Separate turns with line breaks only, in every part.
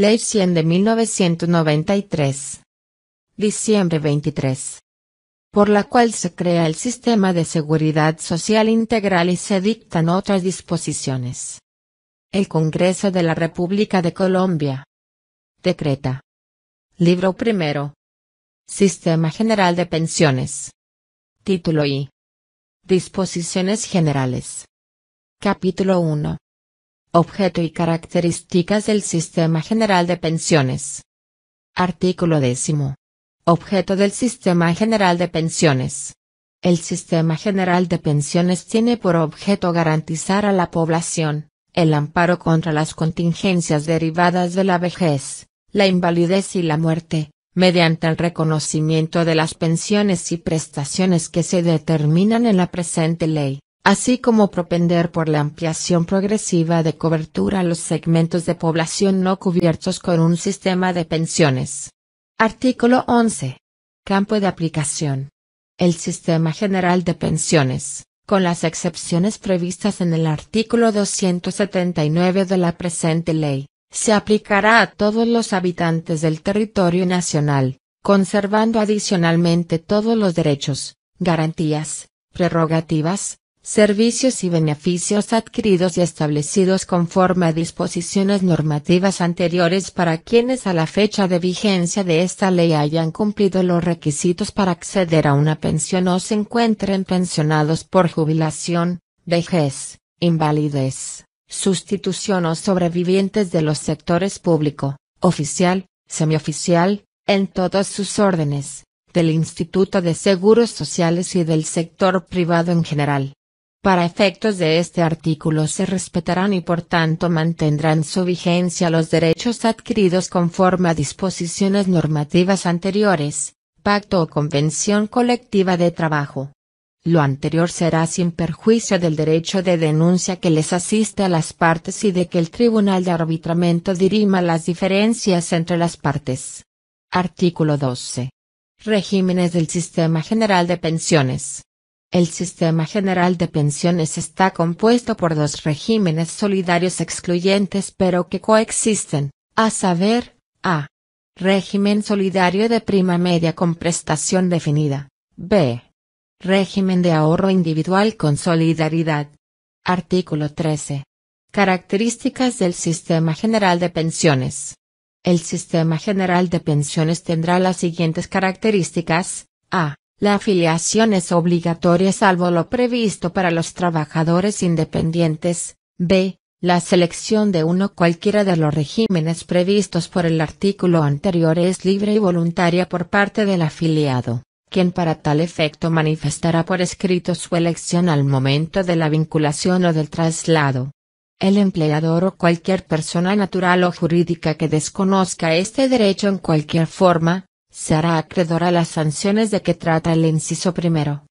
Ley 100 de 1993. Diciembre 23. Por la cual se crea el Sistema de Seguridad Social Integral y se dictan otras disposiciones. El Congreso de la República de Colombia. Decreta. Libro primero. Sistema General de Pensiones. Título I. Disposiciones Generales. Capítulo 1. Objeto y características del Sistema General de Pensiones. Artículo décimo. Objeto del Sistema General de Pensiones. El Sistema General de Pensiones tiene por objeto garantizar a la población, el amparo contra las contingencias derivadas de la vejez, la invalidez y la muerte, mediante el reconocimiento de las pensiones y prestaciones que se determinan en la presente ley así como propender por la ampliación progresiva de cobertura a los segmentos de población no cubiertos con un sistema de pensiones. Artículo 11. Campo de aplicación. El Sistema General de Pensiones, con las excepciones previstas en el artículo 279 de la presente ley, se aplicará a todos los habitantes del territorio nacional, conservando adicionalmente todos los derechos, garantías, prerrogativas, servicios y beneficios adquiridos y establecidos conforme a disposiciones normativas anteriores para quienes a la fecha de vigencia de esta ley hayan cumplido los requisitos para acceder a una pensión o se encuentren pensionados por jubilación, vejez, invalidez, sustitución o sobrevivientes de los sectores público, oficial, semioficial, en todos sus órdenes, del Instituto de Seguros Sociales y del sector privado en general para efectos de este artículo se respetarán y por tanto mantendrán su vigencia los derechos adquiridos conforme a disposiciones normativas anteriores, pacto o convención colectiva de trabajo. Lo anterior será sin perjuicio del derecho de denuncia que les asiste a las partes y de que el Tribunal de Arbitramiento dirima las diferencias entre las partes. Artículo 12. Regímenes del Sistema General de Pensiones. El sistema general de pensiones está compuesto por dos regímenes solidarios excluyentes pero que coexisten, a saber, A. Régimen solidario de prima media con prestación definida. B. Régimen de ahorro individual con solidaridad. Artículo 13. Características del Sistema General de Pensiones. El Sistema General de Pensiones tendrá las siguientes características. A. La afiliación es obligatoria salvo lo previsto para los trabajadores independientes. B. La selección de uno cualquiera de los regímenes previstos por el artículo anterior es libre y voluntaria por parte del afiliado, quien para tal efecto manifestará por escrito su elección al momento de la vinculación o del traslado. El empleador o cualquier persona natural o jurídica que desconozca este derecho en cualquier forma, se hará acreedor a las sanciones de que trata el inciso primero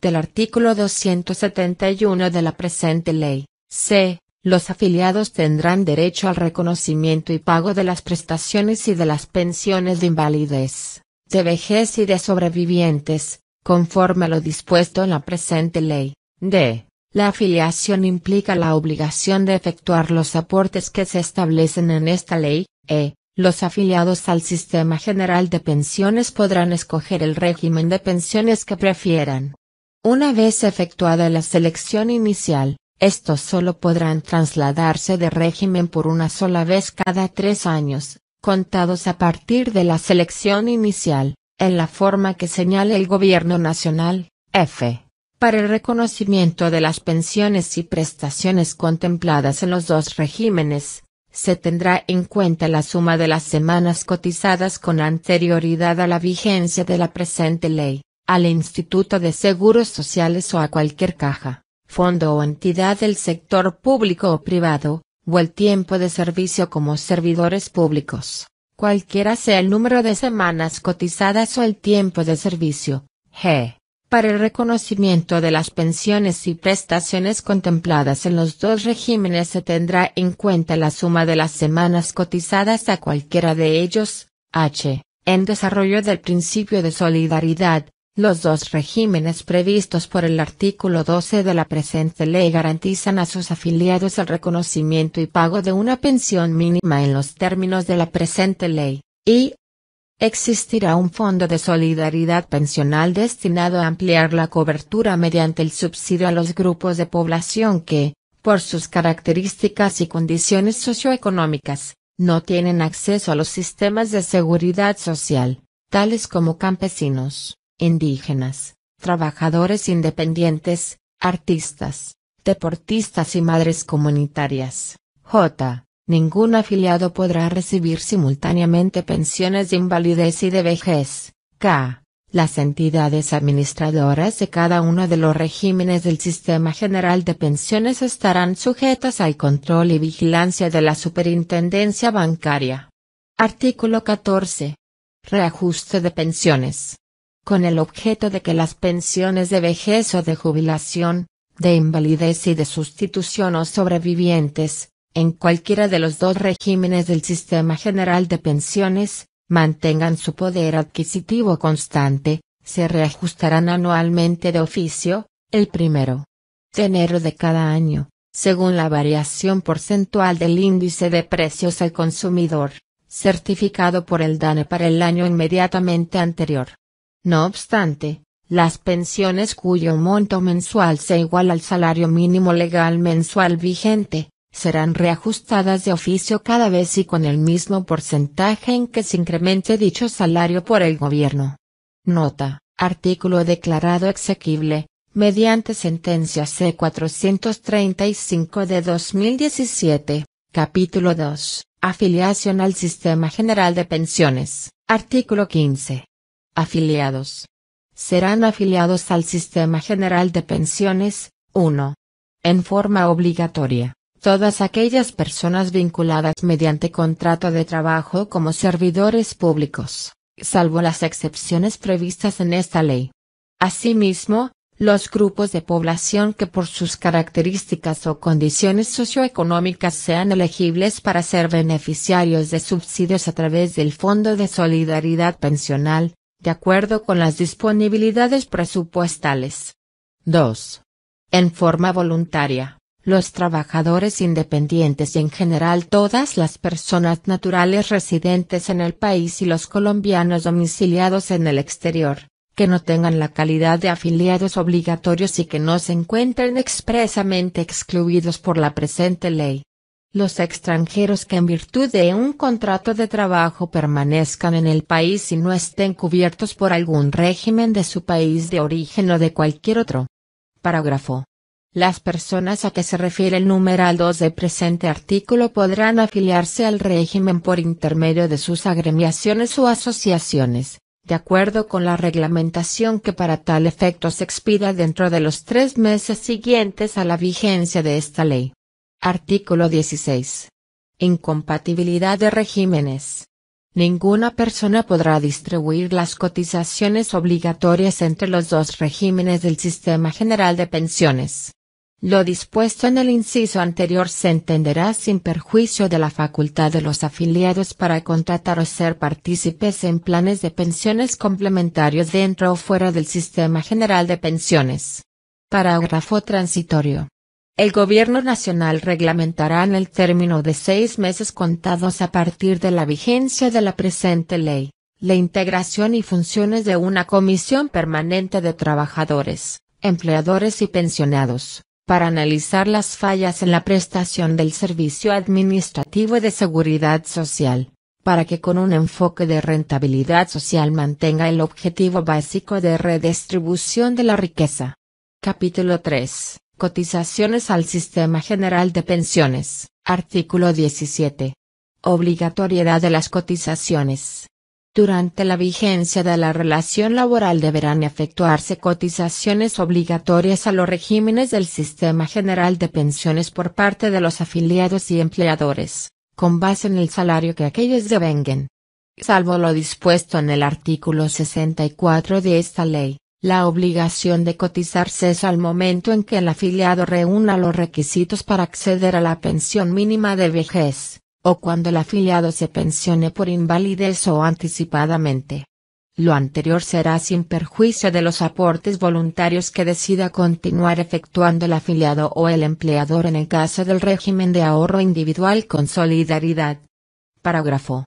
del artículo 271 de la presente ley. C. Los afiliados tendrán derecho al reconocimiento y pago de las prestaciones y de las pensiones de invalidez, de vejez y de sobrevivientes, conforme a lo dispuesto en la presente ley. D. La afiliación implica la obligación de efectuar los aportes que se establecen en esta ley. E. Los afiliados al Sistema General de Pensiones podrán escoger el régimen de pensiones que prefieran. Una vez efectuada la selección inicial, estos solo podrán trasladarse de régimen por una sola vez cada tres años, contados a partir de la selección inicial, en la forma que señale el Gobierno Nacional, F. Para el reconocimiento de las pensiones y prestaciones contempladas en los dos regímenes, se tendrá en cuenta la suma de las semanas cotizadas con anterioridad a la vigencia de la presente ley, al Instituto de Seguros Sociales o a cualquier caja, fondo o entidad del sector público o privado, o el tiempo de servicio como servidores públicos, cualquiera sea el número de semanas cotizadas o el tiempo de servicio, g para el reconocimiento de las pensiones y prestaciones contempladas en los dos regímenes se tendrá en cuenta la suma de las semanas cotizadas a cualquiera de ellos, h. En desarrollo del principio de solidaridad, los dos regímenes previstos por el artículo 12 de la presente ley garantizan a sus afiliados el reconocimiento y pago de una pensión mínima en los términos de la presente ley, y, Existirá un fondo de solidaridad pensional destinado a ampliar la cobertura mediante el subsidio a los grupos de población que, por sus características y condiciones socioeconómicas, no tienen acceso a los sistemas de seguridad social, tales como campesinos, indígenas, trabajadores independientes, artistas, deportistas y madres comunitarias. J. Ningún afiliado podrá recibir simultáneamente pensiones de invalidez y de vejez. K. Las entidades administradoras de cada uno de los regímenes del Sistema General de Pensiones estarán sujetas al control y vigilancia de la Superintendencia Bancaria. Artículo 14. Reajuste de pensiones. Con el objeto de que las pensiones de vejez o de jubilación, de invalidez y de sustitución o sobrevivientes, en cualquiera de los dos regímenes del sistema general de pensiones, mantengan su poder adquisitivo constante, se reajustarán anualmente de oficio, el primero de enero de cada año, según la variación porcentual del índice de precios al consumidor, certificado por el DANE para el año inmediatamente anterior. No obstante, las pensiones cuyo monto mensual sea igual al salario mínimo legal mensual vigente, serán reajustadas de oficio cada vez y con el mismo porcentaje en que se incremente dicho salario por el gobierno. Nota, artículo declarado exequible, mediante sentencia C435 de 2017, capítulo 2, afiliación al Sistema General de Pensiones, artículo 15. Afiliados. Serán afiliados al Sistema General de Pensiones, 1. En forma obligatoria. Todas aquellas personas vinculadas mediante contrato de trabajo como servidores públicos, salvo las excepciones previstas en esta ley. Asimismo, los grupos de población que por sus características o condiciones socioeconómicas sean elegibles para ser beneficiarios de subsidios a través del Fondo de Solidaridad Pensional, de acuerdo con las disponibilidades presupuestales. 2. En forma voluntaria los trabajadores independientes y en general todas las personas naturales residentes en el país y los colombianos domiciliados en el exterior, que no tengan la calidad de afiliados obligatorios y que no se encuentren expresamente excluidos por la presente ley. Los extranjeros que en virtud de un contrato de trabajo permanezcan en el país y no estén cubiertos por algún régimen de su país de origen o de cualquier otro. Parágrafo las personas a que se refiere el numeral 2 de presente artículo podrán afiliarse al régimen por intermedio de sus agremiaciones o asociaciones, de acuerdo con la reglamentación que para tal efecto se expida dentro de los tres meses siguientes a la vigencia de esta ley. Artículo 16. Incompatibilidad de regímenes. Ninguna persona podrá distribuir las cotizaciones obligatorias entre los dos regímenes del Sistema General de Pensiones. Lo dispuesto en el inciso anterior se entenderá sin perjuicio de la facultad de los afiliados para contratar o ser partícipes en planes de pensiones complementarios dentro o fuera del Sistema General de Pensiones. Parágrafo transitorio. El Gobierno Nacional reglamentará en el término de seis meses contados a partir de la vigencia de la presente ley, la integración y funciones de una comisión permanente de trabajadores, empleadores y pensionados para analizar las fallas en la prestación del Servicio Administrativo de Seguridad Social, para que con un enfoque de rentabilidad social mantenga el objetivo básico de redistribución de la riqueza. Capítulo 3. Cotizaciones al Sistema General de Pensiones. Artículo 17. Obligatoriedad de las cotizaciones. Durante la vigencia de la relación laboral deberán efectuarse cotizaciones obligatorias a los regímenes del Sistema General de Pensiones por parte de los afiliados y empleadores, con base en el salario que aquellos devenguen. Salvo lo dispuesto en el artículo 64 de esta ley, la obligación de cotizar es al momento en que el afiliado reúna los requisitos para acceder a la pensión mínima de vejez o cuando el afiliado se pensione por invalidez o anticipadamente. Lo anterior será sin perjuicio de los aportes voluntarios que decida continuar efectuando el afiliado o el empleador en el caso del régimen de ahorro individual con solidaridad. Parágrafo.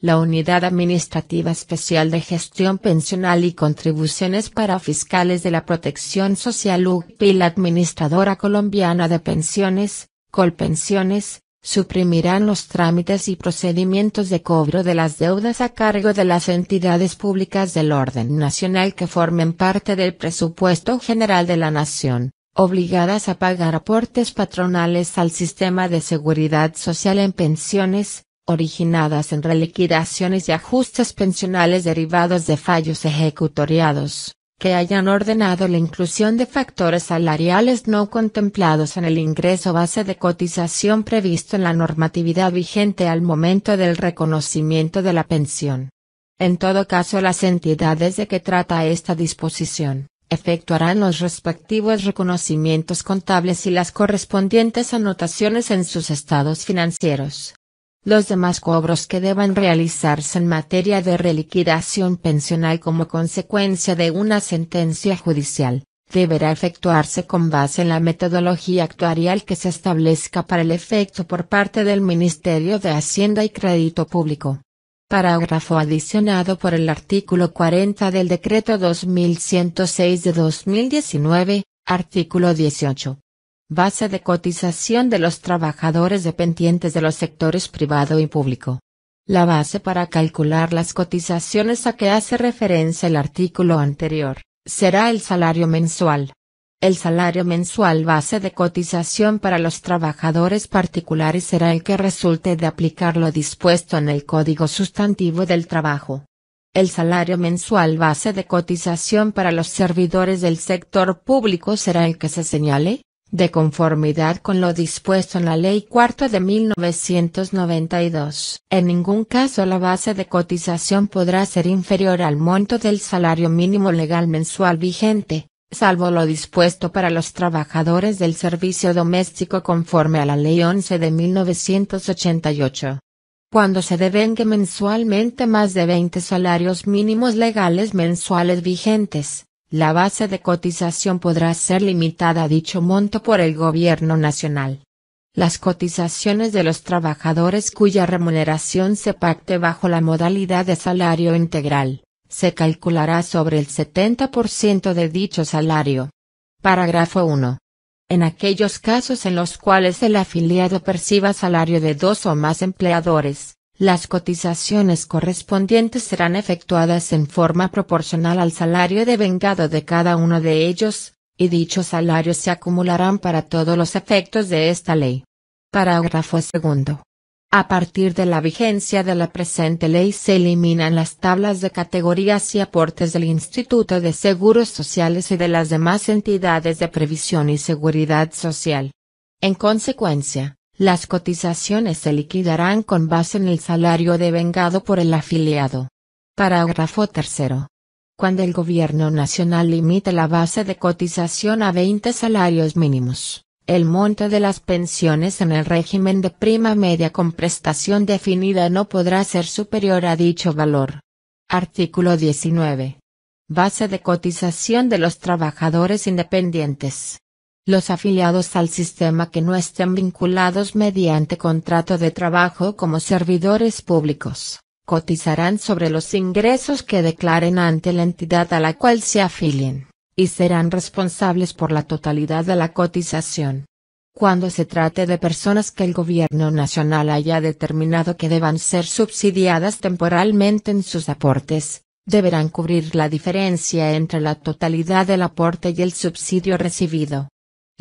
La Unidad Administrativa Especial de Gestión Pensional y Contribuciones para Fiscales de la Protección Social UGP y la Administradora Colombiana de Pensiones, Colpensiones, Suprimirán los trámites y procedimientos de cobro de las deudas a cargo de las entidades públicas del orden nacional que formen parte del presupuesto general de la Nación, obligadas a pagar aportes patronales al sistema de seguridad social en pensiones, originadas en reliquidaciones y ajustes pensionales derivados de fallos ejecutoriados que hayan ordenado la inclusión de factores salariales no contemplados en el ingreso base de cotización previsto en la normatividad vigente al momento del reconocimiento de la pensión. En todo caso, las entidades de que trata esta disposición efectuarán los respectivos reconocimientos contables y las correspondientes anotaciones en sus estados financieros. Los demás cobros que deban realizarse en materia de reliquidación pensional como consecuencia de una sentencia judicial, deberá efectuarse con base en la metodología actuarial que se establezca para el efecto por parte del Ministerio de Hacienda y Crédito Público. Parágrafo adicionado por el artículo 40 del Decreto 2106 de 2019, artículo 18. Base de cotización de los trabajadores dependientes de los sectores privado y público. La base para calcular las cotizaciones a que hace referencia el artículo anterior, será el salario mensual. El salario mensual base de cotización para los trabajadores particulares será el que resulte de aplicar lo dispuesto en el Código Sustantivo del Trabajo. El salario mensual base de cotización para los servidores del sector público será el que se señale, de conformidad con lo dispuesto en la Ley Cuarta de 1992. En ningún caso la base de cotización podrá ser inferior al monto del salario mínimo legal mensual vigente, salvo lo dispuesto para los trabajadores del servicio doméstico conforme a la Ley 11 de 1988. Cuando se devengue mensualmente más de 20 salarios mínimos legales mensuales vigentes, la base de cotización podrá ser limitada a dicho monto por el Gobierno Nacional. Las cotizaciones de los trabajadores cuya remuneración se pacte bajo la modalidad de salario integral, se calculará sobre el 70% de dicho salario. Parágrafo 1. En aquellos casos en los cuales el afiliado perciba salario de dos o más empleadores, las cotizaciones correspondientes serán efectuadas en forma proporcional al salario de vengado de cada uno de ellos, y dichos salarios se acumularán para todos los efectos de esta ley. Parágrafo segundo. A partir de la vigencia de la presente ley se eliminan las tablas de categorías y aportes del Instituto de Seguros Sociales y de las demás entidades de previsión y seguridad social. En consecuencia, las cotizaciones se liquidarán con base en el salario devengado por el afiliado. Parágrafo 3. Cuando el Gobierno Nacional limite la base de cotización a 20 salarios mínimos, el monto de las pensiones en el régimen de prima media con prestación definida no podrá ser superior a dicho valor. Artículo 19. Base de cotización de los trabajadores independientes. Los afiliados al sistema que no estén vinculados mediante contrato de trabajo como servidores públicos, cotizarán sobre los ingresos que declaren ante la entidad a la cual se afilien, y serán responsables por la totalidad de la cotización. Cuando se trate de personas que el Gobierno Nacional haya determinado que deban ser subsidiadas temporalmente en sus aportes, deberán cubrir la diferencia entre la totalidad del aporte y el subsidio recibido.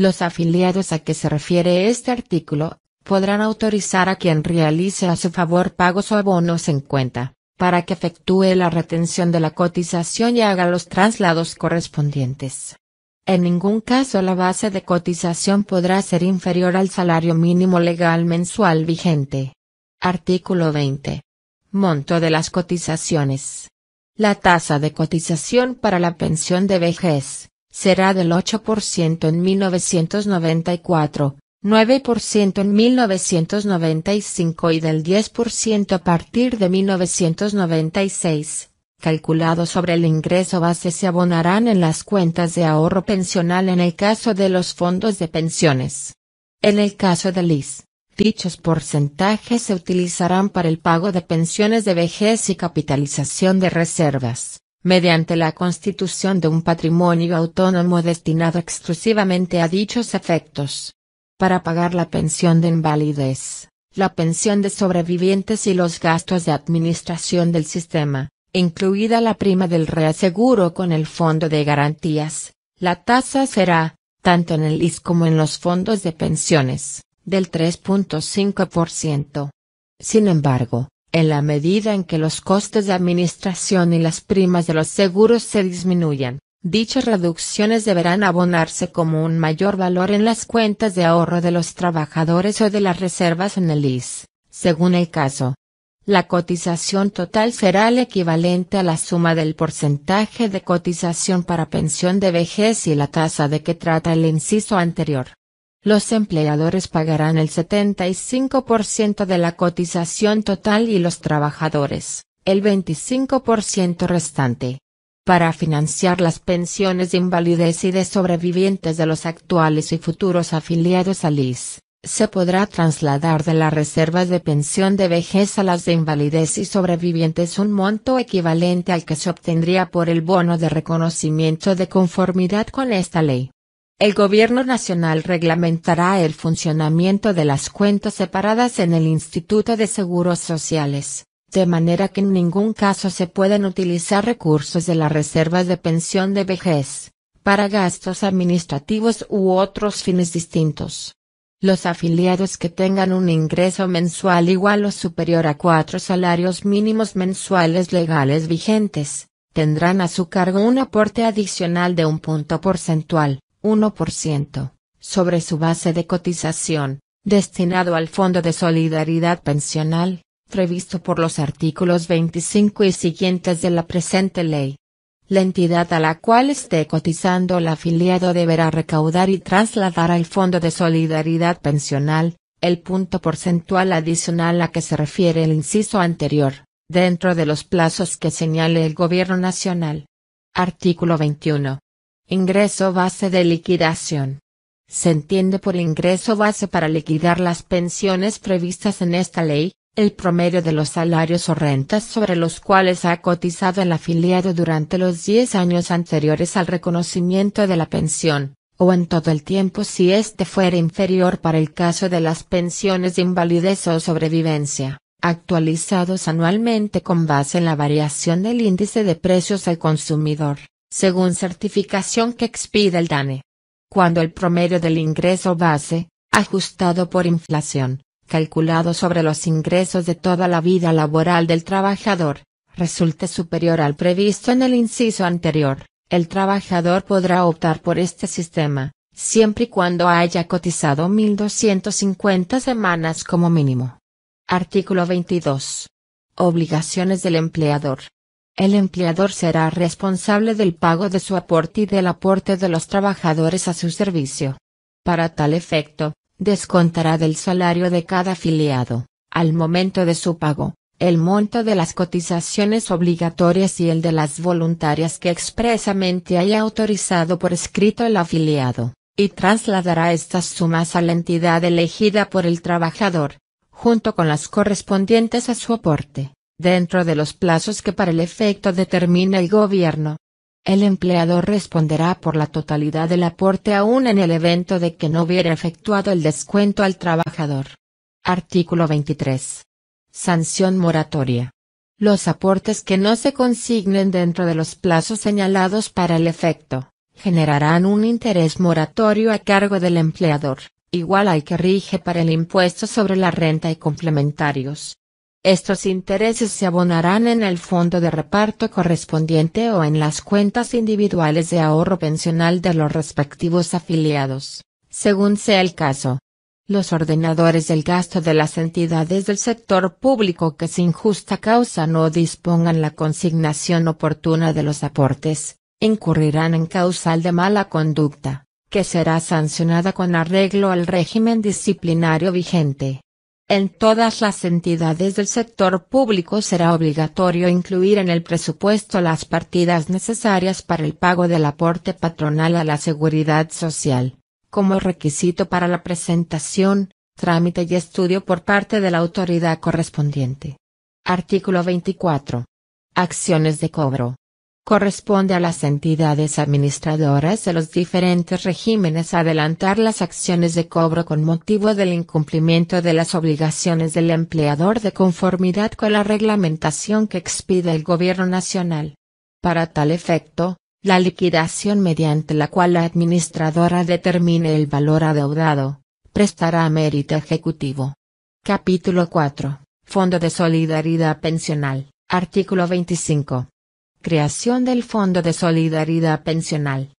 Los afiliados a que se refiere este artículo, podrán autorizar a quien realice a su favor pagos o abonos en cuenta, para que efectúe la retención de la cotización y haga los traslados correspondientes. En ningún caso la base de cotización podrá ser inferior al salario mínimo legal mensual vigente. Artículo 20. Monto de las cotizaciones. La tasa de cotización para la pensión de vejez, será del 8% en 1994, 9% en 1995 y del 10% a partir de 1996. Calculado sobre el ingreso base se abonarán en las cuentas de ahorro pensional en el caso de los fondos de pensiones. En el caso de LIS, dichos porcentajes se utilizarán para el pago de pensiones de vejez y capitalización de reservas mediante la constitución de un patrimonio autónomo destinado exclusivamente a dichos efectos. Para pagar la pensión de invalidez, la pensión de sobrevivientes y los gastos de administración del sistema, incluida la prima del reaseguro con el fondo de garantías, la tasa será, tanto en el IS como en los fondos de pensiones, del 3.5%. Sin embargo, en la medida en que los costes de administración y las primas de los seguros se disminuyan, dichas reducciones deberán abonarse como un mayor valor en las cuentas de ahorro de los trabajadores o de las reservas en el IS, según el caso. La cotización total será el equivalente a la suma del porcentaje de cotización para pensión de vejez y la tasa de que trata el inciso anterior. Los empleadores pagarán el 75% de la cotización total y los trabajadores, el 25% restante. Para financiar las pensiones de invalidez y de sobrevivientes de los actuales y futuros afiliados a LIS, se podrá trasladar de las reservas de pensión de vejez a las de invalidez y sobrevivientes un monto equivalente al que se obtendría por el bono de reconocimiento de conformidad con esta ley. El Gobierno Nacional reglamentará el funcionamiento de las cuentas separadas en el Instituto de Seguros Sociales, de manera que en ningún caso se puedan utilizar recursos de las reservas de Pensión de Vejez, para gastos administrativos u otros fines distintos. Los afiliados que tengan un ingreso mensual igual o superior a cuatro salarios mínimos mensuales legales vigentes, tendrán a su cargo un aporte adicional de un punto porcentual 1%, sobre su base de cotización, destinado al Fondo de Solidaridad Pensional, previsto por los artículos 25 y siguientes de la presente ley. La entidad a la cual esté cotizando el afiliado deberá recaudar y trasladar al Fondo de Solidaridad Pensional, el punto porcentual adicional a que se refiere el inciso anterior, dentro de los plazos que señale el Gobierno Nacional. Artículo 21. Ingreso base de liquidación. Se entiende por ingreso base para liquidar las pensiones previstas en esta ley, el promedio de los salarios o rentas sobre los cuales ha cotizado el afiliado durante los 10 años anteriores al reconocimiento de la pensión, o en todo el tiempo si éste fuera inferior para el caso de las pensiones de invalidez o sobrevivencia, actualizados anualmente con base en la variación del índice de precios al consumidor, según certificación que expide el DANE. Cuando el promedio del ingreso base, ajustado por inflación, calculado sobre los ingresos de toda la vida laboral del trabajador, resulte superior al previsto en el inciso anterior, el trabajador podrá optar por este sistema, siempre y cuando haya cotizado 1.250 semanas como mínimo. Artículo 22. Obligaciones del empleador. El empleador será responsable del pago de su aporte y del aporte de los trabajadores a su servicio. Para tal efecto, descontará del salario de cada afiliado, al momento de su pago, el monto de las cotizaciones obligatorias y el de las voluntarias que expresamente haya autorizado por escrito el afiliado, y trasladará estas sumas a la entidad elegida por el trabajador, junto con las correspondientes a su aporte dentro de los plazos que para el efecto determina el gobierno. El empleador responderá por la totalidad del aporte aún en el evento de que no hubiera efectuado el descuento al trabajador. Artículo 23. Sanción moratoria. Los aportes que no se consignen dentro de los plazos señalados para el efecto, generarán un interés moratorio a cargo del empleador, igual al que rige para el impuesto sobre la renta y complementarios, estos intereses se abonarán en el fondo de reparto correspondiente o en las cuentas individuales de ahorro pensional de los respectivos afiliados, según sea el caso. Los ordenadores del gasto de las entidades del sector público que sin justa causa no dispongan la consignación oportuna de los aportes, incurrirán en causal de mala conducta, que será sancionada con arreglo al régimen disciplinario vigente. En todas las entidades del sector público será obligatorio incluir en el presupuesto las partidas necesarias para el pago del aporte patronal a la seguridad social, como requisito para la presentación, trámite y estudio por parte de la autoridad correspondiente. Artículo 24. Acciones de cobro. Corresponde a las entidades administradoras de los diferentes regímenes adelantar las acciones de cobro con motivo del incumplimiento de las obligaciones del empleador de conformidad con la reglamentación que expide el Gobierno Nacional. Para tal efecto, la liquidación mediante la cual la administradora determine el valor adeudado, prestará mérito ejecutivo. Capítulo 4. Fondo de Solidaridad Pensional. Artículo 25. Creación del Fondo de Solidaridad Pensional.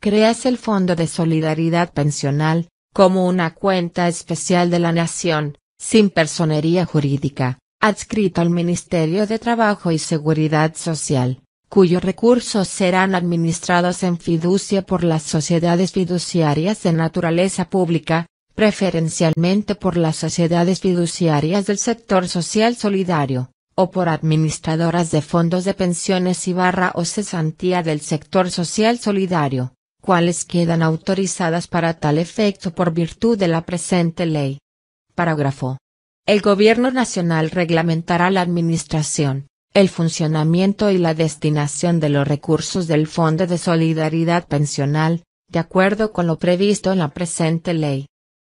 Creas el Fondo de Solidaridad Pensional, como una cuenta especial de la Nación, sin personería jurídica, adscrito al Ministerio de Trabajo y Seguridad Social, cuyos recursos serán administrados en fiducia por las sociedades fiduciarias de naturaleza pública, preferencialmente por las sociedades fiduciarias del sector social solidario, o por administradoras de fondos de pensiones y barra o cesantía del sector social solidario, cuales quedan autorizadas para tal efecto por virtud de la presente ley. Parágrafo. El Gobierno Nacional reglamentará la administración, el funcionamiento y la destinación de los recursos del Fondo de Solidaridad Pensional, de acuerdo con lo previsto en la presente ley.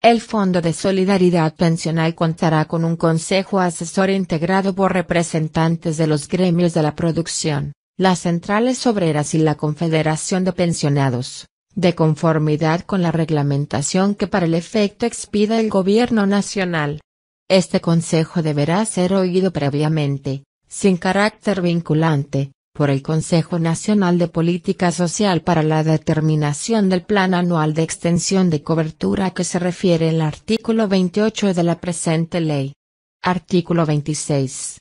El Fondo de Solidaridad Pensional contará con un consejo asesor integrado por representantes de los gremios de la producción, las centrales obreras y la Confederación de Pensionados, de conformidad con la reglamentación que para el efecto expida el Gobierno Nacional. Este consejo deberá ser oído previamente, sin carácter vinculante, por el Consejo Nacional de Política Social para la determinación del Plan Anual de Extensión de Cobertura que se refiere el artículo 28 de la presente ley. Artículo 26.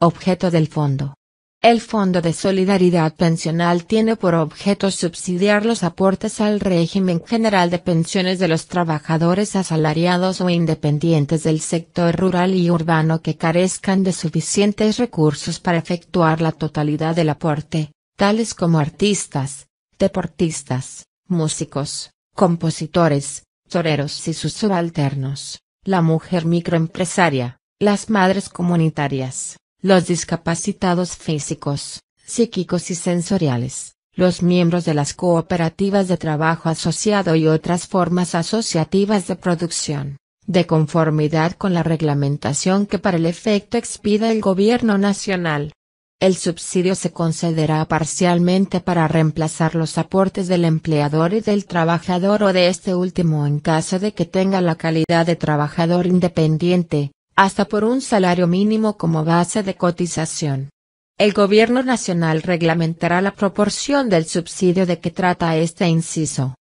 Objeto del fondo. El Fondo de Solidaridad Pensional tiene por objeto subsidiar los aportes al régimen general de pensiones de los trabajadores asalariados o independientes del sector rural y urbano que carezcan de suficientes recursos para efectuar la totalidad del aporte, tales como artistas, deportistas, músicos, compositores, toreros y sus subalternos, la mujer microempresaria, las madres comunitarias los discapacitados físicos, psíquicos y sensoriales, los miembros de las cooperativas de trabajo asociado y otras formas asociativas de producción, de conformidad con la reglamentación que para el efecto expida el Gobierno Nacional. El subsidio se concederá parcialmente para reemplazar los aportes del empleador y del trabajador o de este último en caso de que tenga la calidad de trabajador independiente, hasta por un salario mínimo como base de cotización. El Gobierno Nacional reglamentará la proporción del subsidio de que trata este inciso.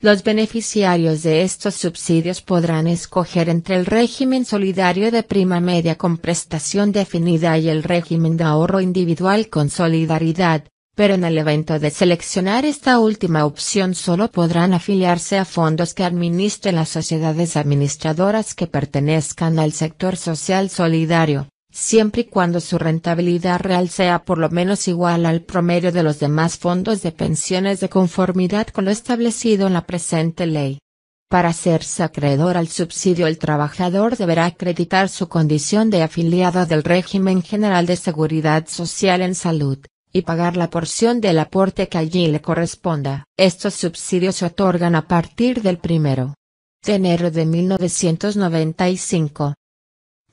Los beneficiarios de estos subsidios podrán escoger entre el régimen solidario de prima media con prestación definida y el régimen de ahorro individual con solidaridad, pero en el evento de seleccionar esta última opción solo podrán afiliarse a fondos que administren las sociedades administradoras que pertenezcan al sector social solidario, siempre y cuando su rentabilidad real sea por lo menos igual al promedio de los demás fondos de pensiones de conformidad con lo establecido en la presente ley. Para hacerse acreedor al subsidio el trabajador deberá acreditar su condición de afiliado del régimen general de seguridad social en salud, y pagar la porción del aporte que allí le corresponda. Estos subsidios se otorgan a partir del primero de enero de 1995.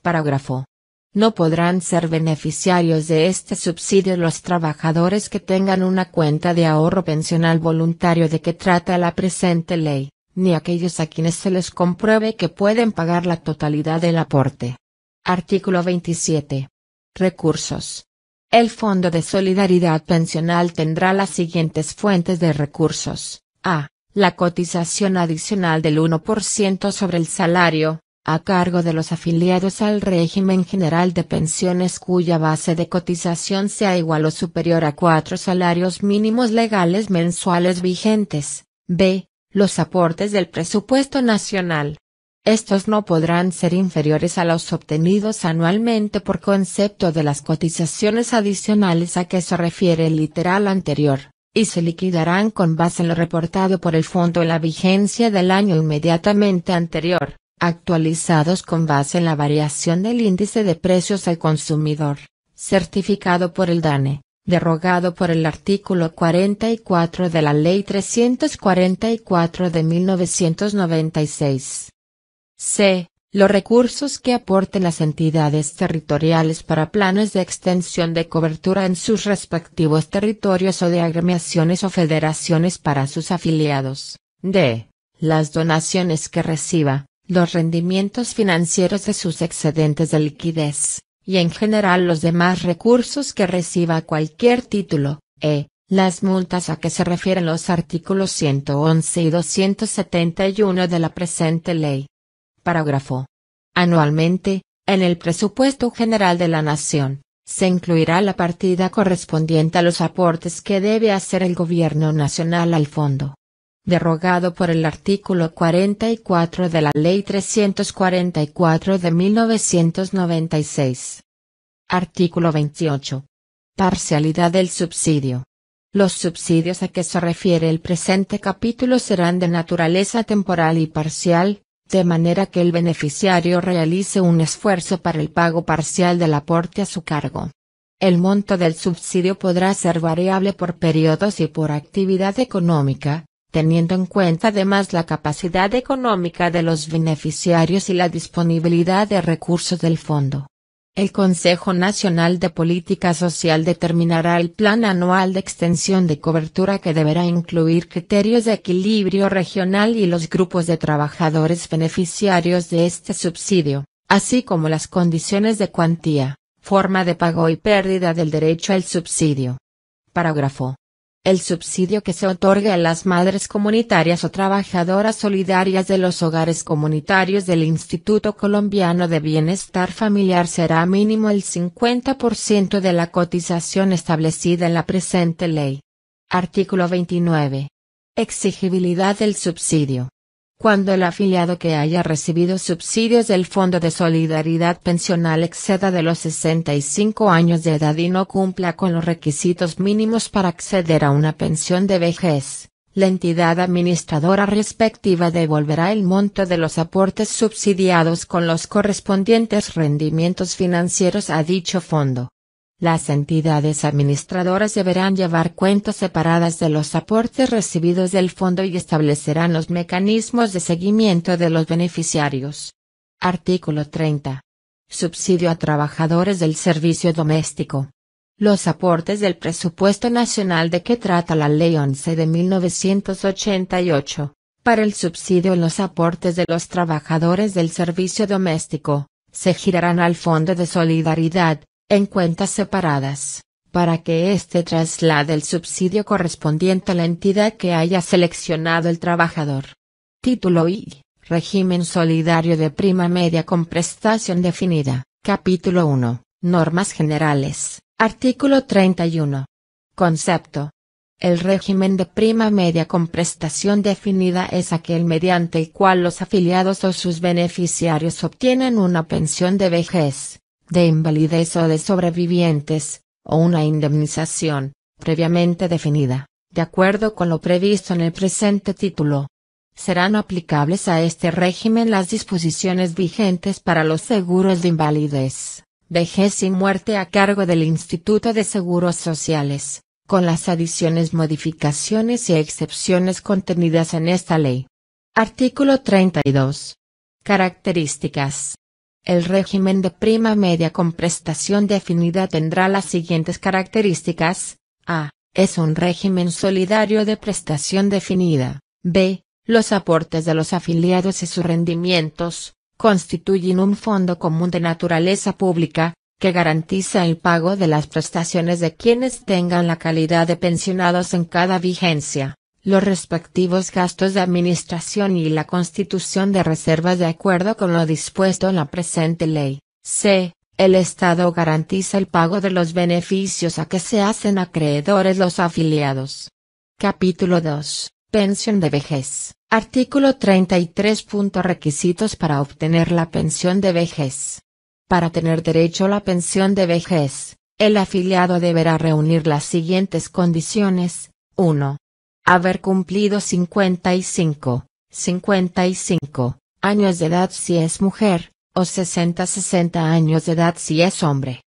Parágrafo. No podrán ser beneficiarios de este subsidio los trabajadores que tengan una cuenta de ahorro pensional voluntario de que trata la presente ley, ni aquellos a quienes se les compruebe que pueden pagar la totalidad del aporte. Artículo 27. Recursos. El Fondo de Solidaridad Pensional tendrá las siguientes fuentes de recursos. A. La cotización adicional del 1% sobre el salario, a cargo de los afiliados al régimen general de pensiones cuya base de cotización sea igual o superior a cuatro salarios mínimos legales mensuales vigentes. B. Los aportes del presupuesto nacional, estos no podrán ser inferiores a los obtenidos anualmente por concepto de las cotizaciones adicionales a que se refiere el literal anterior, y se liquidarán con base en lo reportado por el fondo en la vigencia del año inmediatamente anterior, actualizados con base en la variación del índice de precios al consumidor, certificado por el DANE derogado por el artículo 44 de la Ley 344 de 1996. C. Los recursos que aporten las entidades territoriales para planes de extensión de cobertura en sus respectivos territorios o de agremiaciones o federaciones para sus afiliados. D. Las donaciones que reciba, los rendimientos financieros de sus excedentes de liquidez, y en general los demás recursos que reciba cualquier título. E. Las multas a que se refieren los artículos 111 y 271 de la presente ley, Anualmente, en el presupuesto general de la Nación, se incluirá la partida correspondiente a los aportes que debe hacer el Gobierno Nacional al fondo. Derogado por el artículo 44 de la Ley 344 de 1996. Artículo 28. Parcialidad del subsidio. Los subsidios a que se refiere el presente capítulo serán de naturaleza temporal y parcial, de manera que el beneficiario realice un esfuerzo para el pago parcial del aporte a su cargo. El monto del subsidio podrá ser variable por periodos y por actividad económica, teniendo en cuenta además la capacidad económica de los beneficiarios y la disponibilidad de recursos del fondo. El Consejo Nacional de Política Social determinará el plan anual de extensión de cobertura que deberá incluir criterios de equilibrio regional y los grupos de trabajadores beneficiarios de este subsidio, así como las condiciones de cuantía, forma de pago y pérdida del derecho al subsidio. Parágrafo. El subsidio que se otorgue a las madres comunitarias o trabajadoras solidarias de los hogares comunitarios del Instituto Colombiano de Bienestar Familiar será mínimo el 50% de la cotización establecida en la presente ley. Artículo 29. Exigibilidad del subsidio cuando el afiliado que haya recibido subsidios del Fondo de Solidaridad Pensional exceda de los 65 años de edad y no cumpla con los requisitos mínimos para acceder a una pensión de vejez, la entidad administradora respectiva devolverá el monto de los aportes subsidiados con los correspondientes rendimientos financieros a dicho fondo. Las entidades administradoras deberán llevar cuentas separadas de los aportes recibidos del fondo y establecerán los mecanismos de seguimiento de los beneficiarios. Artículo 30. Subsidio a trabajadores del servicio doméstico. Los aportes del presupuesto nacional de que trata la Ley 11 de 1988, para el subsidio en los aportes de los trabajadores del servicio doméstico, se girarán al Fondo de Solidaridad, en cuentas separadas, para que éste traslade el subsidio correspondiente a la entidad que haya seleccionado el trabajador. Título I. Régimen solidario de prima media con prestación definida. Capítulo 1. Normas generales. Artículo 31. Concepto. El régimen de prima media con prestación definida es aquel mediante el cual los afiliados o sus beneficiarios obtienen una pensión de vejez, de invalidez o de sobrevivientes, o una indemnización, previamente definida, de acuerdo con lo previsto en el presente título. Serán aplicables a este régimen las disposiciones vigentes para los seguros de invalidez, vejez y muerte a cargo del Instituto de Seguros Sociales, con las adiciones, modificaciones y excepciones contenidas en esta ley. Artículo 32. Características. El régimen de prima media con prestación definida tendrá las siguientes características. A. Es un régimen solidario de prestación definida. B. Los aportes de los afiliados y sus rendimientos constituyen un fondo común de naturaleza pública, que garantiza el pago de las prestaciones de quienes tengan la calidad de pensionados en cada vigencia los respectivos gastos de administración y la constitución de reservas de acuerdo con lo dispuesto en la presente ley. C. El Estado garantiza el pago de los beneficios a que se hacen acreedores los afiliados. Capítulo 2. Pensión de vejez. Artículo 33. Requisitos para obtener la pensión de vejez. Para tener derecho a la pensión de vejez, el afiliado deberá reunir las siguientes condiciones. 1 Haber cumplido 55, 55 años de edad si es mujer, o 60-60 años de edad si es hombre.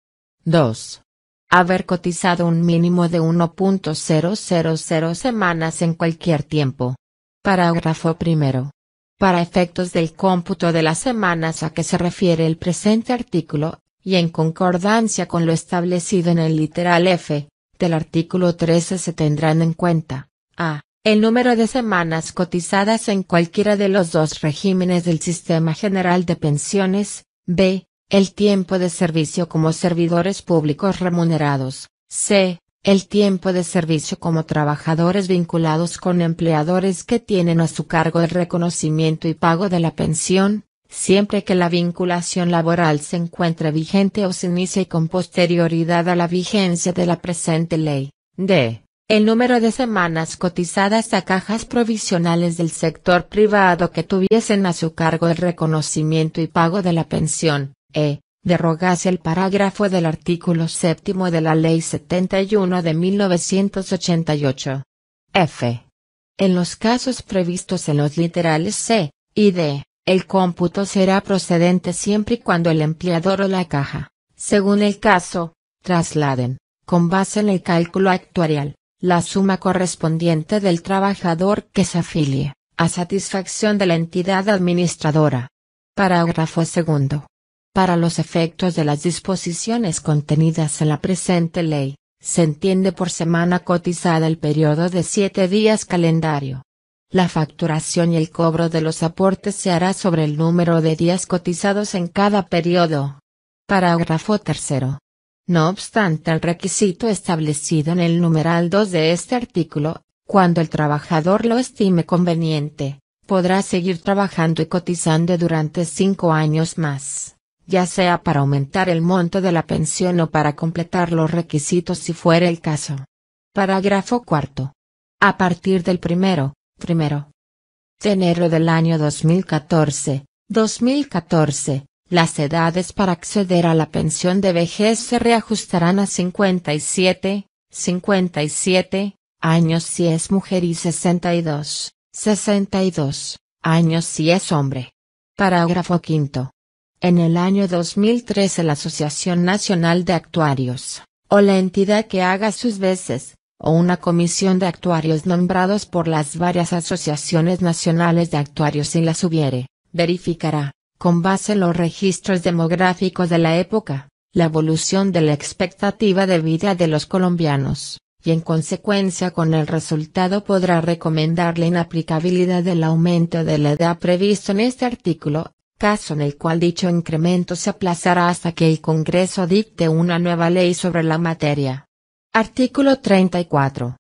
2. Haber cotizado un mínimo de 1.000 semanas en cualquier tiempo. Parágrafo primero. Para efectos del cómputo de las semanas a que se refiere el presente artículo, y en concordancia con lo establecido en el literal F, del artículo 13 se tendrán en cuenta a. El número de semanas cotizadas en cualquiera de los dos regímenes del Sistema General de Pensiones. B. El tiempo de servicio como servidores públicos remunerados. C. El tiempo de servicio como trabajadores vinculados con empleadores que tienen a su cargo el reconocimiento y pago de la pensión, siempre que la vinculación laboral se encuentre vigente o se inicie con posterioridad a la vigencia de la presente ley. D. El número de semanas cotizadas a cajas provisionales del sector privado que tuviesen a su cargo el reconocimiento y pago de la pensión, e, derogase el parágrafo del artículo séptimo de la Ley 71 de 1988. F. En los casos previstos en los literales C y D, el cómputo será procedente siempre y cuando el empleador o la caja, según el caso, trasladen, con base en el cálculo actuarial, la suma correspondiente del trabajador que se afilie, a satisfacción de la entidad administradora. Parágrafo segundo. Para los efectos de las disposiciones contenidas en la presente ley, se entiende por semana cotizada el periodo de siete días calendario. La facturación y el cobro de los aportes se hará sobre el número de días cotizados en cada periodo. Parágrafo tercero. No obstante el requisito establecido en el numeral 2 de este artículo, cuando el trabajador lo estime conveniente, podrá seguir trabajando y cotizando durante cinco años más, ya sea para aumentar el monto de la pensión o para completar los requisitos si fuera el caso. Parágrafo 4. A partir del primero, primero de enero del año 2014, 2014, las edades para acceder a la pensión de vejez se reajustarán a 57, 57 años si es mujer y 62, 62 años si es hombre. Parágrafo quinto. En el año 2013 la Asociación Nacional de Actuarios, o la entidad que haga sus veces, o una comisión de actuarios nombrados por las varias asociaciones nacionales de actuarios si las hubiere, verificará, con base en los registros demográficos de la época, la evolución de la expectativa de vida de los colombianos, y en consecuencia con el resultado podrá recomendar la inaplicabilidad del aumento de la edad previsto en este artículo, caso en el cual dicho incremento se aplazará hasta que el Congreso dicte una nueva ley sobre la materia. Artículo 34.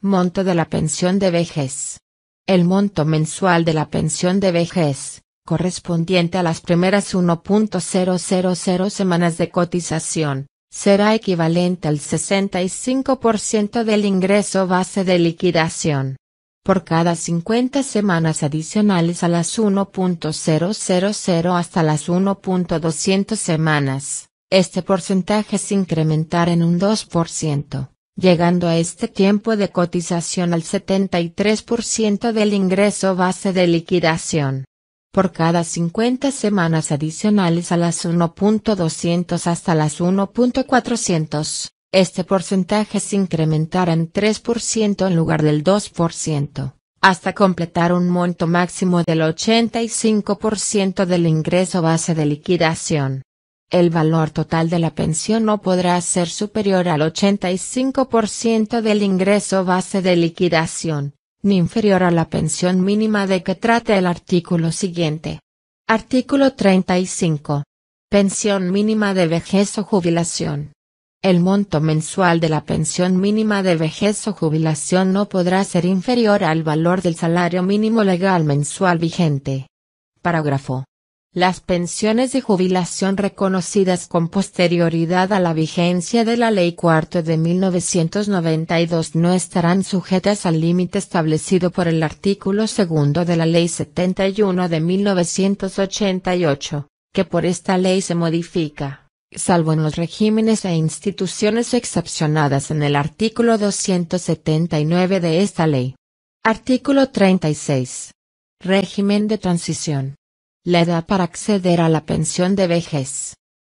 Monto de la pensión de vejez. El monto mensual de la pensión de vejez correspondiente a las primeras 1.000 semanas de cotización, será equivalente al 65% del ingreso base de liquidación. Por cada 50 semanas adicionales a las 1.000 hasta las 1.200 semanas, este porcentaje se incrementará en un 2% llegando a este tiempo de cotización al 73% del ingreso base de liquidación por cada 50 semanas adicionales a las 1.200 hasta las 1.400, este porcentaje se incrementará en 3% en lugar del 2%, hasta completar un monto máximo del 85% del ingreso base de liquidación. El valor total de la pensión no podrá ser superior al 85% del ingreso base de liquidación, ni inferior a la pensión mínima de que trate el artículo siguiente. Artículo 35. Pensión mínima de vejez o jubilación. El monto mensual de la pensión mínima de vejez o jubilación no podrá ser inferior al valor del salario mínimo legal mensual vigente. Parágrafo las pensiones de jubilación reconocidas con posterioridad a la vigencia de la Ley Cuarto de 1992 no estarán sujetas al límite establecido por el artículo segundo de la Ley 71 de 1988, que por esta ley se modifica, salvo en los regímenes e instituciones excepcionadas en el artículo 279 de esta ley. Artículo 36. Régimen de transición la edad para acceder a la pensión de vejez.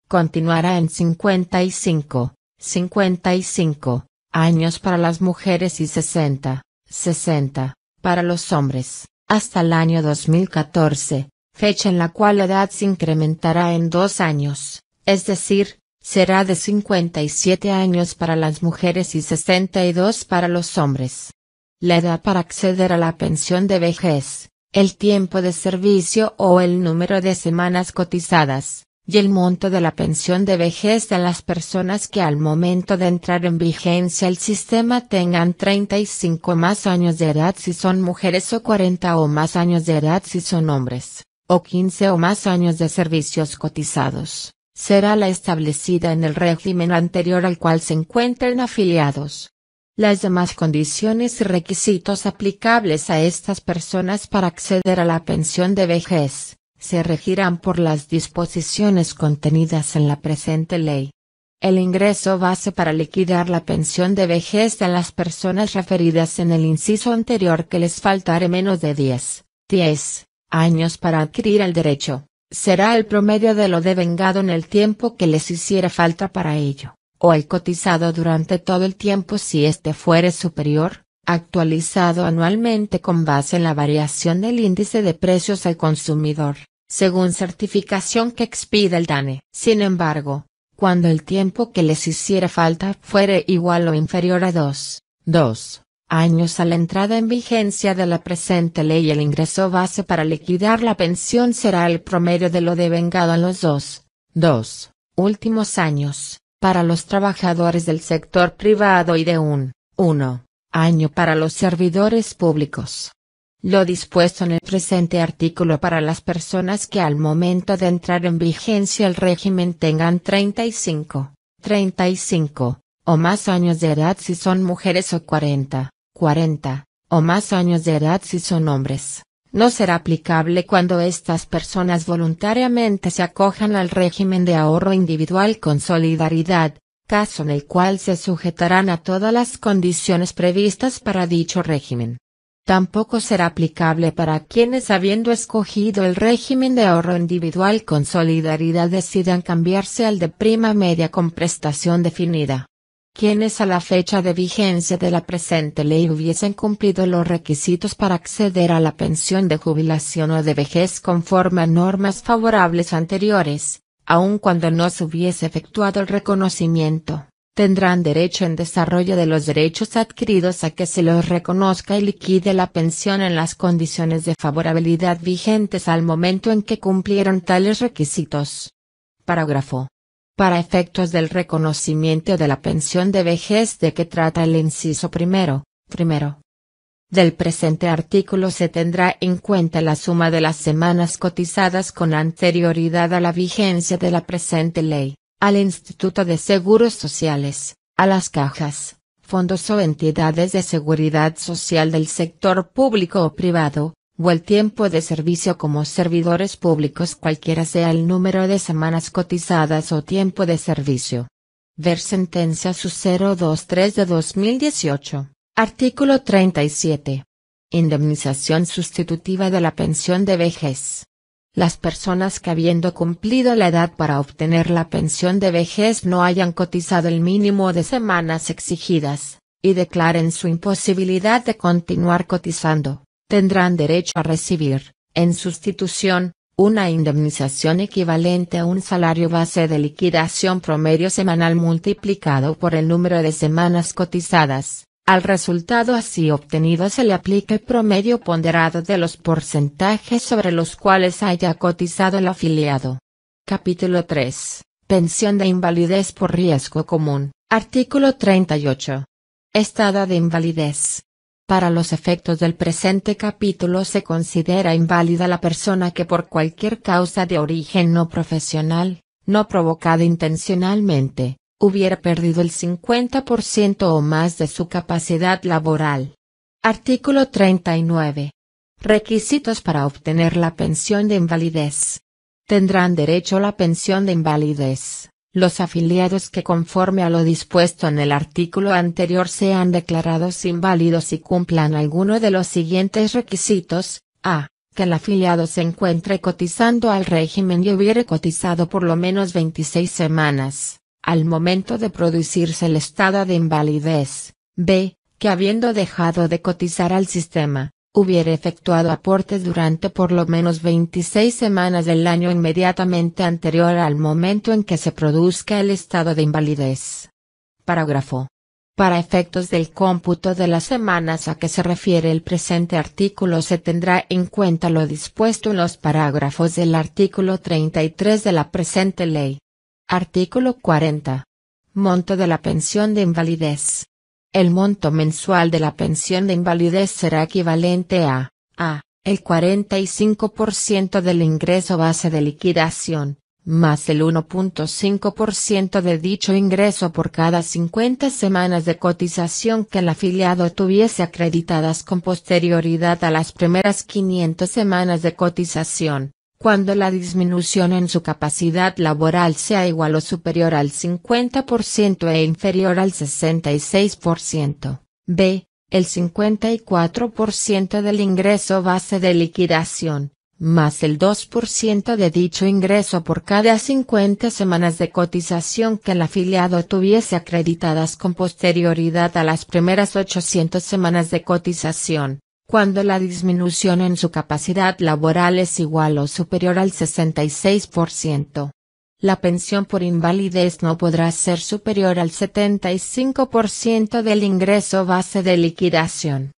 Continuará en 55, 55 años para las mujeres y 60, 60 para los hombres, hasta el año 2014, fecha en la cual la edad se incrementará en dos años, es decir, será de 57 años para las mujeres y 62 para los hombres. La edad para acceder a la pensión de vejez el tiempo de servicio o el número de semanas cotizadas, y el monto de la pensión de vejez de las personas que al momento de entrar en vigencia el sistema tengan 35 más años de edad si son mujeres o 40 o más años de edad si son hombres, o 15 o más años de servicios cotizados, será la establecida en el régimen anterior al cual se encuentren afiliados. Las demás condiciones y requisitos aplicables a estas personas para acceder a la pensión de vejez, se regirán por las disposiciones contenidas en la presente ley. El ingreso base para liquidar la pensión de vejez de las personas referidas en el inciso anterior que les faltare menos de 10, 10 años para adquirir el derecho, será el promedio de lo devengado en el tiempo que les hiciera falta para ello o el cotizado durante todo el tiempo si este fuere superior, actualizado anualmente con base en la variación del índice de precios al consumidor, según certificación que expida el DANE. Sin embargo, cuando el tiempo que les hiciera falta fuere igual o inferior a dos, dos, años a la entrada en vigencia de la presente ley el ingreso base para liquidar la pensión será el promedio de lo devengado en los dos, dos últimos años para los trabajadores del sector privado y de un 1 año para los servidores públicos. Lo dispuesto en el presente artículo para las personas que al momento de entrar en vigencia el régimen tengan 35, 35, o más años de edad si son mujeres o 40, 40, o más años de edad si son hombres no será aplicable cuando estas personas voluntariamente se acojan al régimen de ahorro individual con solidaridad, caso en el cual se sujetarán a todas las condiciones previstas para dicho régimen. Tampoco será aplicable para quienes habiendo escogido el régimen de ahorro individual con solidaridad decidan cambiarse al de prima media con prestación definida quienes a la fecha de vigencia de la presente ley hubiesen cumplido los requisitos para acceder a la pensión de jubilación o de vejez conforme a normas favorables anteriores, aun cuando no se hubiese efectuado el reconocimiento, tendrán derecho en desarrollo de los derechos adquiridos a que se los reconozca y liquide la pensión en las condiciones de favorabilidad vigentes al momento en que cumplieron tales requisitos. Parágrafo para efectos del reconocimiento de la pensión de vejez de que trata el inciso primero, primero del presente artículo se tendrá en cuenta la suma de las semanas cotizadas con anterioridad a la vigencia de la presente ley, al Instituto de Seguros Sociales, a las cajas, fondos o entidades de seguridad social del sector público o privado, o el tiempo de servicio como servidores públicos cualquiera sea el número de semanas cotizadas o tiempo de servicio. Ver sentencia su 023 de 2018, artículo 37. Indemnización sustitutiva de la pensión de vejez. Las personas que habiendo cumplido la edad para obtener la pensión de vejez no hayan cotizado el mínimo de semanas exigidas, y declaren su imposibilidad de continuar cotizando, tendrán derecho a recibir, en sustitución, una indemnización equivalente a un salario base de liquidación promedio semanal multiplicado por el número de semanas cotizadas. Al resultado así obtenido se le aplica el promedio ponderado de los porcentajes sobre los cuales haya cotizado el afiliado. Capítulo 3. Pensión de invalidez por riesgo común. Artículo 38. Estado de invalidez. Para los efectos del presente capítulo se considera inválida la persona que por cualquier causa de origen no profesional, no provocada intencionalmente, hubiera perdido el 50% o más de su capacidad laboral. Artículo 39. Requisitos para obtener la pensión de invalidez. Tendrán derecho a la pensión de invalidez los afiliados que conforme a lo dispuesto en el artículo anterior sean declarados inválidos y cumplan alguno de los siguientes requisitos, a. Que el afiliado se encuentre cotizando al régimen y hubiere cotizado por lo menos 26 semanas, al momento de producirse el estado de invalidez. b. Que habiendo dejado de cotizar al sistema, hubiera efectuado aportes durante por lo menos 26 semanas del año inmediatamente anterior al momento en que se produzca el estado de invalidez. Parágrafo. Para efectos del cómputo de las semanas a que se refiere el presente artículo se tendrá en cuenta lo dispuesto en los parágrafos del artículo 33 de la presente ley. Artículo 40. Monto de la pensión de invalidez. El monto mensual de la pensión de invalidez será equivalente a, a, el 45% del ingreso base de liquidación, más el 1.5% de dicho ingreso por cada 50 semanas de cotización que el afiliado tuviese acreditadas con posterioridad a las primeras 500 semanas de cotización, cuando la disminución en su capacidad laboral sea igual o superior al 50% e inferior al 66%. B. El 54% del ingreso base de liquidación, más el 2% de dicho ingreso por cada 50 semanas de cotización que el afiliado tuviese acreditadas con posterioridad a las primeras 800 semanas de cotización cuando la disminución en su capacidad laboral es igual o superior al 66%. La pensión por invalidez no podrá ser superior al 75% del ingreso base de liquidación.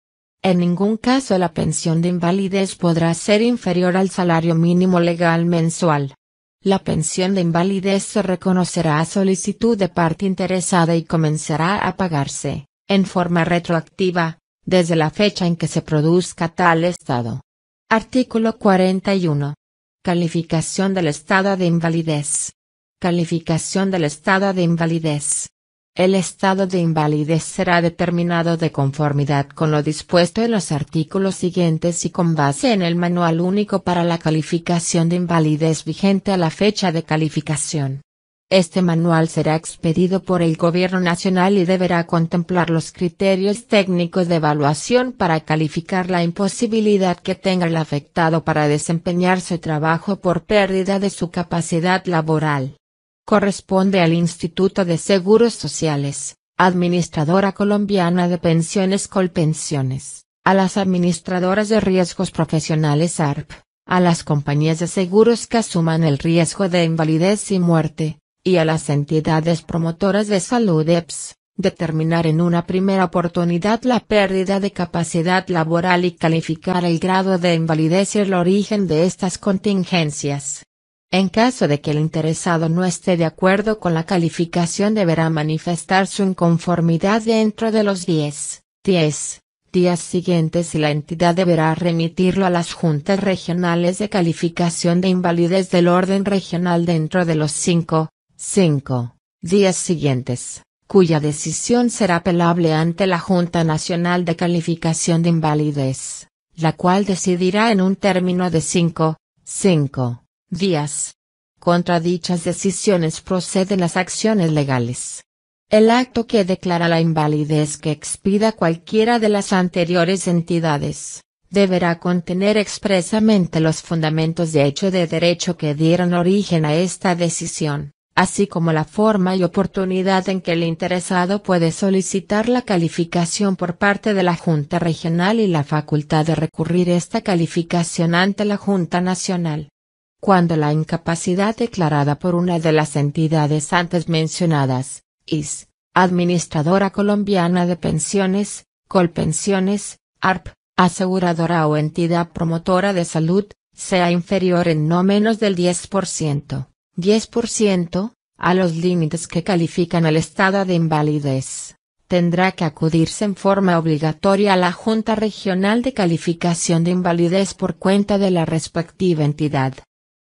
En ningún caso la pensión de invalidez podrá ser inferior al salario mínimo legal mensual. La pensión de invalidez se reconocerá a solicitud de parte interesada y comenzará a pagarse, en forma retroactiva, desde la fecha en que se produzca tal estado. Artículo 41. Calificación del estado de invalidez. Calificación del estado de invalidez. El estado de invalidez será determinado de conformidad con lo dispuesto en los artículos siguientes y con base en el Manual Único para la Calificación de Invalidez vigente a la fecha de calificación. Este manual será expedido por el Gobierno Nacional y deberá contemplar los criterios técnicos de evaluación para calificar la imposibilidad que tenga el afectado para desempeñar su trabajo por pérdida de su capacidad laboral. Corresponde al Instituto de Seguros Sociales, Administradora Colombiana de Pensiones Colpensiones, a las Administradoras de Riesgos Profesionales ARP, a las compañías de seguros que asuman el riesgo de invalidez y muerte y a las entidades promotoras de salud EPS, determinar en una primera oportunidad la pérdida de capacidad laboral y calificar el grado de invalidez y el origen de estas contingencias. En caso de que el interesado no esté de acuerdo con la calificación deberá manifestar su inconformidad dentro de los 10, 10 días siguientes y la entidad deberá remitirlo a las juntas regionales de calificación de invalidez del orden regional dentro de los 5, 5. Días siguientes, cuya decisión será apelable ante la Junta Nacional de Calificación de Invalidez, la cual decidirá en un término de 5, 5 días. Contra dichas decisiones proceden las acciones legales. El acto que declara la invalidez que expida cualquiera de las anteriores entidades, deberá contener expresamente los fundamentos de hecho de derecho que dieron origen a esta decisión así como la forma y oportunidad en que el interesado puede solicitar la calificación por parte de la Junta Regional y la facultad de recurrir esta calificación ante la Junta Nacional. Cuando la incapacidad declarada por una de las entidades antes mencionadas, IS, Administradora Colombiana de Pensiones, Colpensiones, ARP, aseguradora o entidad promotora de salud, sea inferior en no menos del 10%. 10%, a los límites que califican el estado de invalidez. Tendrá que acudirse en forma obligatoria a la Junta Regional de Calificación de Invalidez por cuenta de la respectiva entidad.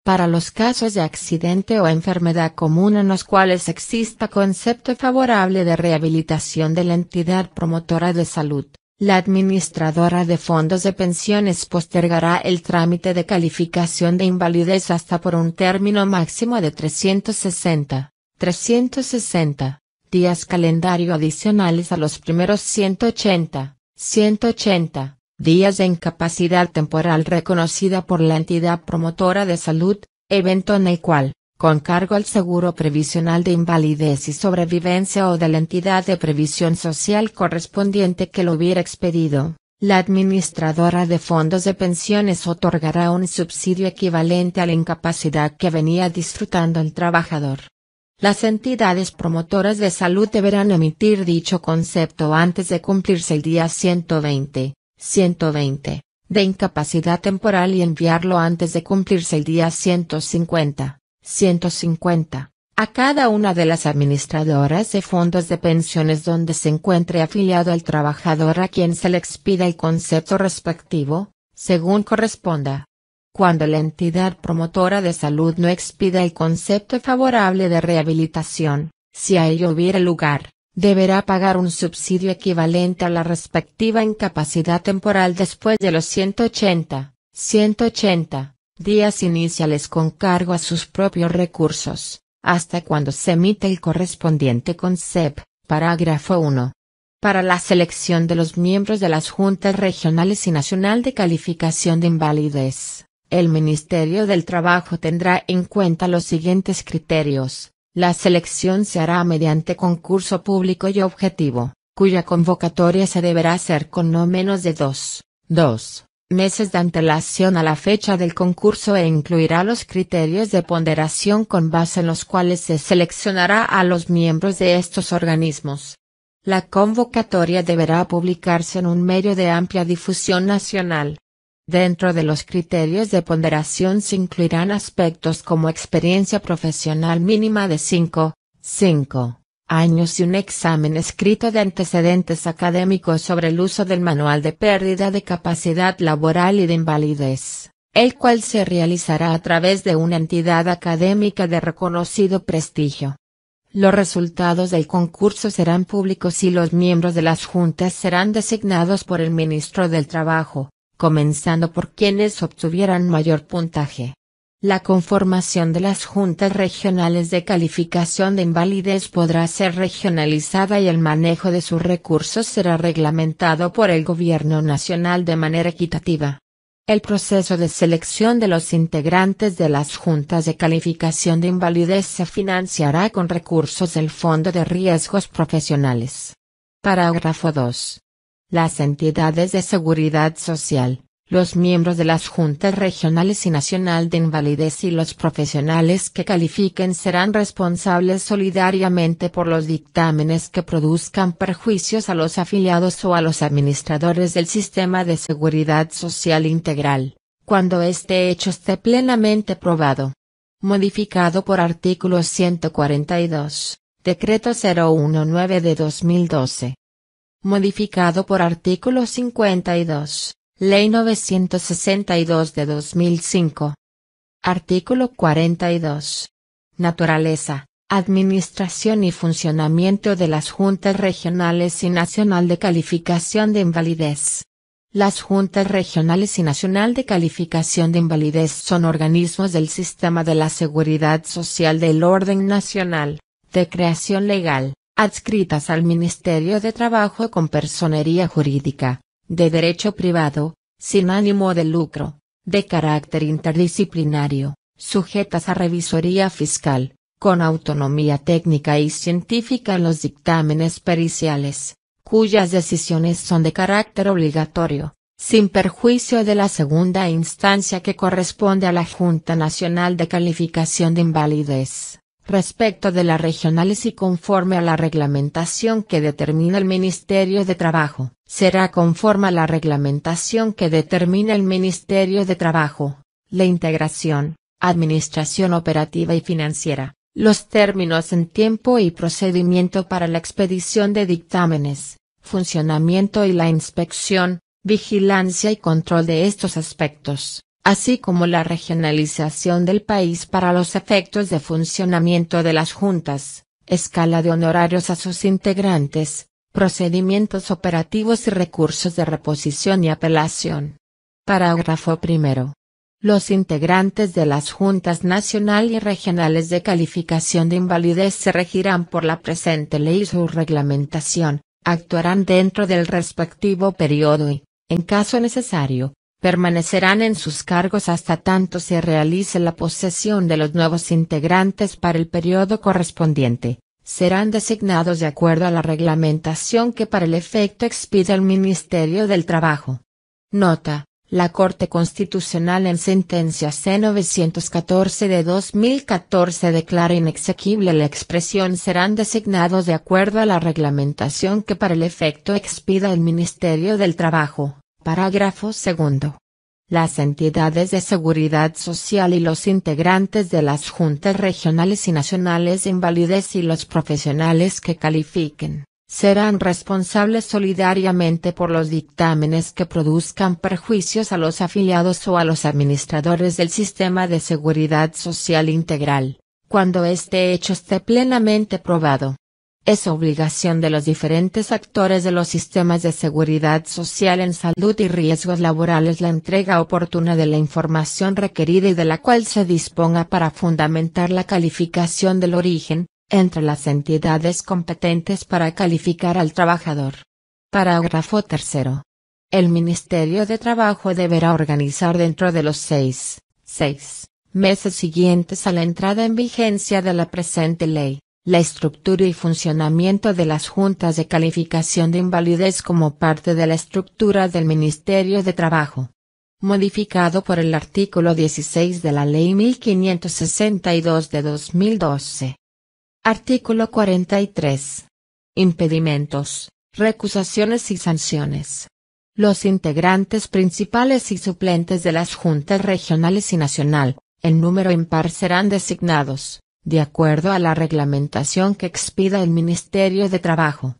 Para los casos de accidente o enfermedad común en los cuales exista concepto favorable de rehabilitación de la entidad promotora de salud. La administradora de fondos de pensiones postergará el trámite de calificación de invalidez hasta por un término máximo de 360, 360 días calendario adicionales a los primeros 180, 180 días de incapacidad temporal reconocida por la entidad promotora de salud, evento en el cual con cargo al Seguro Previsional de Invalidez y Sobrevivencia o de la entidad de previsión social correspondiente que lo hubiera expedido, la administradora de fondos de pensiones otorgará un subsidio equivalente a la incapacidad que venía disfrutando el trabajador. Las entidades promotoras de salud deberán emitir dicho concepto antes de cumplirse el día 120, 120, de incapacidad temporal y enviarlo antes de cumplirse el día 150. 150. A cada una de las administradoras de fondos de pensiones donde se encuentre afiliado el trabajador a quien se le expida el concepto respectivo, según corresponda. Cuando la entidad promotora de salud no expida el concepto favorable de rehabilitación, si a ello hubiera lugar, deberá pagar un subsidio equivalente a la respectiva incapacidad temporal después de los 180, 180, días iniciales con cargo a sus propios recursos, hasta cuando se emite el correspondiente concepto. parágrafo 1. Para la selección de los miembros de las juntas regionales y nacional de calificación de invalidez, el Ministerio del Trabajo tendrá en cuenta los siguientes criterios. La selección se hará mediante concurso público y objetivo, cuya convocatoria se deberá hacer con no menos de dos, 2 meses de antelación a la fecha del concurso e incluirá los criterios de ponderación con base en los cuales se seleccionará a los miembros de estos organismos. La convocatoria deberá publicarse en un medio de amplia difusión nacional. Dentro de los criterios de ponderación se incluirán aspectos como experiencia profesional mínima de 5, 5 años y un examen escrito de antecedentes académicos sobre el uso del manual de pérdida de capacidad laboral y de invalidez, el cual se realizará a través de una entidad académica de reconocido prestigio. Los resultados del concurso serán públicos y los miembros de las juntas serán designados por el ministro del Trabajo, comenzando por quienes obtuvieran mayor puntaje. La conformación de las juntas regionales de calificación de invalidez podrá ser regionalizada y el manejo de sus recursos será reglamentado por el Gobierno Nacional de manera equitativa. El proceso de selección de los integrantes de las juntas de calificación de invalidez se financiará con recursos del Fondo de Riesgos Profesionales. Parágrafo 2. Las entidades de seguridad social los miembros de las juntas regionales y nacional de invalidez y los profesionales que califiquen serán responsables solidariamente por los dictámenes que produzcan perjuicios a los afiliados o a los administradores del sistema de seguridad social integral, cuando este hecho esté plenamente probado. Modificado por artículo 142, Decreto 019 de 2012. Modificado por artículo 52 Ley 962 de 2005. Artículo 42. Naturaleza, administración y funcionamiento de las juntas regionales y nacional de calificación de invalidez. Las juntas regionales y nacional de calificación de invalidez son organismos del sistema de la seguridad social del orden nacional, de creación legal, adscritas al Ministerio de Trabajo con personería jurídica de derecho privado, sin ánimo de lucro, de carácter interdisciplinario, sujetas a revisoría fiscal, con autonomía técnica y científica en los dictámenes periciales, cuyas decisiones son de carácter obligatorio, sin perjuicio de la segunda instancia que corresponde a la Junta Nacional de Calificación de Invalidez respecto de las regionales y conforme a la reglamentación que determina el Ministerio de Trabajo. Será conforme a la reglamentación que determina el Ministerio de Trabajo, la integración, administración operativa y financiera, los términos en tiempo y procedimiento para la expedición de dictámenes, funcionamiento y la inspección, vigilancia y control de estos aspectos así como la regionalización del país para los efectos de funcionamiento de las juntas, escala de honorarios a sus integrantes, procedimientos operativos y recursos de reposición y apelación. Parágrafo primero. Los integrantes de las juntas nacional y regionales de calificación de invalidez se regirán por la presente ley y su reglamentación, actuarán dentro del respectivo periodo y, en caso necesario, permanecerán en sus cargos hasta tanto se realice la posesión de los nuevos integrantes para el periodo correspondiente. Serán designados de acuerdo a la reglamentación que para el efecto expide el Ministerio del Trabajo. Nota. La Corte Constitucional en sentencia C-914 de 2014 declara inexequible la expresión serán designados de acuerdo a la reglamentación que para el efecto expida el Ministerio del Trabajo. Parágrafo segundo. Las entidades de seguridad social y los integrantes de las juntas regionales y nacionales de invalidez y los profesionales que califiquen, serán responsables solidariamente por los dictámenes que produzcan perjuicios a los afiliados o a los administradores del sistema de seguridad social integral, cuando este hecho esté plenamente probado. Es obligación de los diferentes actores de los sistemas de seguridad social en salud y riesgos laborales la entrega oportuna de la información requerida y de la cual se disponga para fundamentar la calificación del origen, entre las entidades competentes para calificar al trabajador. Parágrafo tercero. El Ministerio de Trabajo deberá organizar dentro de los seis, seis meses siguientes a la entrada en vigencia de la presente ley la estructura y funcionamiento de las juntas de calificación de invalidez como parte de la estructura del Ministerio de Trabajo. Modificado por el artículo 16 de la Ley 1562 de 2012. Artículo 43. Impedimentos, recusaciones y sanciones. Los integrantes principales y suplentes de las juntas regionales y nacional, en número impar serán designados de acuerdo a la reglamentación que expida el Ministerio de Trabajo.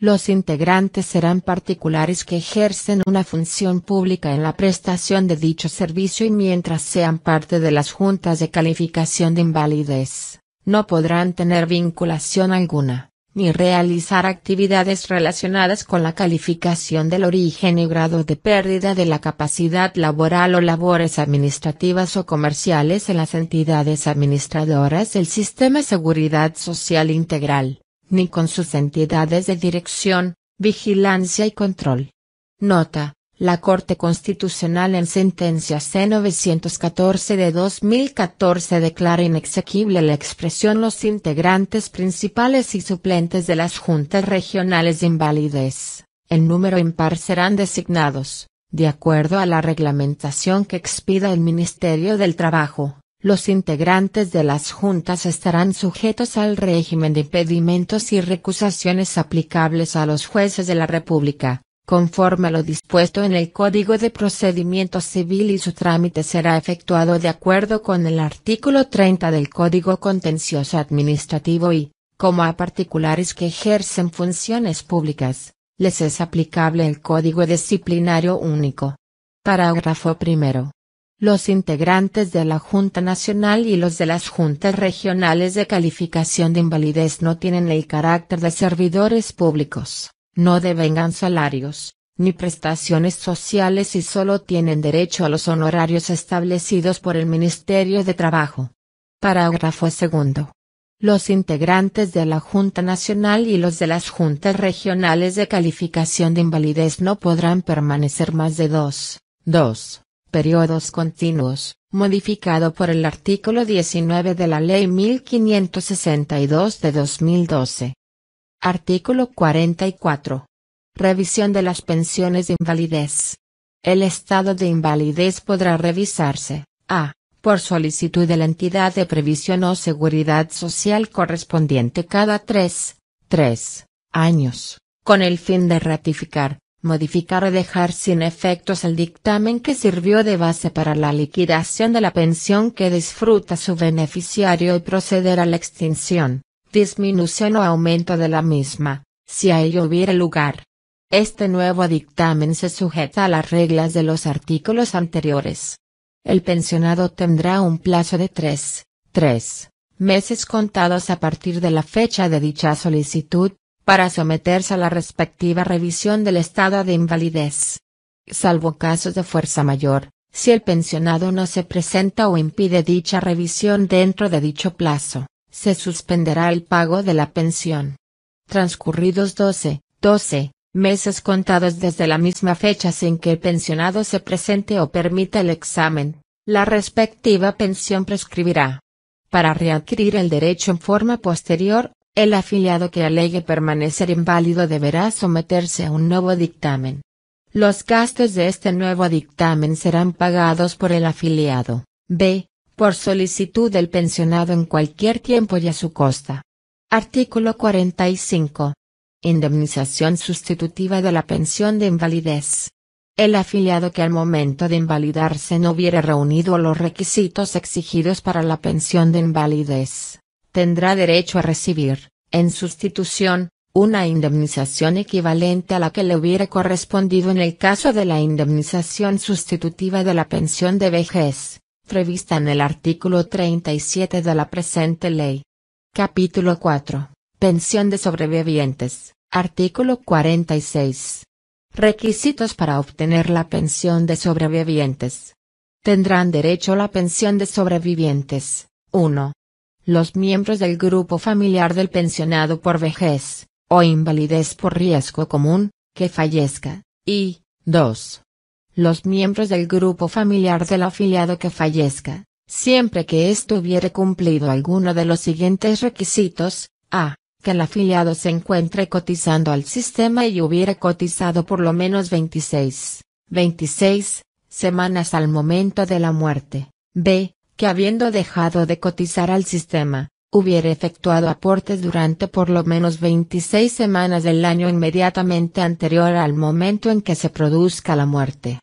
Los integrantes serán particulares que ejercen una función pública en la prestación de dicho servicio y mientras sean parte de las juntas de calificación de invalidez, no podrán tener vinculación alguna ni realizar actividades relacionadas con la calificación del origen y grado de pérdida de la capacidad laboral o labores administrativas o comerciales en las entidades administradoras del Sistema Seguridad Social Integral, ni con sus entidades de dirección, vigilancia y control. Nota. La Corte Constitucional en sentencia C-914 de 2014 declara inexequible la expresión los integrantes principales y suplentes de las juntas regionales de invalidez, en número impar serán designados, de acuerdo a la reglamentación que expida el Ministerio del Trabajo. Los integrantes de las juntas estarán sujetos al régimen de impedimentos y recusaciones aplicables a los jueces de la República conforme a lo dispuesto en el Código de Procedimiento Civil y su trámite será efectuado de acuerdo con el artículo 30 del Código Contencioso Administrativo y, como a particulares que ejercen funciones públicas, les es aplicable el Código Disciplinario Único. Parágrafo primero. Los integrantes de la Junta Nacional y los de las Juntas Regionales de Calificación de Invalidez no tienen el carácter de servidores públicos no devengan salarios, ni prestaciones sociales y solo tienen derecho a los honorarios establecidos por el Ministerio de Trabajo. Parágrafo segundo. Los integrantes de la Junta Nacional y los de las Juntas Regionales de Calificación de Invalidez no podrán permanecer más de dos, dos, periodos continuos, modificado por el artículo 19 de la Ley 1562 de 2012, Artículo 44. Revisión de las pensiones de invalidez. El estado de invalidez podrá revisarse, a, por solicitud de la entidad de previsión o seguridad social correspondiente cada tres, tres, años, con el fin de ratificar, modificar o dejar sin efectos el dictamen que sirvió de base para la liquidación de la pensión que disfruta su beneficiario y proceder a la extinción disminución o aumento de la misma, si a ello hubiera lugar. Este nuevo dictamen se sujeta a las reglas de los artículos anteriores. El pensionado tendrá un plazo de tres, tres meses contados a partir de la fecha de dicha solicitud, para someterse a la respectiva revisión del estado de invalidez. Salvo casos de fuerza mayor, si el pensionado no se presenta o impide dicha revisión dentro de dicho plazo, se suspenderá el pago de la pensión. Transcurridos 12, 12 meses contados desde la misma fecha sin que el pensionado se presente o permita el examen, la respectiva pensión prescribirá. Para readquirir el derecho en forma posterior, el afiliado que alegue permanecer inválido deberá someterse a un nuevo dictamen. Los gastos de este nuevo dictamen serán pagados por el afiliado. B por solicitud del pensionado en cualquier tiempo y a su costa. Artículo 45. Indemnización sustitutiva de la pensión de invalidez. El afiliado que al momento de invalidarse no hubiera reunido los requisitos exigidos para la pensión de invalidez, tendrá derecho a recibir, en sustitución, una indemnización equivalente a la que le hubiera correspondido en el caso de la indemnización sustitutiva de la pensión de vejez, prevista en el artículo 37 de la presente ley. Capítulo 4. Pensión de sobrevivientes. Artículo 46. Requisitos para obtener la pensión de sobrevivientes. Tendrán derecho a la pensión de sobrevivientes. 1. Los miembros del grupo familiar del pensionado por vejez, o invalidez por riesgo común, que fallezca, y, 2 los miembros del grupo familiar del afiliado que fallezca, siempre que esto hubiere cumplido alguno de los siguientes requisitos, a. que el afiliado se encuentre cotizando al sistema y hubiera cotizado por lo menos 26, 26, semanas al momento de la muerte, b. que habiendo dejado de cotizar al sistema, hubiera efectuado aportes durante por lo menos 26 semanas del año inmediatamente anterior al momento en que se produzca la muerte.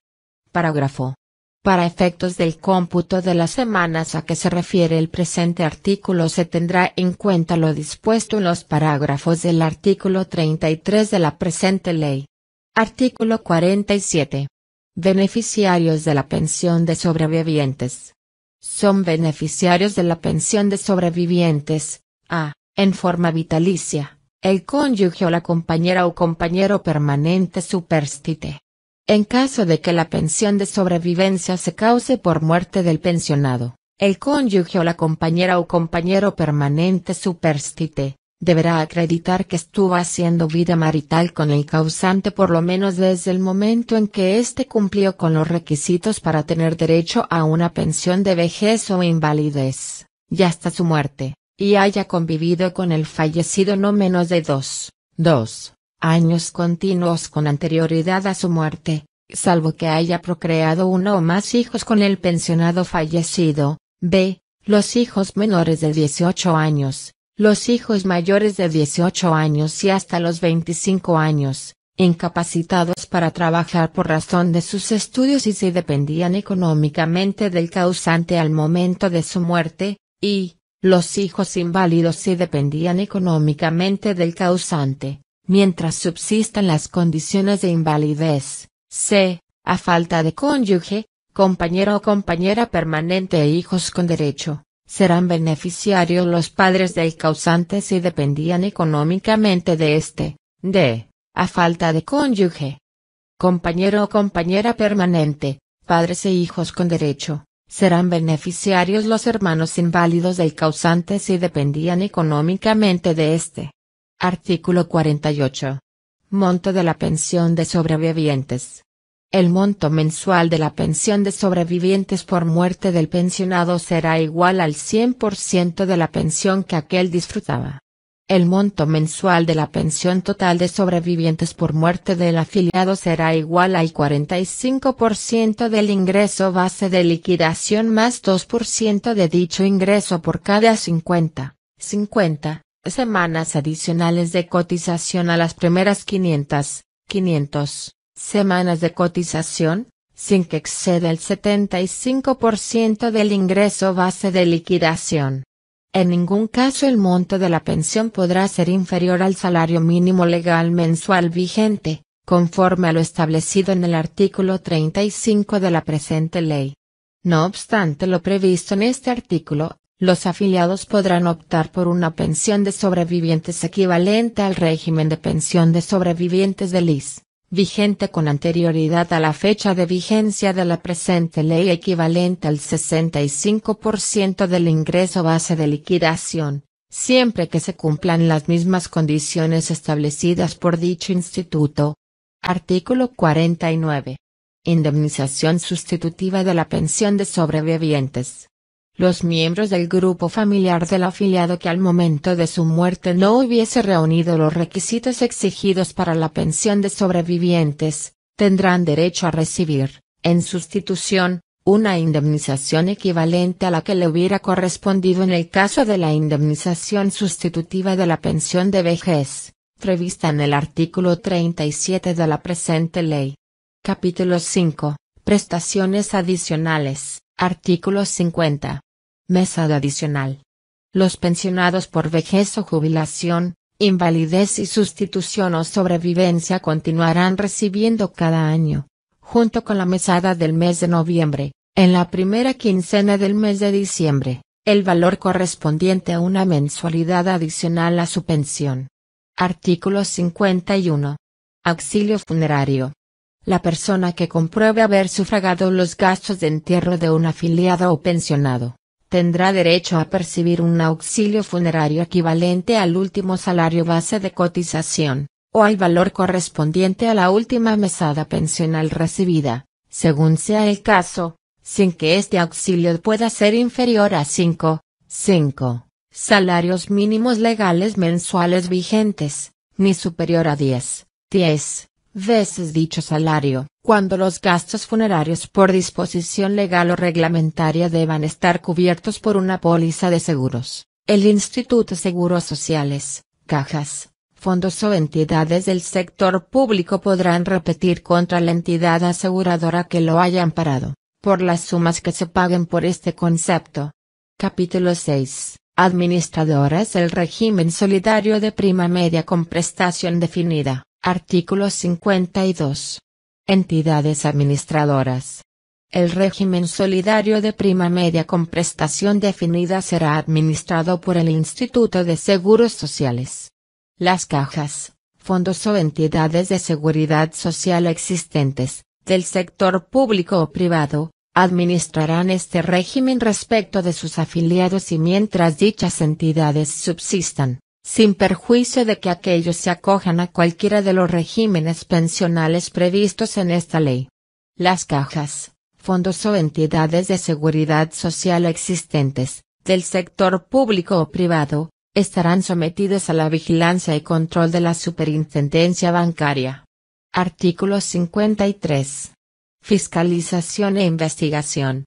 Parágrafo. Para efectos del cómputo de las semanas a que se refiere el presente artículo se tendrá en cuenta lo dispuesto en los parágrafos del artículo 33 de la presente ley. Artículo 47. Beneficiarios de la pensión de sobrevivientes. Son beneficiarios de la pensión de sobrevivientes, a, en forma vitalicia, el cónyuge o la compañera o compañero permanente superstite en caso de que la pensión de sobrevivencia se cause por muerte del pensionado, el cónyuge o la compañera o compañero permanente superstite, deberá acreditar que estuvo haciendo vida marital con el causante por lo menos desde el momento en que éste cumplió con los requisitos para tener derecho a una pensión de vejez o invalidez, y hasta su muerte, y haya convivido con el fallecido no menos de dos, dos años continuos con anterioridad a su muerte, salvo que haya procreado uno o más hijos con el pensionado fallecido. B. Los hijos menores de 18 años, los hijos mayores de 18 años y hasta los 25 años, incapacitados para trabajar por razón de sus estudios y si dependían económicamente del causante al momento de su muerte, y, los hijos inválidos si dependían económicamente del causante, mientras subsistan las condiciones de invalidez, c. a falta de cónyuge, compañero o compañera permanente e hijos con derecho, serán beneficiarios los padres del causante si dependían económicamente de éste, d. a falta de cónyuge, compañero o compañera permanente, padres e hijos con derecho, serán beneficiarios los hermanos inválidos del causante si dependían económicamente de éste. Artículo 48. Monto de la pensión de sobrevivientes. El monto mensual de la pensión de sobrevivientes por muerte del pensionado será igual al 100% de la pensión que aquel disfrutaba. El monto mensual de la pensión total de sobrevivientes por muerte del afiliado será igual al 45% del ingreso base de liquidación más 2% de dicho ingreso por cada 50, 50, semanas adicionales de cotización a las primeras 500, 500 semanas de cotización, sin que exceda el 75% del ingreso base de liquidación. En ningún caso el monto de la pensión podrá ser inferior al salario mínimo legal mensual vigente, conforme a lo establecido en el artículo 35 de la presente ley. No obstante lo previsto en este artículo, los afiliados podrán optar por una pensión de sobrevivientes equivalente al régimen de pensión de sobrevivientes del IS, vigente con anterioridad a la fecha de vigencia de la presente ley equivalente al 65% del ingreso base de liquidación, siempre que se cumplan las mismas condiciones establecidas por dicho instituto. Artículo 49. Indemnización sustitutiva de la pensión de sobrevivientes los miembros del grupo familiar del afiliado que al momento de su muerte no hubiese reunido los requisitos exigidos para la pensión de sobrevivientes, tendrán derecho a recibir, en sustitución, una indemnización equivalente a la que le hubiera correspondido en el caso de la indemnización sustitutiva de la pensión de vejez, prevista en el artículo 37 de la presente ley. Capítulo 5. Prestaciones adicionales. Artículo 50. Mesada adicional. Los pensionados por vejez o jubilación, invalidez y sustitución o sobrevivencia continuarán recibiendo cada año, junto con la mesada del mes de noviembre, en la primera quincena del mes de diciembre, el valor correspondiente a una mensualidad adicional a su pensión. Artículo 51. Auxilio funerario. La persona que compruebe haber sufragado los gastos de entierro de un afiliado o pensionado, tendrá derecho a percibir un auxilio funerario equivalente al último salario base de cotización, o al valor correspondiente a la última mesada pensional recibida, según sea el caso, sin que este auxilio pueda ser inferior a 5, 5 salarios mínimos legales mensuales vigentes, ni superior a 10, 10 veces dicho salario cuando los gastos funerarios por disposición legal o reglamentaria deban estar cubiertos por una póliza de seguros, el Instituto Seguros Sociales, cajas, fondos o entidades del sector público podrán repetir contra la entidad aseguradora que lo haya amparado, por las sumas que se paguen por este concepto. Capítulo 6. Administradoras del régimen solidario de prima media con prestación definida. Artículo 52. Entidades administradoras. El régimen solidario de prima media con prestación definida será administrado por el Instituto de Seguros Sociales. Las cajas, fondos o entidades de seguridad social existentes, del sector público o privado, administrarán este régimen respecto de sus afiliados y mientras dichas entidades subsistan, sin perjuicio de que aquellos se acojan a cualquiera de los regímenes pensionales previstos en esta ley. Las cajas, fondos o entidades de seguridad social existentes, del sector público o privado, estarán sometidas a la vigilancia y control de la Superintendencia Bancaria. Artículo 53. Fiscalización e investigación.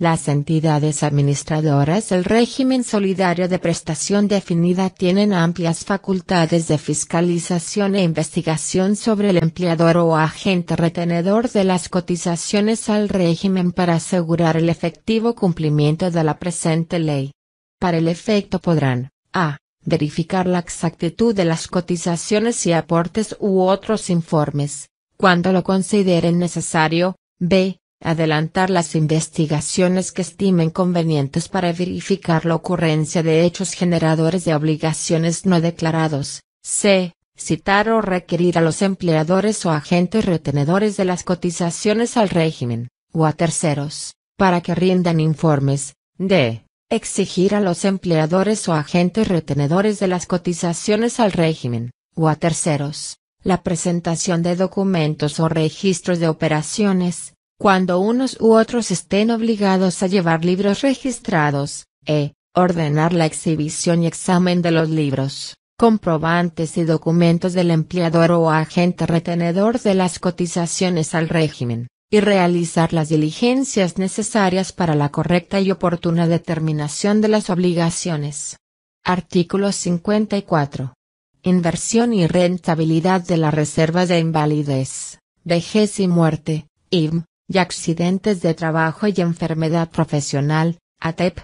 Las entidades administradoras del régimen solidario de prestación definida tienen amplias facultades de fiscalización e investigación sobre el empleador o agente retenedor de las cotizaciones al régimen para asegurar el efectivo cumplimiento de la presente ley. Para el efecto podrán, a. Verificar la exactitud de las cotizaciones y aportes u otros informes, cuando lo consideren necesario, b adelantar las investigaciones que estimen convenientes para verificar la ocurrencia de hechos generadores de obligaciones no declarados, c. citar o requerir a los empleadores o agentes retenedores de las cotizaciones al régimen, o a terceros, para que rindan informes, d. exigir a los empleadores o agentes retenedores de las cotizaciones al régimen, o a terceros, la presentación de documentos o registros de operaciones, cuando unos u otros estén obligados a llevar libros registrados, e, ordenar la exhibición y examen de los libros, comprobantes y documentos del empleador o agente retenedor de las cotizaciones al régimen, y realizar las diligencias necesarias para la correcta y oportuna determinación de las obligaciones. Artículo 54. Inversión y rentabilidad de las reservas de invalidez, vejez y muerte, y accidentes de trabajo y enfermedad profesional, ATEP.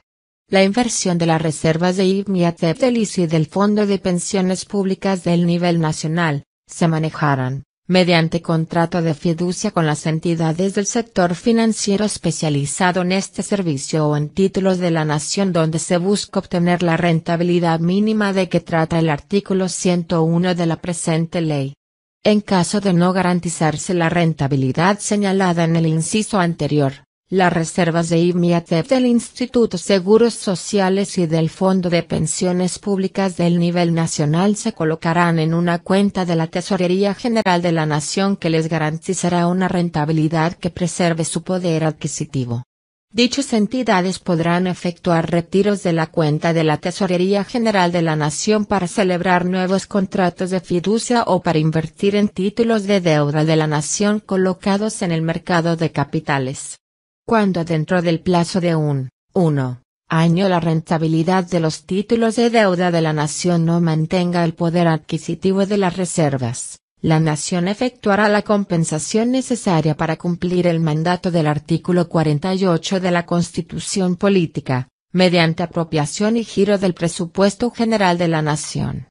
La inversión de las reservas de y atep del y del Fondo de Pensiones Públicas del nivel nacional, se manejarán, mediante contrato de fiducia con las entidades del sector financiero especializado en este servicio o en títulos de la nación donde se busca obtener la rentabilidad mínima de que trata el artículo 101 de la presente ley. En caso de no garantizarse la rentabilidad señalada en el inciso anterior, las reservas de IMIATEP del Instituto Seguros Sociales y del Fondo de Pensiones Públicas del nivel nacional se colocarán en una cuenta de la Tesorería General de la Nación que les garantizará una rentabilidad que preserve su poder adquisitivo. Dichas entidades podrán efectuar retiros de la cuenta de la Tesorería General de la Nación para celebrar nuevos contratos de fiducia o para invertir en títulos de deuda de la Nación colocados en el mercado de capitales. Cuando dentro del plazo de un uno, año la rentabilidad de los títulos de deuda de la Nación no mantenga el poder adquisitivo de las reservas, la Nación efectuará la compensación necesaria para cumplir el mandato del artículo 48 de la Constitución Política, mediante apropiación y giro del presupuesto general de la Nación.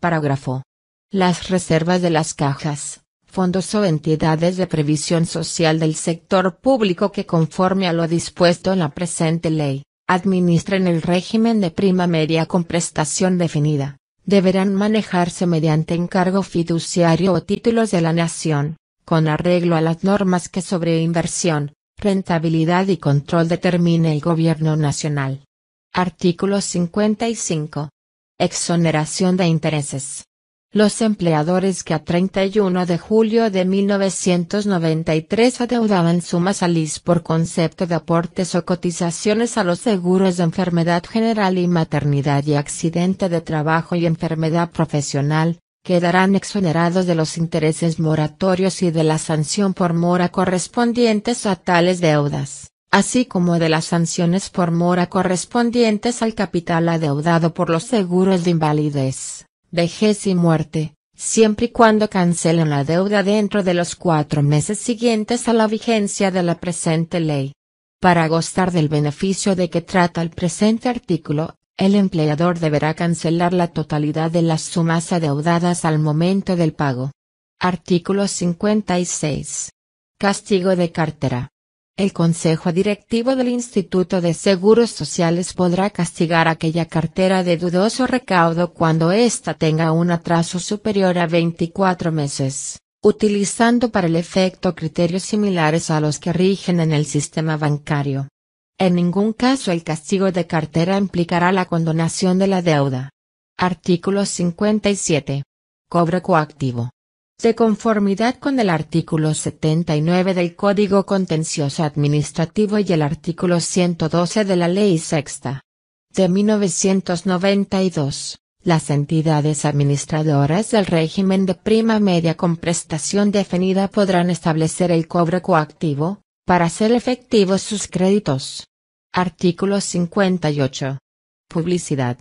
Parágrafo. Las reservas de las cajas, fondos o entidades de previsión social del sector público que conforme a lo dispuesto en la presente ley, administren el régimen de prima media con prestación definida, deberán manejarse mediante encargo fiduciario o títulos de la nación, con arreglo a las normas que sobre inversión, rentabilidad y control determine el Gobierno Nacional. Artículo 55. Exoneración de intereses. Los empleadores que a 31 de julio de 1993 adeudaban sumas al IS por concepto de aportes o cotizaciones a los seguros de enfermedad general y maternidad y accidente de trabajo y enfermedad profesional, quedarán exonerados de los intereses moratorios y de la sanción por mora correspondientes a tales deudas, así como de las sanciones por mora correspondientes al capital adeudado por los seguros de invalidez vejez y muerte, siempre y cuando cancelen la deuda dentro de los cuatro meses siguientes a la vigencia de la presente ley. Para gozar del beneficio de que trata el presente artículo, el empleador deberá cancelar la totalidad de las sumas adeudadas al momento del pago. Artículo 56. Castigo de cartera el Consejo Directivo del Instituto de Seguros Sociales podrá castigar aquella cartera de dudoso recaudo cuando ésta tenga un atraso superior a 24 meses, utilizando para el efecto criterios similares a los que rigen en el sistema bancario. En ningún caso el castigo de cartera implicará la condonación de la deuda. Artículo 57. Cobro coactivo de conformidad con el artículo 79 del Código Contencioso Administrativo y el artículo 112 de la Ley Sexta de 1992, las entidades administradoras del régimen de prima media con prestación definida podrán establecer el cobro coactivo, para hacer efectivos sus créditos. Artículo 58. Publicidad.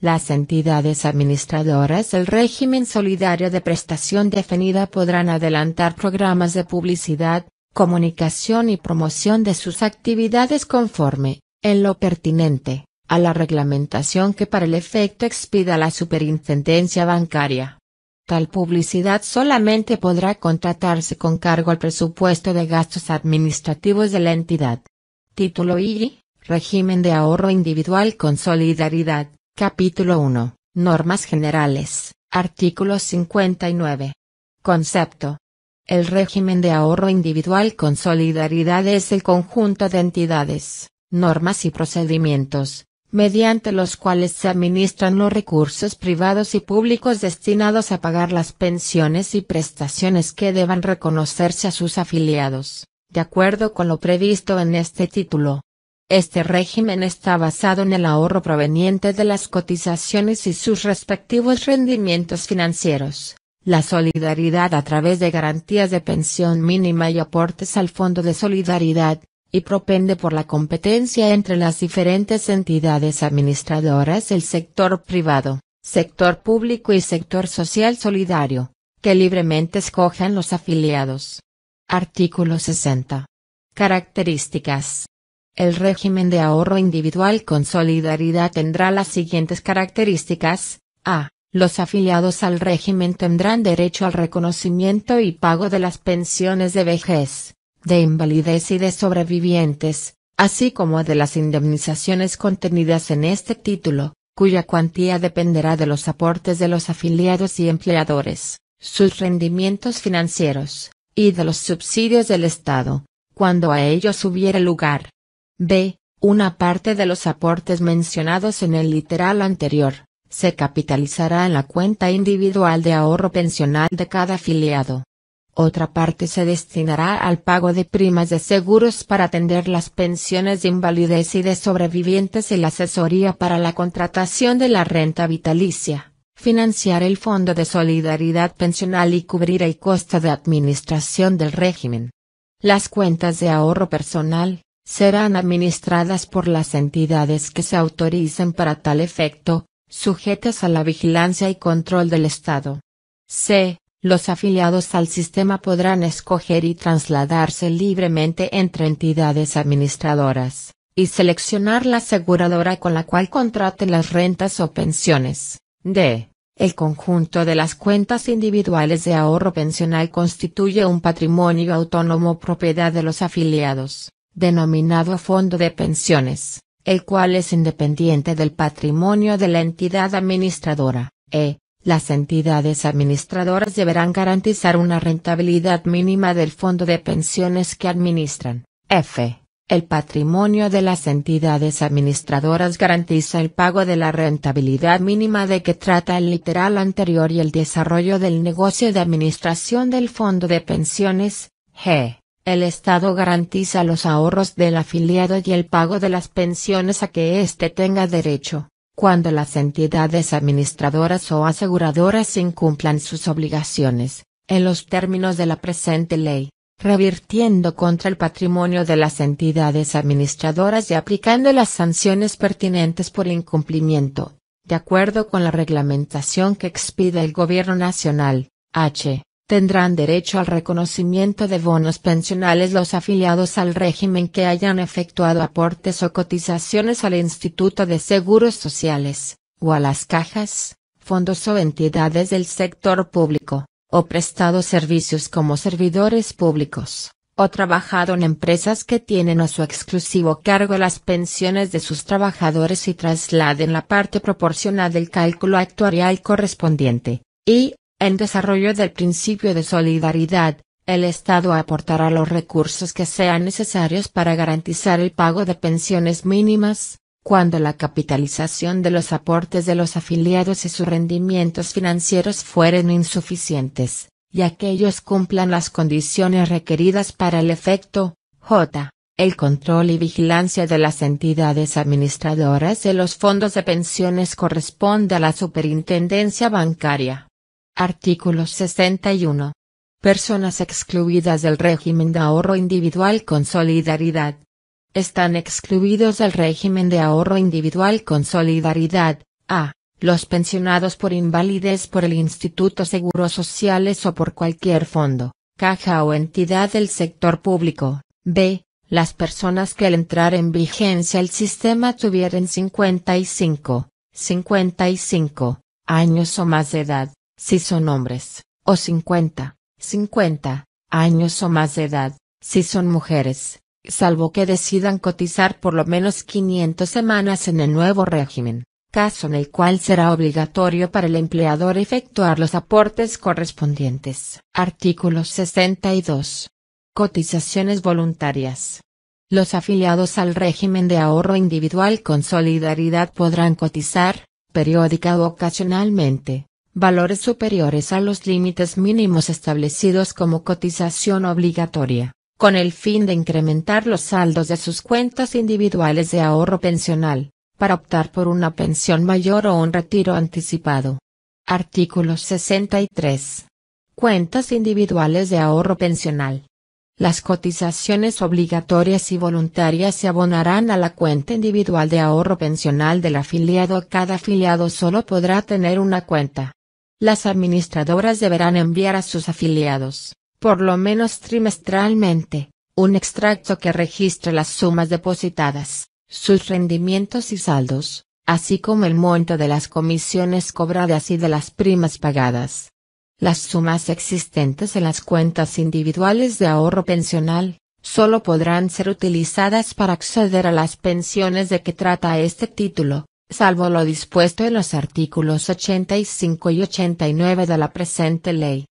Las entidades administradoras del régimen solidario de prestación definida podrán adelantar programas de publicidad, comunicación y promoción de sus actividades conforme, en lo pertinente, a la reglamentación que para el efecto expida la Superintendencia Bancaria. Tal publicidad solamente podrá contratarse con cargo al presupuesto de gastos administrativos de la entidad. Título I. Régimen de ahorro individual con solidaridad. Capítulo 1. Normas generales. Artículo 59. Concepto. El régimen de ahorro individual con solidaridad es el conjunto de entidades, normas y procedimientos, mediante los cuales se administran los recursos privados y públicos destinados a pagar las pensiones y prestaciones que deban reconocerse a sus afiliados, de acuerdo con lo previsto en este título. Este régimen está basado en el ahorro proveniente de las cotizaciones y sus respectivos rendimientos financieros, la solidaridad a través de garantías de pensión mínima y aportes al Fondo de Solidaridad, y propende por la competencia entre las diferentes entidades administradoras del sector privado, sector público y sector social solidario, que libremente escojan los afiliados. Artículo 60. Características. El régimen de ahorro individual con solidaridad tendrá las siguientes características. A. Los afiliados al régimen tendrán derecho al reconocimiento y pago de las pensiones de vejez, de invalidez y de sobrevivientes, así como de las indemnizaciones contenidas en este título, cuya cuantía dependerá de los aportes de los afiliados y empleadores, sus rendimientos financieros, y de los subsidios del Estado, cuando a ellos hubiera lugar. B. Una parte de los aportes mencionados en el literal anterior, se capitalizará en la cuenta individual de ahorro pensional de cada afiliado. Otra parte se destinará al pago de primas de seguros para atender las pensiones de invalidez y de sobrevivientes y la asesoría para la contratación de la renta vitalicia, financiar el Fondo de Solidaridad Pensional y cubrir el costo de administración del régimen. Las cuentas de ahorro personal, serán administradas por las entidades que se autoricen para tal efecto, sujetas a la vigilancia y control del Estado. C. Los afiliados al sistema podrán escoger y trasladarse libremente entre entidades administradoras, y seleccionar la aseguradora con la cual contraten las rentas o pensiones. D. El conjunto de las cuentas individuales de ahorro pensional constituye un patrimonio autónomo propiedad de los afiliados denominado Fondo de Pensiones, el cual es independiente del patrimonio de la entidad administradora, e, las entidades administradoras deberán garantizar una rentabilidad mínima del fondo de pensiones que administran. F. El patrimonio de las entidades administradoras garantiza el pago de la rentabilidad mínima de que trata el literal anterior y el desarrollo del negocio de administración del fondo de pensiones. G. El Estado garantiza los ahorros del afiliado y el pago de las pensiones a que éste tenga derecho, cuando las entidades administradoras o aseguradoras incumplan sus obligaciones, en los términos de la presente ley revirtiendo contra el patrimonio de las entidades administradoras y aplicando las sanciones pertinentes por incumplimiento, de acuerdo con la reglamentación que expide el Gobierno Nacional, H. Tendrán derecho al reconocimiento de bonos pensionales los afiliados al régimen que hayan efectuado aportes o cotizaciones al Instituto de Seguros Sociales, o a las cajas, fondos o entidades del sector público, o prestado servicios como servidores públicos, o trabajado en empresas que tienen a su exclusivo cargo las pensiones de sus trabajadores y trasladen la parte proporcional del cálculo actuarial correspondiente, y, en desarrollo del principio de solidaridad, el Estado aportará los recursos que sean necesarios para garantizar el pago de pensiones mínimas, cuando la capitalización de los aportes de los afiliados y sus rendimientos financieros fueren insuficientes, y aquellos cumplan las condiciones requeridas para el efecto, J. El control y vigilancia de las entidades administradoras de los fondos de pensiones corresponde a la Superintendencia Bancaria. Artículo 61. Personas excluidas del régimen de ahorro individual con solidaridad. Están excluidos del régimen de ahorro individual con solidaridad, a. Los pensionados por invalidez por el Instituto Seguros Sociales o por cualquier fondo, caja o entidad del sector público. b. Las personas que al entrar en vigencia el sistema tuvieran 55, 55 años o más de edad si son hombres, o 50, 50 años o más de edad, si son mujeres, salvo que decidan cotizar por lo menos 500 semanas en el nuevo régimen, caso en el cual será obligatorio para el empleador efectuar los aportes correspondientes. Artículo 62. Cotizaciones voluntarias. Los afiliados al régimen de ahorro individual con solidaridad podrán cotizar, periódica o ocasionalmente, valores superiores a los límites mínimos establecidos como cotización obligatoria, con el fin de incrementar los saldos de sus cuentas individuales de ahorro pensional, para optar por una pensión mayor o un retiro anticipado. Artículo 63. Cuentas individuales de ahorro pensional. Las cotizaciones obligatorias y voluntarias se abonarán a la cuenta individual de ahorro pensional del afiliado. Cada afiliado solo podrá tener una cuenta, las administradoras deberán enviar a sus afiliados, por lo menos trimestralmente, un extracto que registre las sumas depositadas, sus rendimientos y saldos, así como el monto de las comisiones cobradas y de las primas pagadas. Las sumas existentes en las cuentas individuales de ahorro pensional, solo podrán ser utilizadas para acceder a las pensiones de que trata este título, salvo lo dispuesto en los artículos 85 y 89 de la presente ley.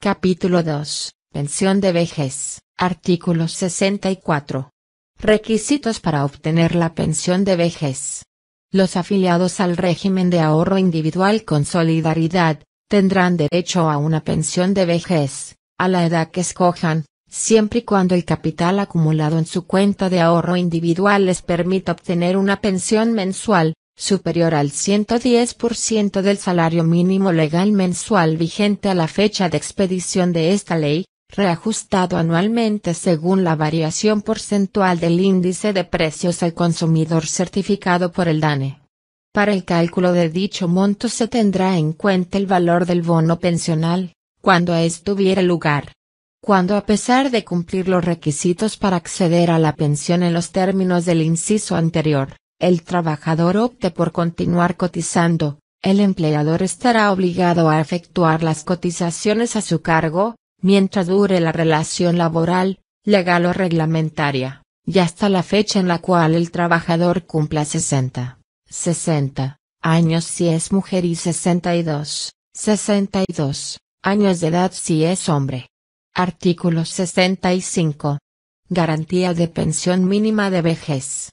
Capítulo 2. Pensión de vejez. Artículo 64. Requisitos para obtener la pensión de vejez. Los afiliados al régimen de ahorro individual con solidaridad, tendrán derecho a una pensión de vejez, a la edad que escojan, siempre y cuando el capital acumulado en su cuenta de ahorro individual les permita obtener una pensión mensual, superior al 110% del salario mínimo legal mensual vigente a la fecha de expedición de esta ley, reajustado anualmente según la variación porcentual del índice de precios al consumidor certificado por el DANE. Para el cálculo de dicho monto se tendrá en cuenta el valor del bono pensional, cuando estuviera lugar. Cuando a pesar de cumplir los requisitos para acceder a la pensión en los términos del inciso anterior, el trabajador opte por continuar cotizando, el empleador estará obligado a efectuar las cotizaciones a su cargo, mientras dure la relación laboral, legal o reglamentaria, y hasta la fecha en la cual el trabajador cumpla 60, 60 años si es mujer y 62, 62 años de edad si es hombre. Artículo 65. Garantía de pensión mínima de vejez.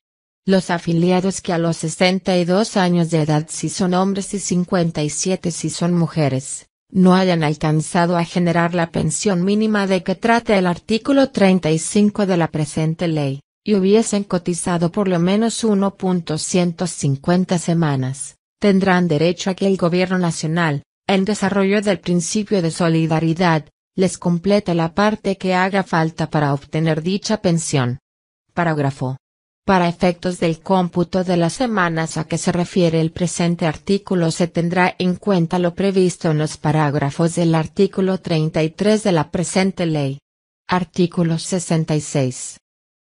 Los afiliados que a los 62 años de edad si son hombres y 57 si son mujeres, no hayan alcanzado a generar la pensión mínima de que trate el artículo 35 de la presente ley, y hubiesen cotizado por lo menos 1.150 semanas, tendrán derecho a que el Gobierno Nacional, en desarrollo del principio de solidaridad, les complete la parte que haga falta para obtener dicha pensión. Parágrafo para efectos del cómputo de las semanas a que se refiere el presente artículo se tendrá en cuenta lo previsto en los parágrafos del artículo 33 de la presente ley. Artículo 66.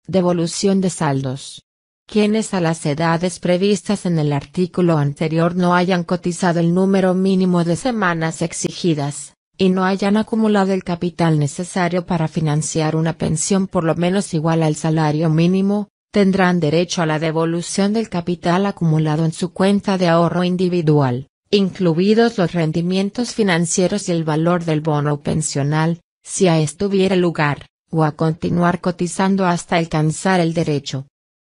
Devolución de saldos. Quienes a las edades previstas en el artículo anterior no hayan cotizado el número mínimo de semanas exigidas, y no hayan acumulado el capital necesario para financiar una pensión por lo menos igual al salario mínimo, tendrán derecho a la devolución del capital acumulado en su cuenta de ahorro individual, incluidos los rendimientos financieros y el valor del bono pensional, si a esto lugar, o a continuar cotizando hasta alcanzar el derecho.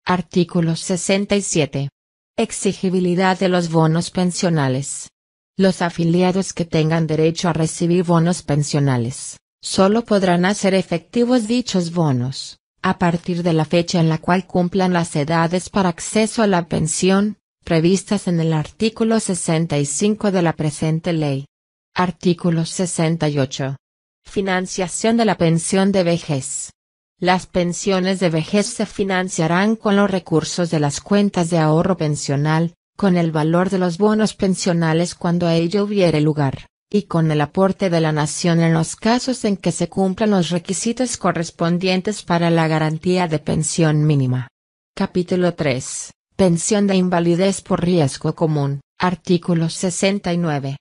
Artículo 67. Exigibilidad de los bonos pensionales. Los afiliados que tengan derecho a recibir bonos pensionales, solo podrán hacer efectivos dichos bonos, a partir de la fecha en la cual cumplan las edades para acceso a la pensión, previstas en el artículo 65 de la presente ley. Artículo 68. Financiación de la pensión de vejez. Las pensiones de vejez se financiarán con los recursos de las cuentas de ahorro pensional, con el valor de los bonos pensionales cuando a ello hubiere lugar y con el aporte de la Nación en los casos en que se cumplan los requisitos correspondientes para la garantía de pensión mínima. Capítulo 3. Pensión de invalidez por riesgo común. Artículo 69.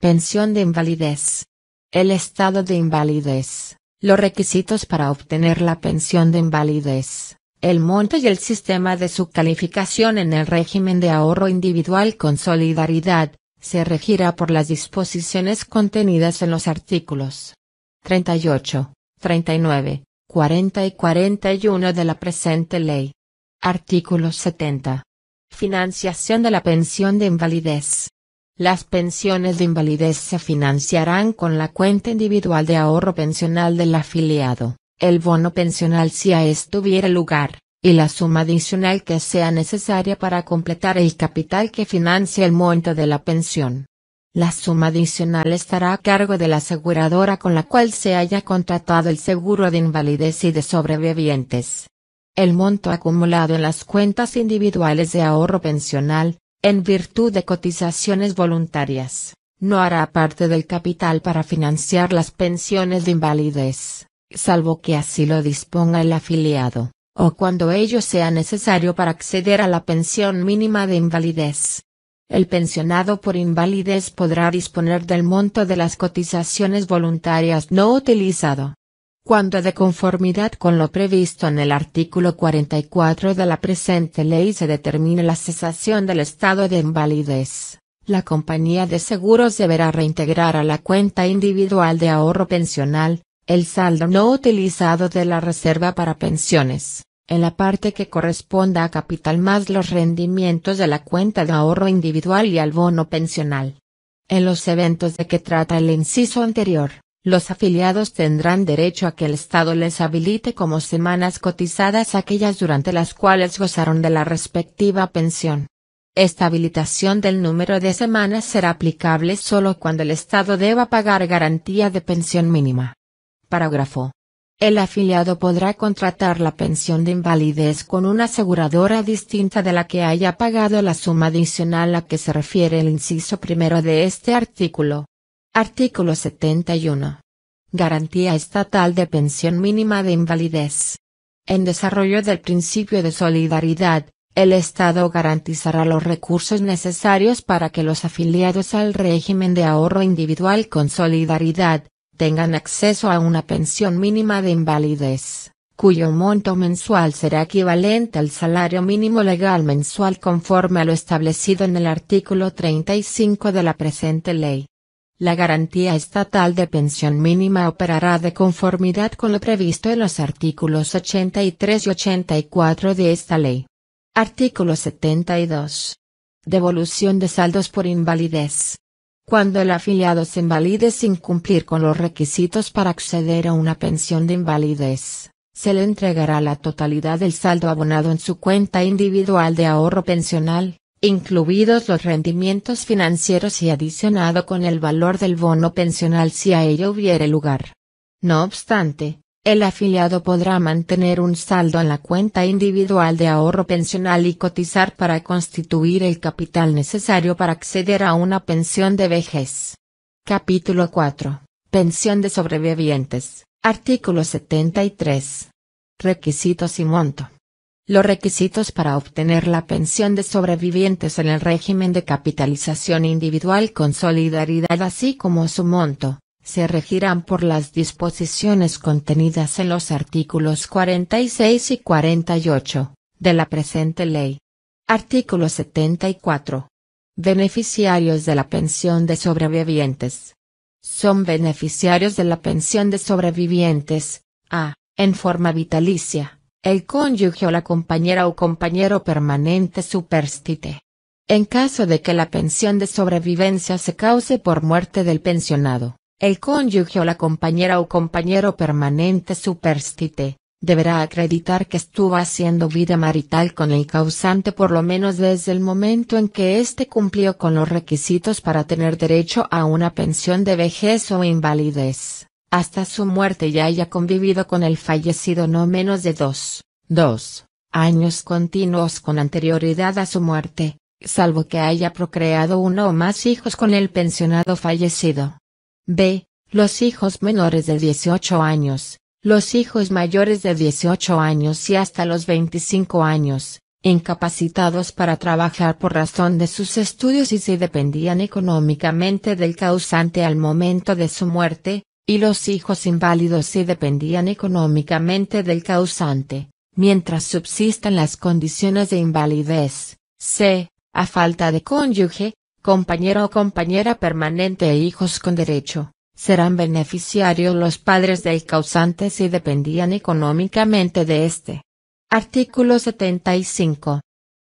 Pensión de invalidez. El estado de invalidez. Los requisitos para obtener la pensión de invalidez el monto y el sistema de su calificación en el régimen de ahorro individual con solidaridad, se regirá por las disposiciones contenidas en los artículos 38, 39, 40 y 41 de la presente ley. Artículo 70. Financiación de la pensión de invalidez. Las pensiones de invalidez se financiarán con la cuenta individual de ahorro pensional del afiliado, el bono pensional si a esto hubiera lugar y la suma adicional que sea necesaria para completar el capital que financia el monto de la pensión. La suma adicional estará a cargo de la aseguradora con la cual se haya contratado el seguro de invalidez y de sobrevivientes. El monto acumulado en las cuentas individuales de ahorro pensional, en virtud de cotizaciones voluntarias, no hará parte del capital para financiar las pensiones de invalidez, salvo que así lo disponga el afiliado o cuando ello sea necesario para acceder a la pensión mínima de invalidez. El pensionado por invalidez podrá disponer del monto de las cotizaciones voluntarias no utilizado. Cuando de conformidad con lo previsto en el artículo 44 de la presente ley se determine la cesación del estado de invalidez, la compañía de seguros deberá reintegrar a la cuenta individual de ahorro pensional, el saldo no utilizado de la reserva para pensiones en la parte que corresponda a capital más los rendimientos de la cuenta de ahorro individual y al bono pensional. En los eventos de que trata el inciso anterior, los afiliados tendrán derecho a que el Estado les habilite como semanas cotizadas aquellas durante las cuales gozaron de la respectiva pensión. Esta habilitación del número de semanas será aplicable solo cuando el Estado deba pagar garantía de pensión mínima. Parágrafo el afiliado podrá contratar la pensión de invalidez con una aseguradora distinta de la que haya pagado la suma adicional a que se refiere el inciso primero de este artículo. Artículo 71. Garantía estatal de pensión mínima de invalidez. En desarrollo del principio de solidaridad, el Estado garantizará los recursos necesarios para que los afiliados al régimen de ahorro individual con solidaridad tengan acceso a una pensión mínima de invalidez, cuyo monto mensual será equivalente al salario mínimo legal mensual conforme a lo establecido en el artículo 35 de la presente ley. La garantía estatal de pensión mínima operará de conformidad con lo previsto en los artículos 83 y 84 de esta ley. Artículo 72. Devolución de saldos por invalidez. Cuando el afiliado se invalide sin cumplir con los requisitos para acceder a una pensión de invalidez, se le entregará la totalidad del saldo abonado en su cuenta individual de ahorro pensional, incluidos los rendimientos financieros y adicionado con el valor del bono pensional si a ello hubiere lugar. No obstante, el afiliado podrá mantener un saldo en la cuenta individual de ahorro pensional y cotizar para constituir el capital necesario para acceder a una pensión de vejez. Capítulo 4. Pensión de sobrevivientes. Artículo 73. Requisitos y monto. Los requisitos para obtener la pensión de sobrevivientes en el régimen de capitalización individual con solidaridad así como su monto se regirán por las disposiciones contenidas en los artículos 46 y 48, de la presente ley. Artículo 74. Beneficiarios de la pensión de sobrevivientes. Son beneficiarios de la pensión de sobrevivientes, a, en forma vitalicia, el cónyuge o la compañera o compañero permanente superstite. En caso de que la pensión de sobrevivencia se cause por muerte del pensionado, el cónyuge o la compañera o compañero permanente superstite, deberá acreditar que estuvo haciendo vida marital con el causante por lo menos desde el momento en que éste cumplió con los requisitos para tener derecho a una pensión de vejez o invalidez, hasta su muerte y haya convivido con el fallecido no menos de dos, dos años continuos con anterioridad a su muerte, salvo que haya procreado uno o más hijos con el pensionado fallecido. B. Los hijos menores de 18 años, los hijos mayores de 18 años y hasta los 25 años, incapacitados para trabajar por razón de sus estudios y si dependían económicamente del causante al momento de su muerte, y los hijos inválidos si dependían económicamente del causante, mientras subsistan las condiciones de invalidez. C. A falta de cónyuge, compañero o compañera permanente e hijos con derecho, serán beneficiarios los padres del causante si dependían económicamente de este. Artículo 75.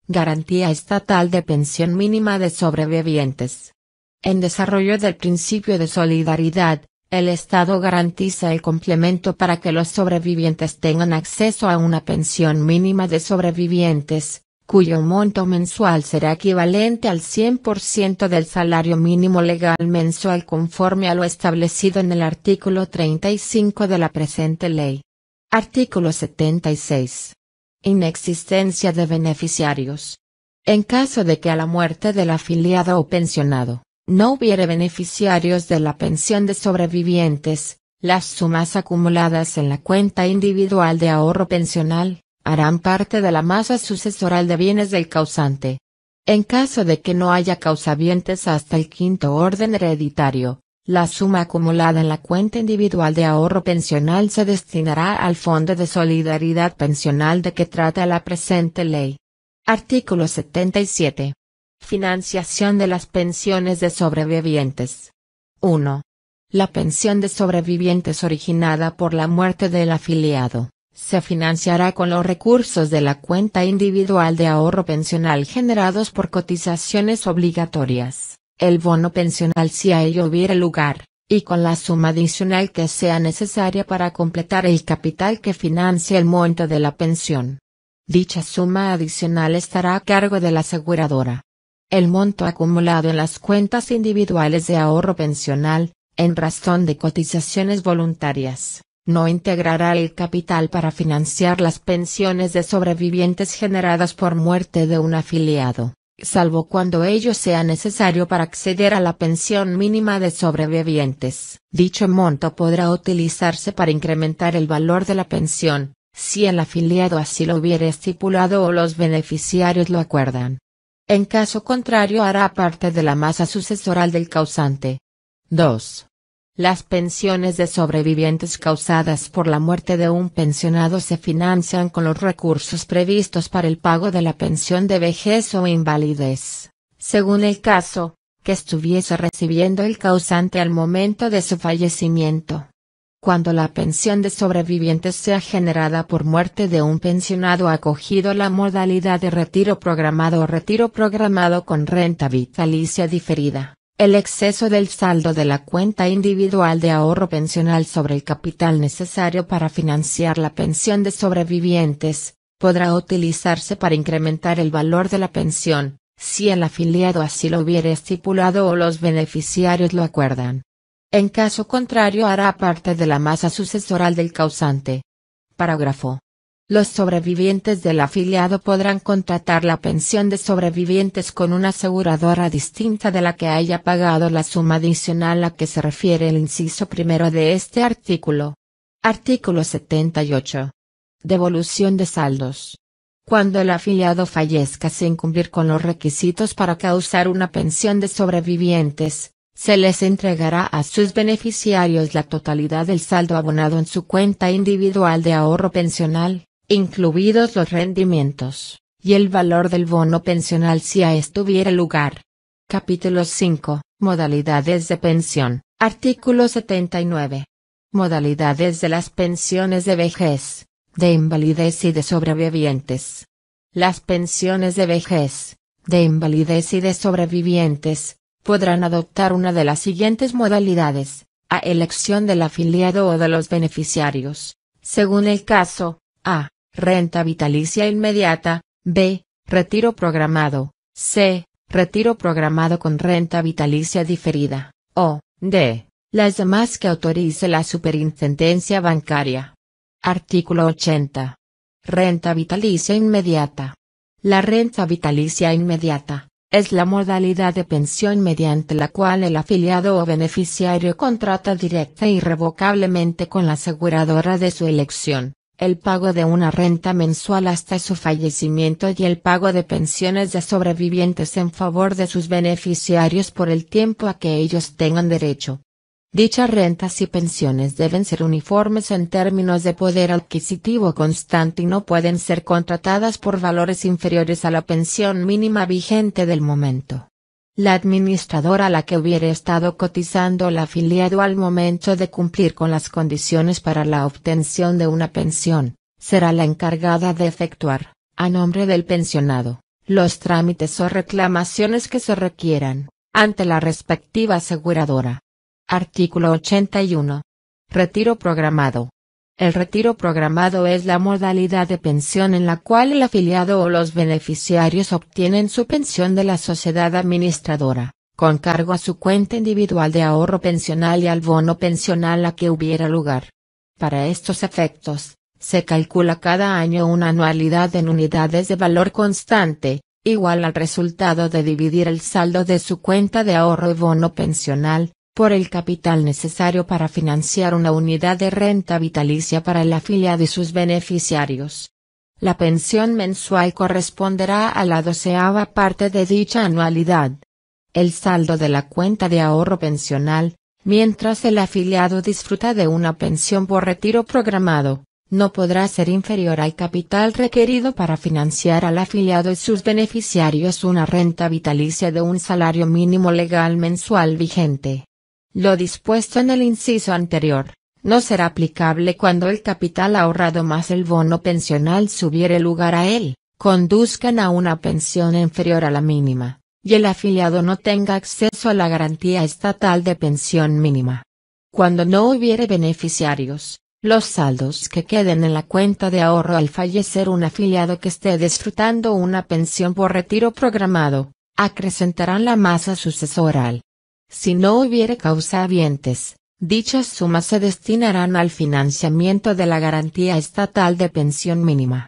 Garantía estatal de pensión mínima de sobrevivientes. En desarrollo del principio de solidaridad, el Estado garantiza el complemento para que los sobrevivientes tengan acceso a una pensión mínima de sobrevivientes, cuyo monto mensual será equivalente al 100% del salario mínimo legal mensual conforme a lo establecido en el artículo 35 de la presente ley. Artículo 76. Inexistencia de beneficiarios. En caso de que a la muerte del afiliado o pensionado, no hubiere beneficiarios de la pensión de sobrevivientes, las sumas acumuladas en la cuenta individual de ahorro pensional, harán parte de la masa sucesoral de bienes del causante. En caso de que no haya causavientes hasta el quinto orden hereditario, la suma acumulada en la cuenta individual de ahorro pensional se destinará al Fondo de Solidaridad Pensional de que trata la presente ley. Artículo 77. Financiación de las pensiones de sobrevivientes. 1. La pensión de sobrevivientes originada por la muerte del afiliado se financiará con los recursos de la cuenta individual de ahorro pensional generados por cotizaciones obligatorias, el bono pensional si a ello hubiera lugar, y con la suma adicional que sea necesaria para completar el capital que financia el monto de la pensión. Dicha suma adicional estará a cargo de la aseguradora. El monto acumulado en las cuentas individuales de ahorro pensional, en razón de cotizaciones voluntarias, no integrará el capital para financiar las pensiones de sobrevivientes generadas por muerte de un afiliado, salvo cuando ello sea necesario para acceder a la pensión mínima de sobrevivientes. Dicho monto podrá utilizarse para incrementar el valor de la pensión, si el afiliado así lo hubiera estipulado o los beneficiarios lo acuerdan. En caso contrario hará parte de la masa sucesoral del causante. 2. Las pensiones de sobrevivientes causadas por la muerte de un pensionado se financian con los recursos previstos para el pago de la pensión de vejez o invalidez, según el caso, que estuviese recibiendo el causante al momento de su fallecimiento. Cuando la pensión de sobrevivientes sea generada por muerte de un pensionado acogido la modalidad de retiro programado o retiro programado con renta vitalicia diferida el exceso del saldo de la cuenta individual de ahorro pensional sobre el capital necesario para financiar la pensión de sobrevivientes, podrá utilizarse para incrementar el valor de la pensión, si el afiliado así lo hubiere estipulado o los beneficiarios lo acuerdan. En caso contrario hará parte de la masa sucesoral del causante. Parágrafo los sobrevivientes del afiliado podrán contratar la pensión de sobrevivientes con una aseguradora distinta de la que haya pagado la suma adicional a que se refiere el inciso primero de este artículo. Artículo 78. Devolución de saldos. Cuando el afiliado fallezca sin cumplir con los requisitos para causar una pensión de sobrevivientes, se les entregará a sus beneficiarios la totalidad del saldo abonado en su cuenta individual de ahorro pensional, incluidos los rendimientos, y el valor del bono pensional si a esto hubiera lugar. Capítulo 5. Modalidades de pensión. Artículo 79. Modalidades de las pensiones de vejez, de invalidez y de sobrevivientes. Las pensiones de vejez, de invalidez y de sobrevivientes, podrán adoptar una de las siguientes modalidades, a elección del afiliado o de los beneficiarios, según el caso, a. Renta vitalicia inmediata. B. Retiro programado. C. Retiro programado con renta vitalicia diferida. O. D. Las demás que autorice la superintendencia bancaria. Artículo 80. Renta vitalicia inmediata. La renta vitalicia inmediata es la modalidad de pensión mediante la cual el afiliado o beneficiario contrata directa e irrevocablemente con la aseguradora de su elección, el pago de una renta mensual hasta su fallecimiento y el pago de pensiones de sobrevivientes en favor de sus beneficiarios por el tiempo a que ellos tengan derecho. Dichas rentas y pensiones deben ser uniformes en términos de poder adquisitivo constante y no pueden ser contratadas por valores inferiores a la pensión mínima vigente del momento. La administradora a la que hubiera estado cotizando el afiliado al momento de cumplir con las condiciones para la obtención de una pensión, será la encargada de efectuar, a nombre del pensionado, los trámites o reclamaciones que se requieran, ante la respectiva aseguradora. Artículo 81. Retiro programado. El retiro programado es la modalidad de pensión en la cual el afiliado o los beneficiarios obtienen su pensión de la sociedad administradora, con cargo a su cuenta individual de ahorro pensional y al bono pensional a que hubiera lugar. Para estos efectos, se calcula cada año una anualidad en unidades de valor constante, igual al resultado de dividir el saldo de su cuenta de ahorro y bono pensional, por el capital necesario para financiar una unidad de renta vitalicia para el afiliado y sus beneficiarios. La pensión mensual corresponderá a la doceava parte de dicha anualidad. El saldo de la cuenta de ahorro pensional, mientras el afiliado disfruta de una pensión por retiro programado, no podrá ser inferior al capital requerido para financiar al afiliado y sus beneficiarios una renta vitalicia de un salario mínimo legal mensual vigente. Lo dispuesto en el inciso anterior, no será aplicable cuando el capital ahorrado más el bono pensional subiere lugar a él, conduzcan a una pensión inferior a la mínima, y el afiliado no tenga acceso a la garantía estatal de pensión mínima. Cuando no hubiere beneficiarios, los saldos que queden en la cuenta de ahorro al fallecer un afiliado que esté disfrutando una pensión por retiro programado, acrecentarán la masa sucesoral si no hubiere causa habientes, dichas sumas se destinarán al financiamiento de la garantía estatal de pensión mínima.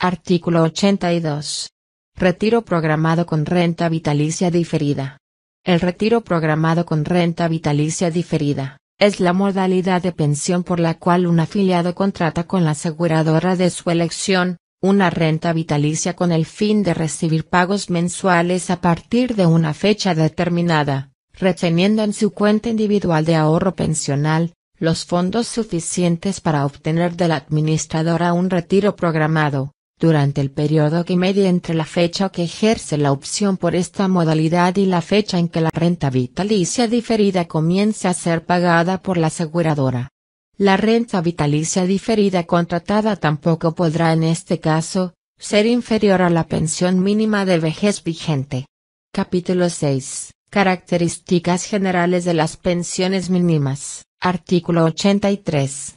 Artículo 82. Retiro programado con renta vitalicia diferida. El retiro programado con renta vitalicia diferida es la modalidad de pensión por la cual un afiliado contrata con la aseguradora de su elección, una renta vitalicia con el fin de recibir pagos mensuales a partir de una fecha determinada, reteniendo en su cuenta individual de ahorro pensional, los fondos suficientes para obtener de la administradora un retiro programado, durante el periodo que media entre la fecha que ejerce la opción por esta modalidad y la fecha en que la renta vitalicia diferida comience a ser pagada por la aseguradora. La renta vitalicia diferida contratada tampoco podrá en este caso, ser inferior a la pensión mínima de vejez vigente. Capítulo 6. Características generales de las pensiones mínimas. Artículo 83.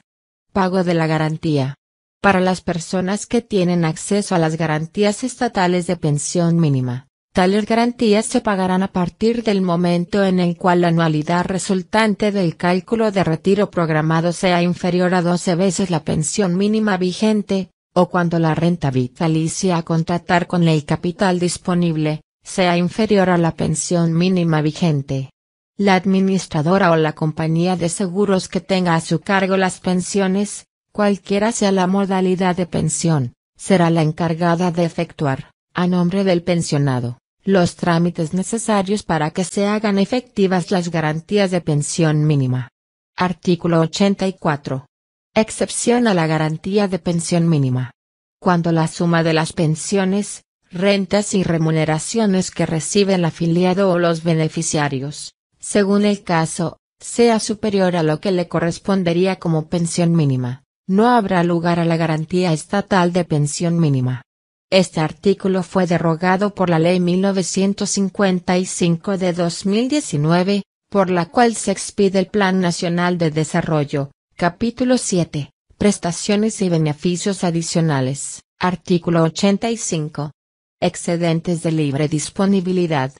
Pago de la garantía. Para las personas que tienen acceso a las garantías estatales de pensión mínima, tales garantías se pagarán a partir del momento en el cual la anualidad resultante del cálculo de retiro programado sea inferior a 12 veces la pensión mínima vigente, o cuando la renta vitalicia a contratar con ley capital disponible, sea inferior a la pensión mínima vigente. La administradora o la compañía de seguros que tenga a su cargo las pensiones, cualquiera sea la modalidad de pensión, será la encargada de efectuar, a nombre del pensionado, los trámites necesarios para que se hagan efectivas las garantías de pensión mínima. Artículo 84. Excepción a la garantía de pensión mínima. Cuando la suma de las pensiones, rentas y remuneraciones que recibe el afiliado o los beneficiarios, según el caso, sea superior a lo que le correspondería como pensión mínima, no habrá lugar a la garantía estatal de pensión mínima. Este artículo fue derogado por la Ley 1955 de 2019, por la cual se expide el Plan Nacional de Desarrollo, capítulo 7, Prestaciones y Beneficios Adicionales, artículo 85 excedentes de libre disponibilidad.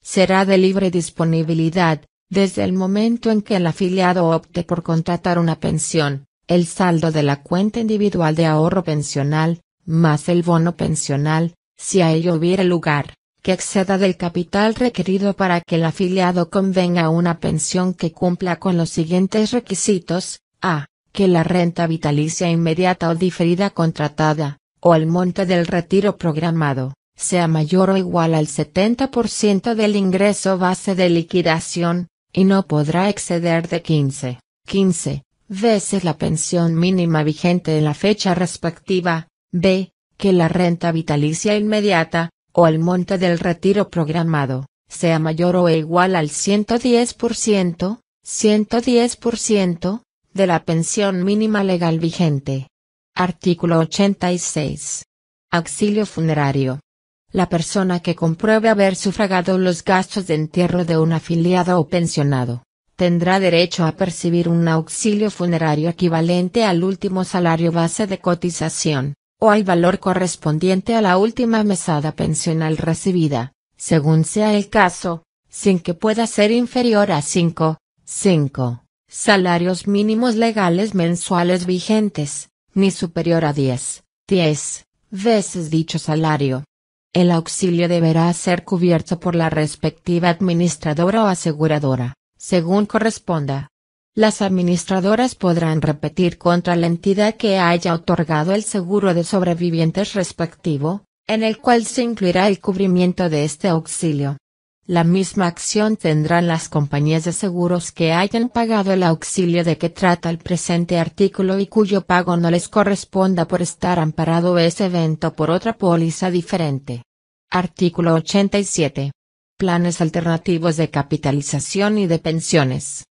Será de libre disponibilidad, desde el momento en que el afiliado opte por contratar una pensión, el saldo de la cuenta individual de ahorro pensional, más el bono pensional, si a ello hubiera lugar, que exceda del capital requerido para que el afiliado convenga una pensión que cumpla con los siguientes requisitos, a. Que la renta vitalicia inmediata o diferida contratada, o el monte del retiro programado, sea mayor o igual al 70% del ingreso base de liquidación, y no podrá exceder de 15, 15 veces la pensión mínima vigente en la fecha respectiva, b, que la renta vitalicia inmediata, o el monte del retiro programado, sea mayor o igual al 110%, 110%, de la pensión mínima legal vigente. Artículo 86. Auxilio funerario la persona que compruebe haber sufragado los gastos de entierro de un afiliado o pensionado, tendrá derecho a percibir un auxilio funerario equivalente al último salario base de cotización, o al valor correspondiente a la última mesada pensional recibida, según sea el caso, sin que pueda ser inferior a 5, 5 salarios mínimos legales mensuales vigentes, ni superior a 10, 10 veces dicho salario el auxilio deberá ser cubierto por la respectiva administradora o aseguradora, según corresponda. Las administradoras podrán repetir contra la entidad que haya otorgado el seguro de sobrevivientes respectivo, en el cual se incluirá el cubrimiento de este auxilio. La misma acción tendrán las compañías de seguros que hayan pagado el auxilio de que trata el presente artículo y cuyo pago no les corresponda por estar amparado ese evento por otra póliza diferente. Artículo 87. Planes alternativos de capitalización y de pensiones.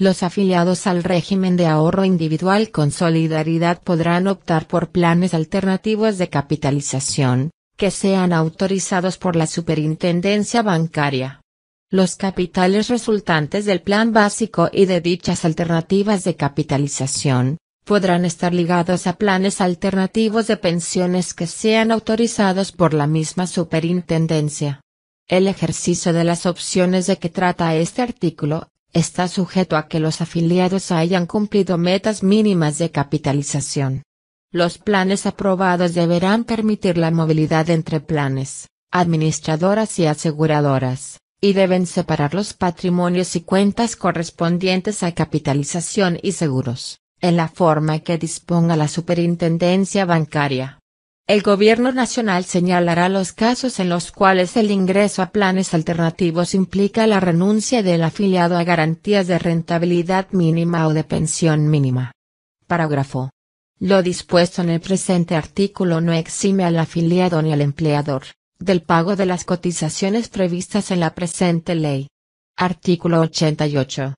Los afiliados al régimen de ahorro individual con solidaridad podrán optar por planes alternativos de capitalización, que sean autorizados por la Superintendencia Bancaria. Los capitales resultantes del plan básico y de dichas alternativas de capitalización podrán estar ligados a planes alternativos de pensiones que sean autorizados por la misma superintendencia. El ejercicio de las opciones de que trata este artículo, está sujeto a que los afiliados hayan cumplido metas mínimas de capitalización. Los planes aprobados deberán permitir la movilidad entre planes, administradoras y aseguradoras, y deben separar los patrimonios y cuentas correspondientes a capitalización y seguros en la forma que disponga la Superintendencia Bancaria. El Gobierno Nacional señalará los casos en los cuales el ingreso a planes alternativos implica la renuncia del afiliado a garantías de rentabilidad mínima o de pensión mínima. Parágrafo. Lo dispuesto en el presente artículo no exime al afiliado ni al empleador, del pago de las cotizaciones previstas en la presente ley. Artículo 88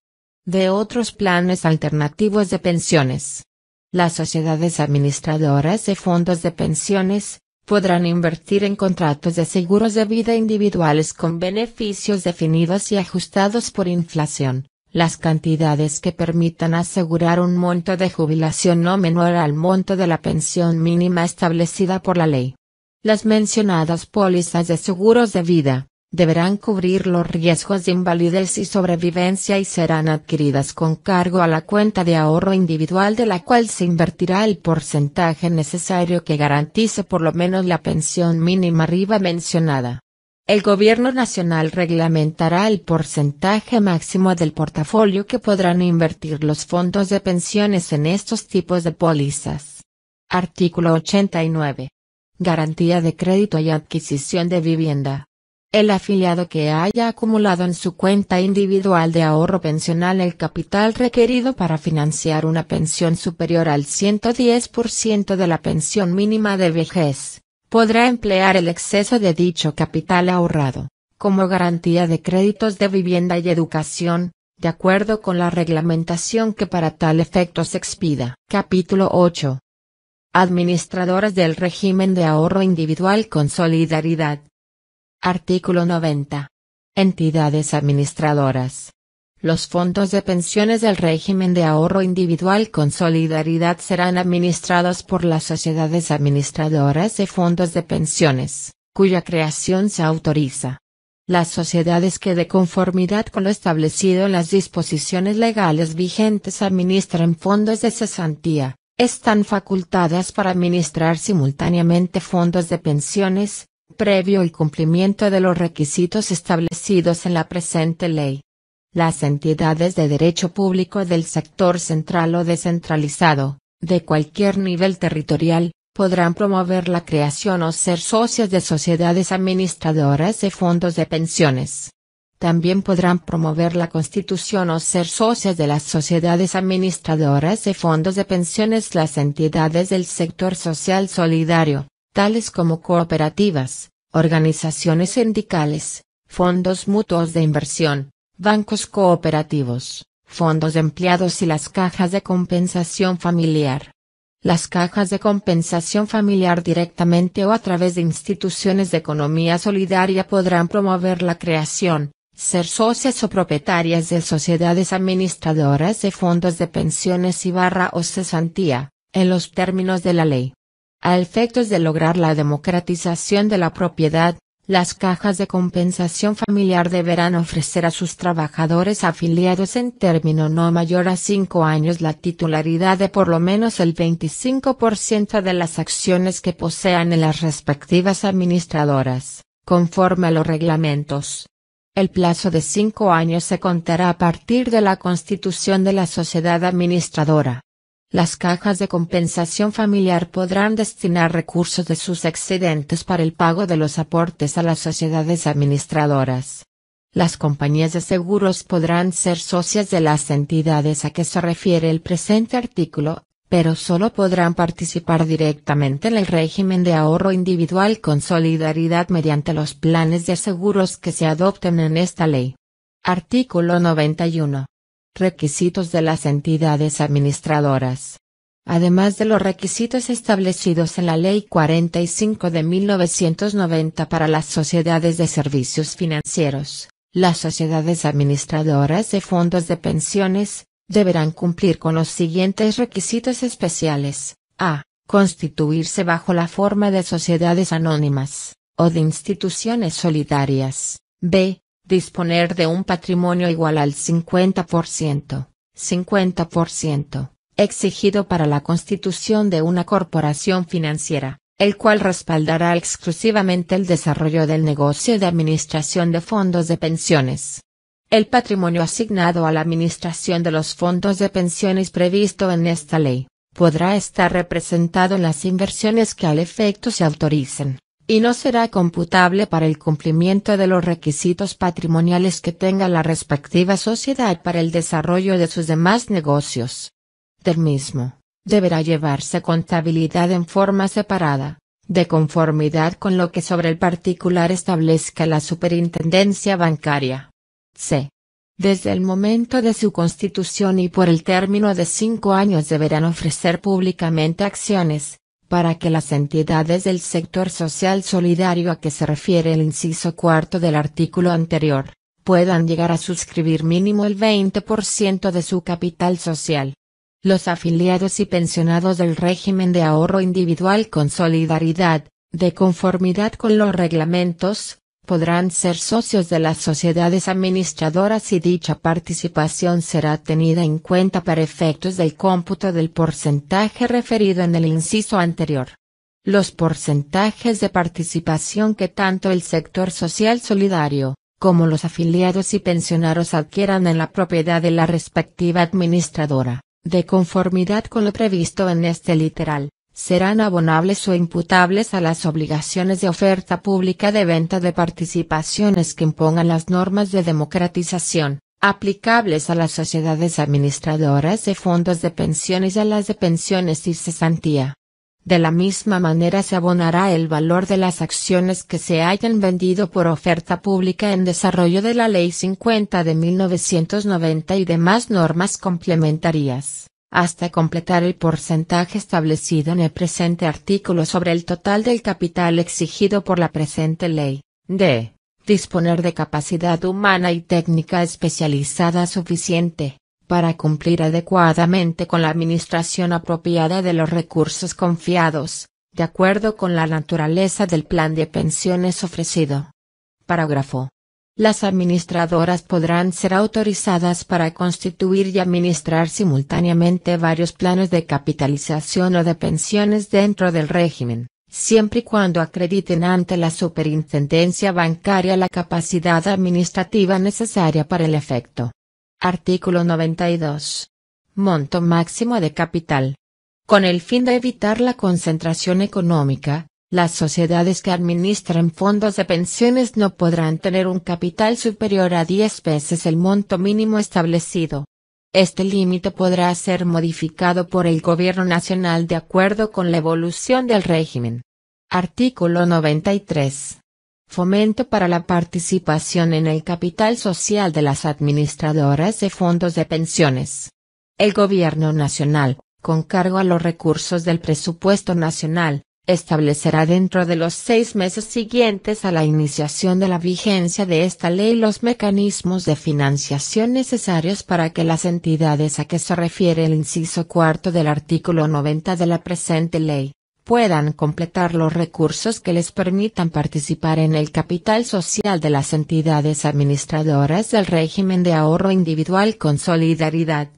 de otros planes alternativos de pensiones. Las sociedades administradoras de fondos de pensiones, podrán invertir en contratos de seguros de vida individuales con beneficios definidos y ajustados por inflación, las cantidades que permitan asegurar un monto de jubilación no menor al monto de la pensión mínima establecida por la ley. Las mencionadas pólizas de seguros de vida, deberán cubrir los riesgos de invalidez y sobrevivencia y serán adquiridas con cargo a la cuenta de ahorro individual de la cual se invertirá el porcentaje necesario que garantice por lo menos la pensión mínima arriba mencionada. El Gobierno Nacional reglamentará el porcentaje máximo del portafolio que podrán invertir los fondos de pensiones en estos tipos de pólizas. Artículo 89. Garantía de crédito y adquisición de vivienda. El afiliado que haya acumulado en su cuenta individual de ahorro pensional el capital requerido para financiar una pensión superior al 110% de la pensión mínima de vejez, podrá emplear el exceso de dicho capital ahorrado, como garantía de créditos de vivienda y educación, de acuerdo con la reglamentación que para tal efecto se expida. Capítulo 8. Administradoras del régimen de ahorro individual con solidaridad. Artículo 90. Entidades administradoras. Los fondos de pensiones del régimen de ahorro individual con solidaridad serán administrados por las sociedades administradoras de fondos de pensiones, cuya creación se autoriza. Las sociedades que de conformidad con lo establecido en las disposiciones legales vigentes administran fondos de cesantía, están facultadas para administrar simultáneamente fondos de pensiones, previo el cumplimiento de los requisitos establecidos en la presente ley. Las entidades de derecho público del sector central o descentralizado, de cualquier nivel territorial, podrán promover la creación o ser socios de sociedades administradoras de fondos de pensiones. También podrán promover la constitución o ser socios de las sociedades administradoras de fondos de pensiones las entidades del sector social solidario, tales como cooperativas, organizaciones sindicales, fondos mutuos de inversión, bancos cooperativos, fondos de empleados y las cajas de compensación familiar. Las cajas de compensación familiar directamente o a través de instituciones de economía solidaria podrán promover la creación, ser socias o propietarias de sociedades administradoras de fondos de pensiones y barra o cesantía, en los términos de la ley. A efectos de lograr la democratización de la propiedad, las cajas de compensación familiar deberán ofrecer a sus trabajadores afiliados en término no mayor a cinco años la titularidad de por lo menos el 25% de las acciones que posean en las respectivas administradoras, conforme a los reglamentos. El plazo de cinco años se contará a partir de la constitución de la sociedad administradora. Las cajas de compensación familiar podrán destinar recursos de sus excedentes para el pago de los aportes a las sociedades administradoras. Las compañías de seguros podrán ser socias de las entidades a que se refiere el presente artículo, pero solo podrán participar directamente en el régimen de ahorro individual con solidaridad mediante los planes de seguros que se adopten en esta ley. Artículo 91. Requisitos de las entidades administradoras. Además de los requisitos establecidos en la Ley 45 de 1990 para las sociedades de servicios financieros, las sociedades administradoras de fondos de pensiones, deberán cumplir con los siguientes requisitos especiales. A. Constituirse bajo la forma de sociedades anónimas, o de instituciones solidarias. B. Disponer de un patrimonio igual al 50%, 50%, exigido para la constitución de una corporación financiera, el cual respaldará exclusivamente el desarrollo del negocio de administración de fondos de pensiones. El patrimonio asignado a la administración de los fondos de pensiones previsto en esta ley, podrá estar representado en las inversiones que al efecto se autoricen y no será computable para el cumplimiento de los requisitos patrimoniales que tenga la respectiva sociedad para el desarrollo de sus demás negocios. Del mismo, deberá llevarse contabilidad en forma separada, de conformidad con lo que sobre el particular establezca la Superintendencia Bancaria. C. Desde el momento de su constitución y por el término de cinco años deberán ofrecer públicamente acciones, para que las entidades del sector social solidario a que se refiere el inciso cuarto del artículo anterior, puedan llegar a suscribir mínimo el 20% de su capital social. Los afiliados y pensionados del régimen de ahorro individual con solidaridad, de conformidad con los reglamentos, podrán ser socios de las sociedades administradoras y dicha participación será tenida en cuenta para efectos del cómputo del porcentaje referido en el inciso anterior. Los porcentajes de participación que tanto el sector social solidario, como los afiliados y pensionados adquieran en la propiedad de la respectiva administradora, de conformidad con lo previsto en este literal, serán abonables o imputables a las obligaciones de oferta pública de venta de participaciones que impongan las normas de democratización, aplicables a las sociedades administradoras de fondos de pensiones y a las de pensiones y cesantía. De la misma manera se abonará el valor de las acciones que se hayan vendido por oferta pública en desarrollo de la Ley 50 de 1990 y demás normas complementarias hasta completar el porcentaje establecido en el presente artículo sobre el total del capital exigido por la presente ley, d. Disponer de capacidad humana y técnica especializada suficiente, para cumplir adecuadamente con la administración apropiada de los recursos confiados, de acuerdo con la naturaleza del plan de pensiones ofrecido. Parágrafo las administradoras podrán ser autorizadas para constituir y administrar simultáneamente varios planes de capitalización o de pensiones dentro del régimen, siempre y cuando acrediten ante la Superintendencia Bancaria la capacidad administrativa necesaria para el efecto. Artículo 92. Monto máximo de capital. Con el fin de evitar la concentración económica, las sociedades que administran fondos de pensiones no podrán tener un capital superior a 10 veces el monto mínimo establecido. Este límite podrá ser modificado por el Gobierno Nacional de acuerdo con la evolución del régimen. Artículo 93. Fomento para la participación en el capital social de las administradoras de fondos de pensiones. El Gobierno Nacional, con cargo a los recursos del presupuesto nacional, establecerá dentro de los seis meses siguientes a la iniciación de la vigencia de esta ley los mecanismos de financiación necesarios para que las entidades a que se refiere el inciso cuarto del artículo 90 de la presente ley, puedan completar los recursos que les permitan participar en el capital social de las entidades administradoras del régimen de ahorro individual con solidaridad.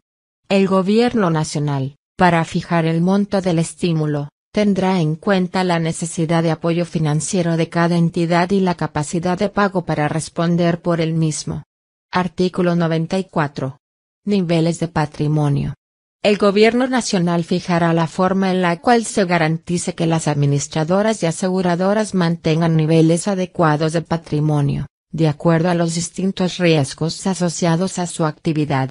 El Gobierno Nacional, para fijar el monto del estímulo, tendrá en cuenta la necesidad de apoyo financiero de cada entidad y la capacidad de pago para responder por el mismo. Artículo 94. Niveles de patrimonio. El Gobierno Nacional fijará la forma en la cual se garantice que las administradoras y aseguradoras mantengan niveles adecuados de patrimonio, de acuerdo a los distintos riesgos asociados a su actividad.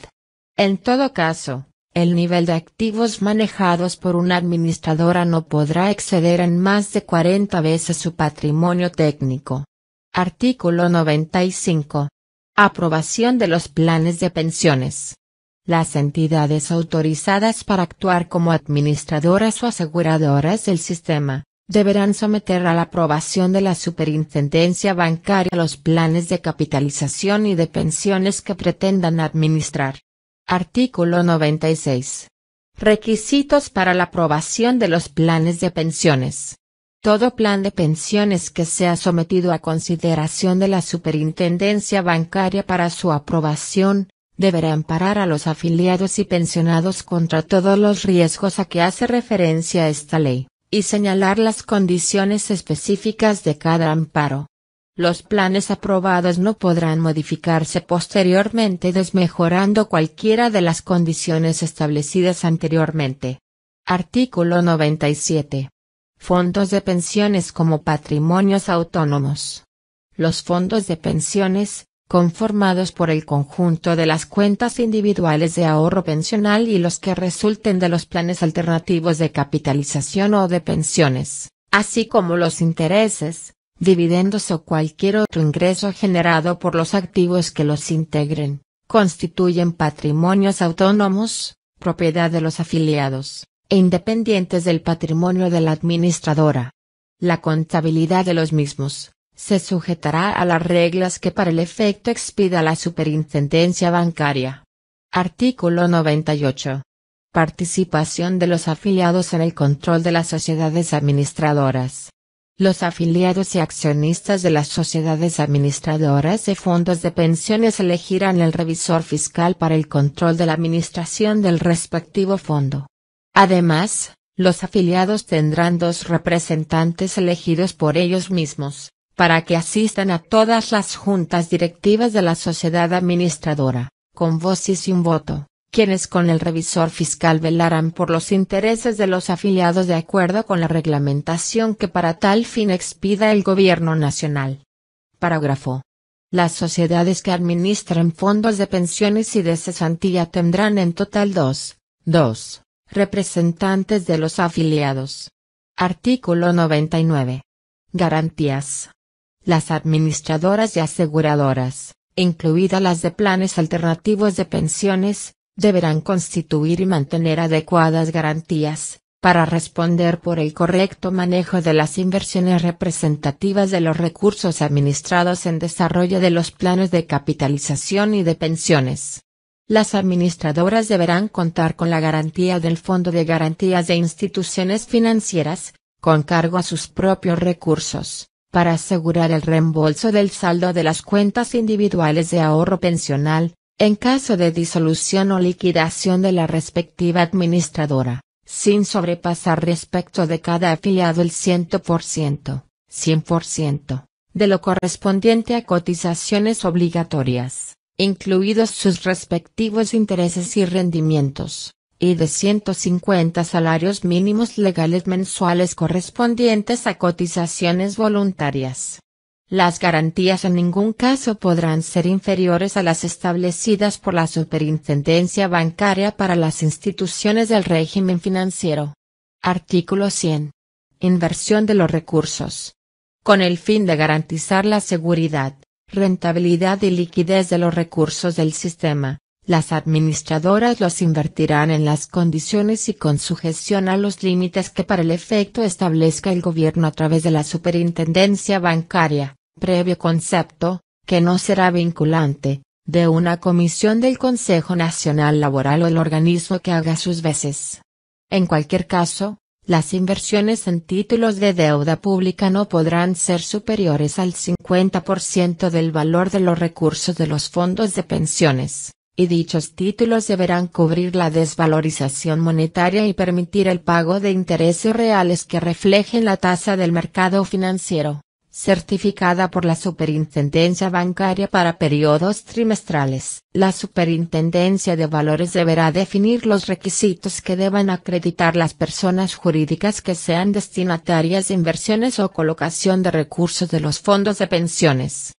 En todo caso, el nivel de activos manejados por una administradora no podrá exceder en más de 40 veces su patrimonio técnico. Artículo 95. Aprobación de los planes de pensiones. Las entidades autorizadas para actuar como administradoras o aseguradoras del sistema, deberán someter a la aprobación de la Superintendencia Bancaria los planes de capitalización y de pensiones que pretendan administrar. Artículo 96. Requisitos para la aprobación de los planes de pensiones. Todo plan de pensiones que sea sometido a consideración de la Superintendencia Bancaria para su aprobación, deberá amparar a los afiliados y pensionados contra todos los riesgos a que hace referencia esta ley, y señalar las condiciones específicas de cada amparo. Los planes aprobados no podrán modificarse posteriormente desmejorando cualquiera de las condiciones establecidas anteriormente. Artículo 97. Fondos de pensiones como patrimonios autónomos. Los fondos de pensiones, conformados por el conjunto de las cuentas individuales de ahorro pensional y los que resulten de los planes alternativos de capitalización o de pensiones, así como los intereses, dividendos o cualquier otro ingreso generado por los activos que los integren, constituyen patrimonios autónomos, propiedad de los afiliados, e independientes del patrimonio de la administradora. La contabilidad de los mismos, se sujetará a las reglas que para el efecto expida la Superintendencia Bancaria. Artículo 98. Participación de los afiliados en el control de las sociedades administradoras. Los afiliados y accionistas de las sociedades administradoras de fondos de pensiones elegirán el revisor fiscal para el control de la administración del respectivo fondo. Además, los afiliados tendrán dos representantes elegidos por ellos mismos, para que asistan a todas las juntas directivas de la sociedad administradora, con voz y un voto quienes con el revisor fiscal velarán por los intereses de los afiliados de acuerdo con la reglamentación que para tal fin expida el Gobierno Nacional. Parágrafo. Las sociedades que administran fondos de pensiones y de cesantía tendrán en total dos, dos, representantes de los afiliados. Artículo 99. Garantías. Las administradoras y aseguradoras, incluidas las de planes alternativos de pensiones, deberán constituir y mantener adecuadas garantías, para responder por el correcto manejo de las inversiones representativas de los recursos administrados en desarrollo de los planes de capitalización y de pensiones. Las administradoras deberán contar con la garantía del Fondo de Garantías de Instituciones Financieras, con cargo a sus propios recursos, para asegurar el reembolso del saldo de las cuentas individuales de ahorro pensional, en caso de disolución o liquidación de la respectiva administradora, sin sobrepasar respecto de cada afiliado el 100%, 100%, de lo correspondiente a cotizaciones obligatorias, incluidos sus respectivos intereses y rendimientos, y de 150 salarios mínimos legales mensuales correspondientes a cotizaciones voluntarias. Las garantías en ningún caso podrán ser inferiores a las establecidas por la Superintendencia Bancaria para las instituciones del régimen financiero. Artículo 100. Inversión de los recursos. Con el fin de garantizar la seguridad, rentabilidad y liquidez de los recursos del sistema, las administradoras los invertirán en las condiciones y con sujeción a los límites que para el efecto establezca el gobierno a través de la superintendencia bancaria, previo concepto, que no será vinculante, de una comisión del Consejo Nacional Laboral o el organismo que haga sus veces. En cualquier caso, las inversiones en títulos de deuda pública no podrán ser superiores al 50% del valor de los recursos de los fondos de pensiones y dichos títulos deberán cubrir la desvalorización monetaria y permitir el pago de intereses reales que reflejen la tasa del mercado financiero, certificada por la Superintendencia Bancaria para periodos trimestrales. La Superintendencia de Valores deberá definir los requisitos que deban acreditar las personas jurídicas que sean destinatarias de inversiones o colocación de recursos de los fondos de pensiones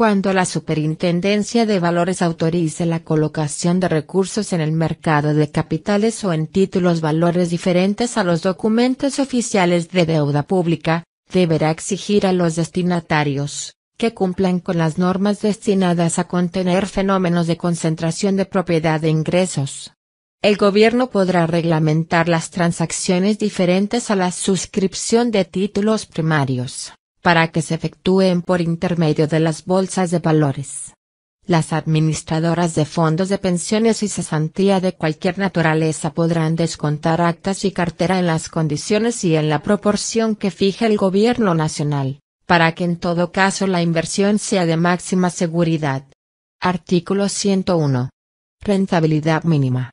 cuando la Superintendencia de Valores autorice la colocación de recursos en el mercado de capitales o en títulos valores diferentes a los documentos oficiales de deuda pública, deberá exigir a los destinatarios, que cumplan con las normas destinadas a contener fenómenos de concentración de propiedad de ingresos. El gobierno podrá reglamentar las transacciones diferentes a la suscripción de títulos primarios para que se efectúen por intermedio de las bolsas de valores. Las administradoras de fondos de pensiones y cesantía de cualquier naturaleza podrán descontar actas y cartera en las condiciones y en la proporción que fije el Gobierno Nacional, para que en todo caso la inversión sea de máxima seguridad. Artículo 101. Rentabilidad mínima.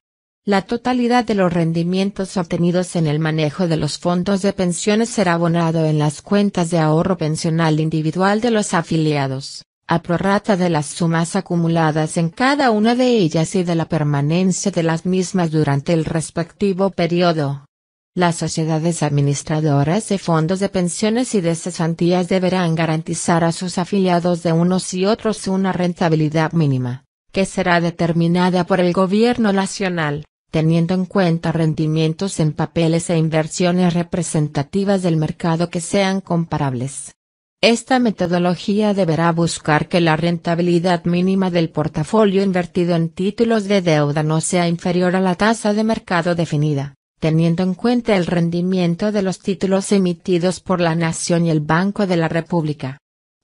La totalidad de los rendimientos obtenidos en el manejo de los fondos de pensiones será abonado en las cuentas de ahorro pensional individual de los afiliados, a prorrata de las sumas acumuladas en cada una de ellas y de la permanencia de las mismas durante el respectivo periodo. Las sociedades administradoras de fondos de pensiones y de cesantías deberán garantizar a sus afiliados de unos y otros una rentabilidad mínima, que será determinada por el Gobierno Nacional teniendo en cuenta rendimientos en papeles e inversiones representativas del mercado que sean comparables. Esta metodología deberá buscar que la rentabilidad mínima del portafolio invertido en títulos de deuda no sea inferior a la tasa de mercado definida, teniendo en cuenta el rendimiento de los títulos emitidos por la Nación y el Banco de la República.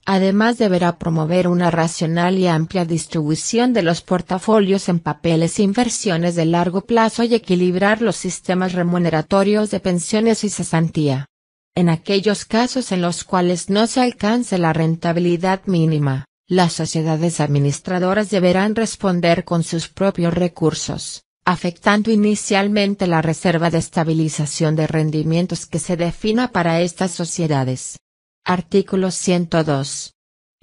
Además deberá promover una racional y amplia distribución de los portafolios en papeles e inversiones de largo plazo y equilibrar los sistemas remuneratorios de pensiones y cesantía. En aquellos casos en los cuales no se alcance la rentabilidad mínima, las sociedades administradoras deberán responder con sus propios recursos, afectando inicialmente la reserva de estabilización de rendimientos que se defina para estas sociedades. Artículo 102.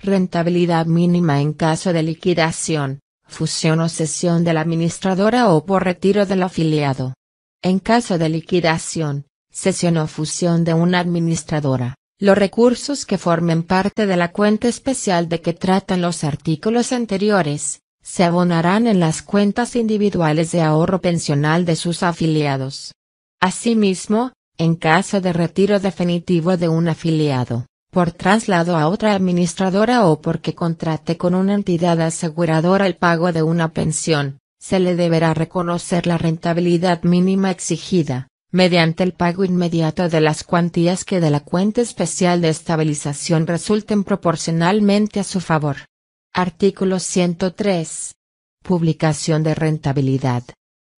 Rentabilidad mínima en caso de liquidación, fusión o cesión de la administradora o por retiro del afiliado. En caso de liquidación, cesión o fusión de una administradora, los recursos que formen parte de la cuenta especial de que tratan los artículos anteriores, se abonarán en las cuentas individuales de ahorro pensional de sus afiliados. Asimismo, en caso de retiro definitivo de un afiliado, por traslado a otra administradora o porque contrate con una entidad aseguradora el pago de una pensión, se le deberá reconocer la rentabilidad mínima exigida, mediante el pago inmediato de las cuantías que de la cuenta especial de estabilización resulten proporcionalmente a su favor. Artículo 103. Publicación de rentabilidad.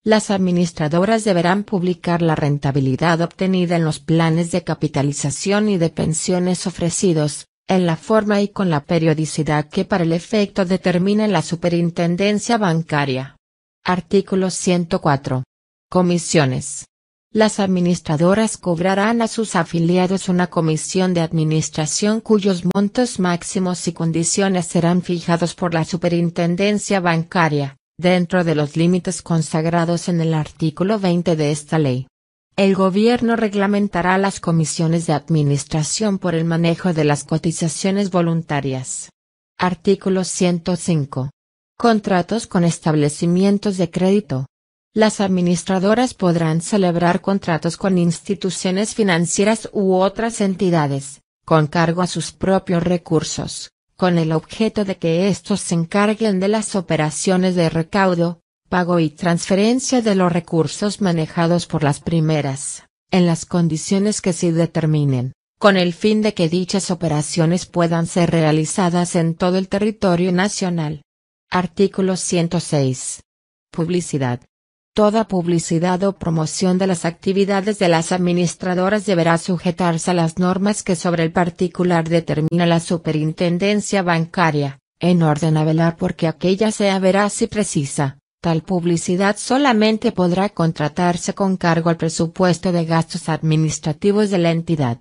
Las administradoras deberán publicar la rentabilidad obtenida en los planes de capitalización y de pensiones ofrecidos, en la forma y con la periodicidad que para el efecto determine la Superintendencia Bancaria. Artículo 104. Comisiones. Las administradoras cobrarán a sus afiliados una comisión de administración cuyos montos máximos y condiciones serán fijados por la Superintendencia Bancaria dentro de los límites consagrados en el artículo 20 de esta ley. El Gobierno reglamentará las comisiones de administración por el manejo de las cotizaciones voluntarias. Artículo 105. Contratos con establecimientos de crédito. Las administradoras podrán celebrar contratos con instituciones financieras u otras entidades, con cargo a sus propios recursos, con el objeto de que estos se encarguen de las operaciones de recaudo, pago y transferencia de los recursos manejados por las primeras, en las condiciones que se determinen, con el fin de que dichas operaciones puedan ser realizadas en todo el territorio nacional. Artículo 106. Publicidad. Toda publicidad o promoción de las actividades de las administradoras deberá sujetarse a las normas que sobre el particular determina la Superintendencia Bancaria, en orden a velar porque aquella sea veraz y precisa. Tal publicidad solamente podrá contratarse con cargo al presupuesto de gastos administrativos de la entidad.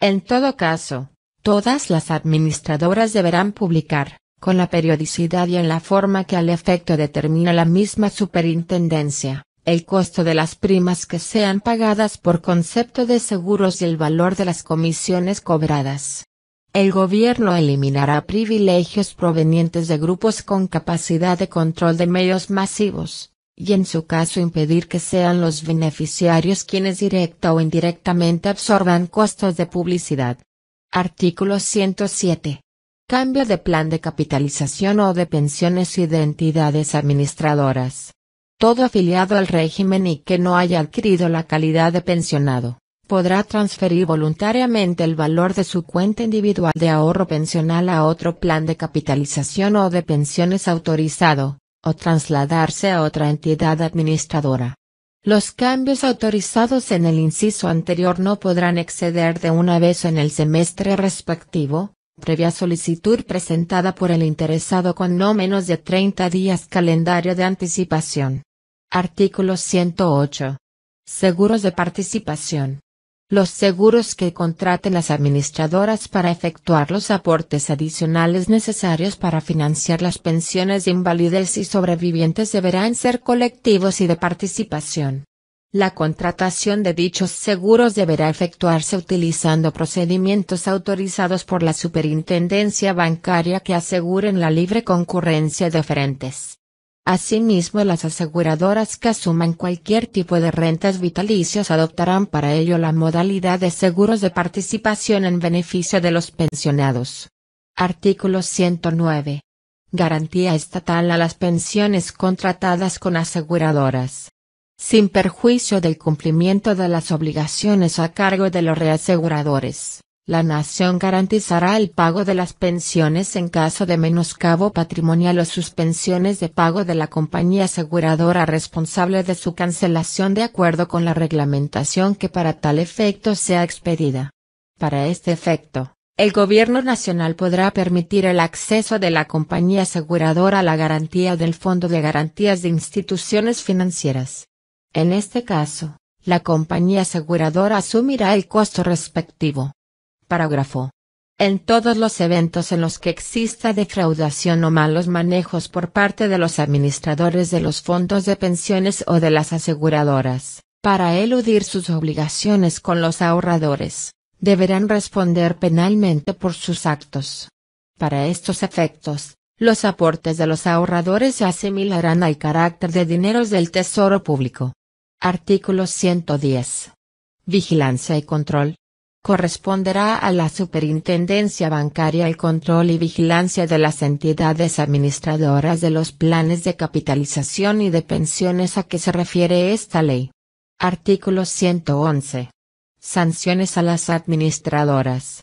En todo caso, todas las administradoras deberán publicar, con la periodicidad y en la forma que al efecto determina la misma superintendencia, el costo de las primas que sean pagadas por concepto de seguros y el valor de las comisiones cobradas. El gobierno eliminará privilegios provenientes de grupos con capacidad de control de medios masivos, y en su caso impedir que sean los beneficiarios quienes directa o indirectamente absorban costos de publicidad. Artículo 107. Cambio de plan de capitalización o de pensiones y de entidades administradoras. Todo afiliado al régimen y que no haya adquirido la calidad de pensionado, podrá transferir voluntariamente el valor de su cuenta individual de ahorro pensional a otro plan de capitalización o de pensiones autorizado, o trasladarse a otra entidad administradora. Los cambios autorizados en el inciso anterior no podrán exceder de una vez en el semestre respectivo, previa solicitud presentada por el interesado con no menos de 30 días calendario de anticipación. Artículo 108. Seguros de participación. Los seguros que contraten las administradoras para efectuar los aportes adicionales necesarios para financiar las pensiones de invalidez y sobrevivientes deberán ser colectivos y de participación. La contratación de dichos seguros deberá efectuarse utilizando procedimientos autorizados por la Superintendencia Bancaria que aseguren la libre concurrencia de oferentes. Asimismo, las aseguradoras que asuman cualquier tipo de rentas vitalicias adoptarán para ello la modalidad de seguros de participación en beneficio de los pensionados. Artículo 109. Garantía estatal a las pensiones contratadas con aseguradoras sin perjuicio del cumplimiento de las obligaciones a cargo de los reaseguradores. La Nación garantizará el pago de las pensiones en caso de menoscabo patrimonial o suspensiones de pago de la compañía aseguradora responsable de su cancelación de acuerdo con la reglamentación que para tal efecto sea expedida. Para este efecto, el Gobierno Nacional podrá permitir el acceso de la compañía aseguradora a la garantía del Fondo de Garantías de Instituciones Financieras. En este caso, la compañía aseguradora asumirá el costo respectivo. Parágrafo. En todos los eventos en los que exista defraudación o malos manejos por parte de los administradores de los fondos de pensiones o de las aseguradoras, para eludir sus obligaciones con los ahorradores, deberán responder penalmente por sus actos. Para estos efectos, los aportes de los ahorradores se asimilarán al carácter de dineros del Tesoro Público. Artículo 110. Vigilancia y control. Corresponderá a la Superintendencia Bancaria el control y vigilancia de las entidades administradoras de los planes de capitalización y de pensiones a que se refiere esta ley. Artículo 111. Sanciones a las administradoras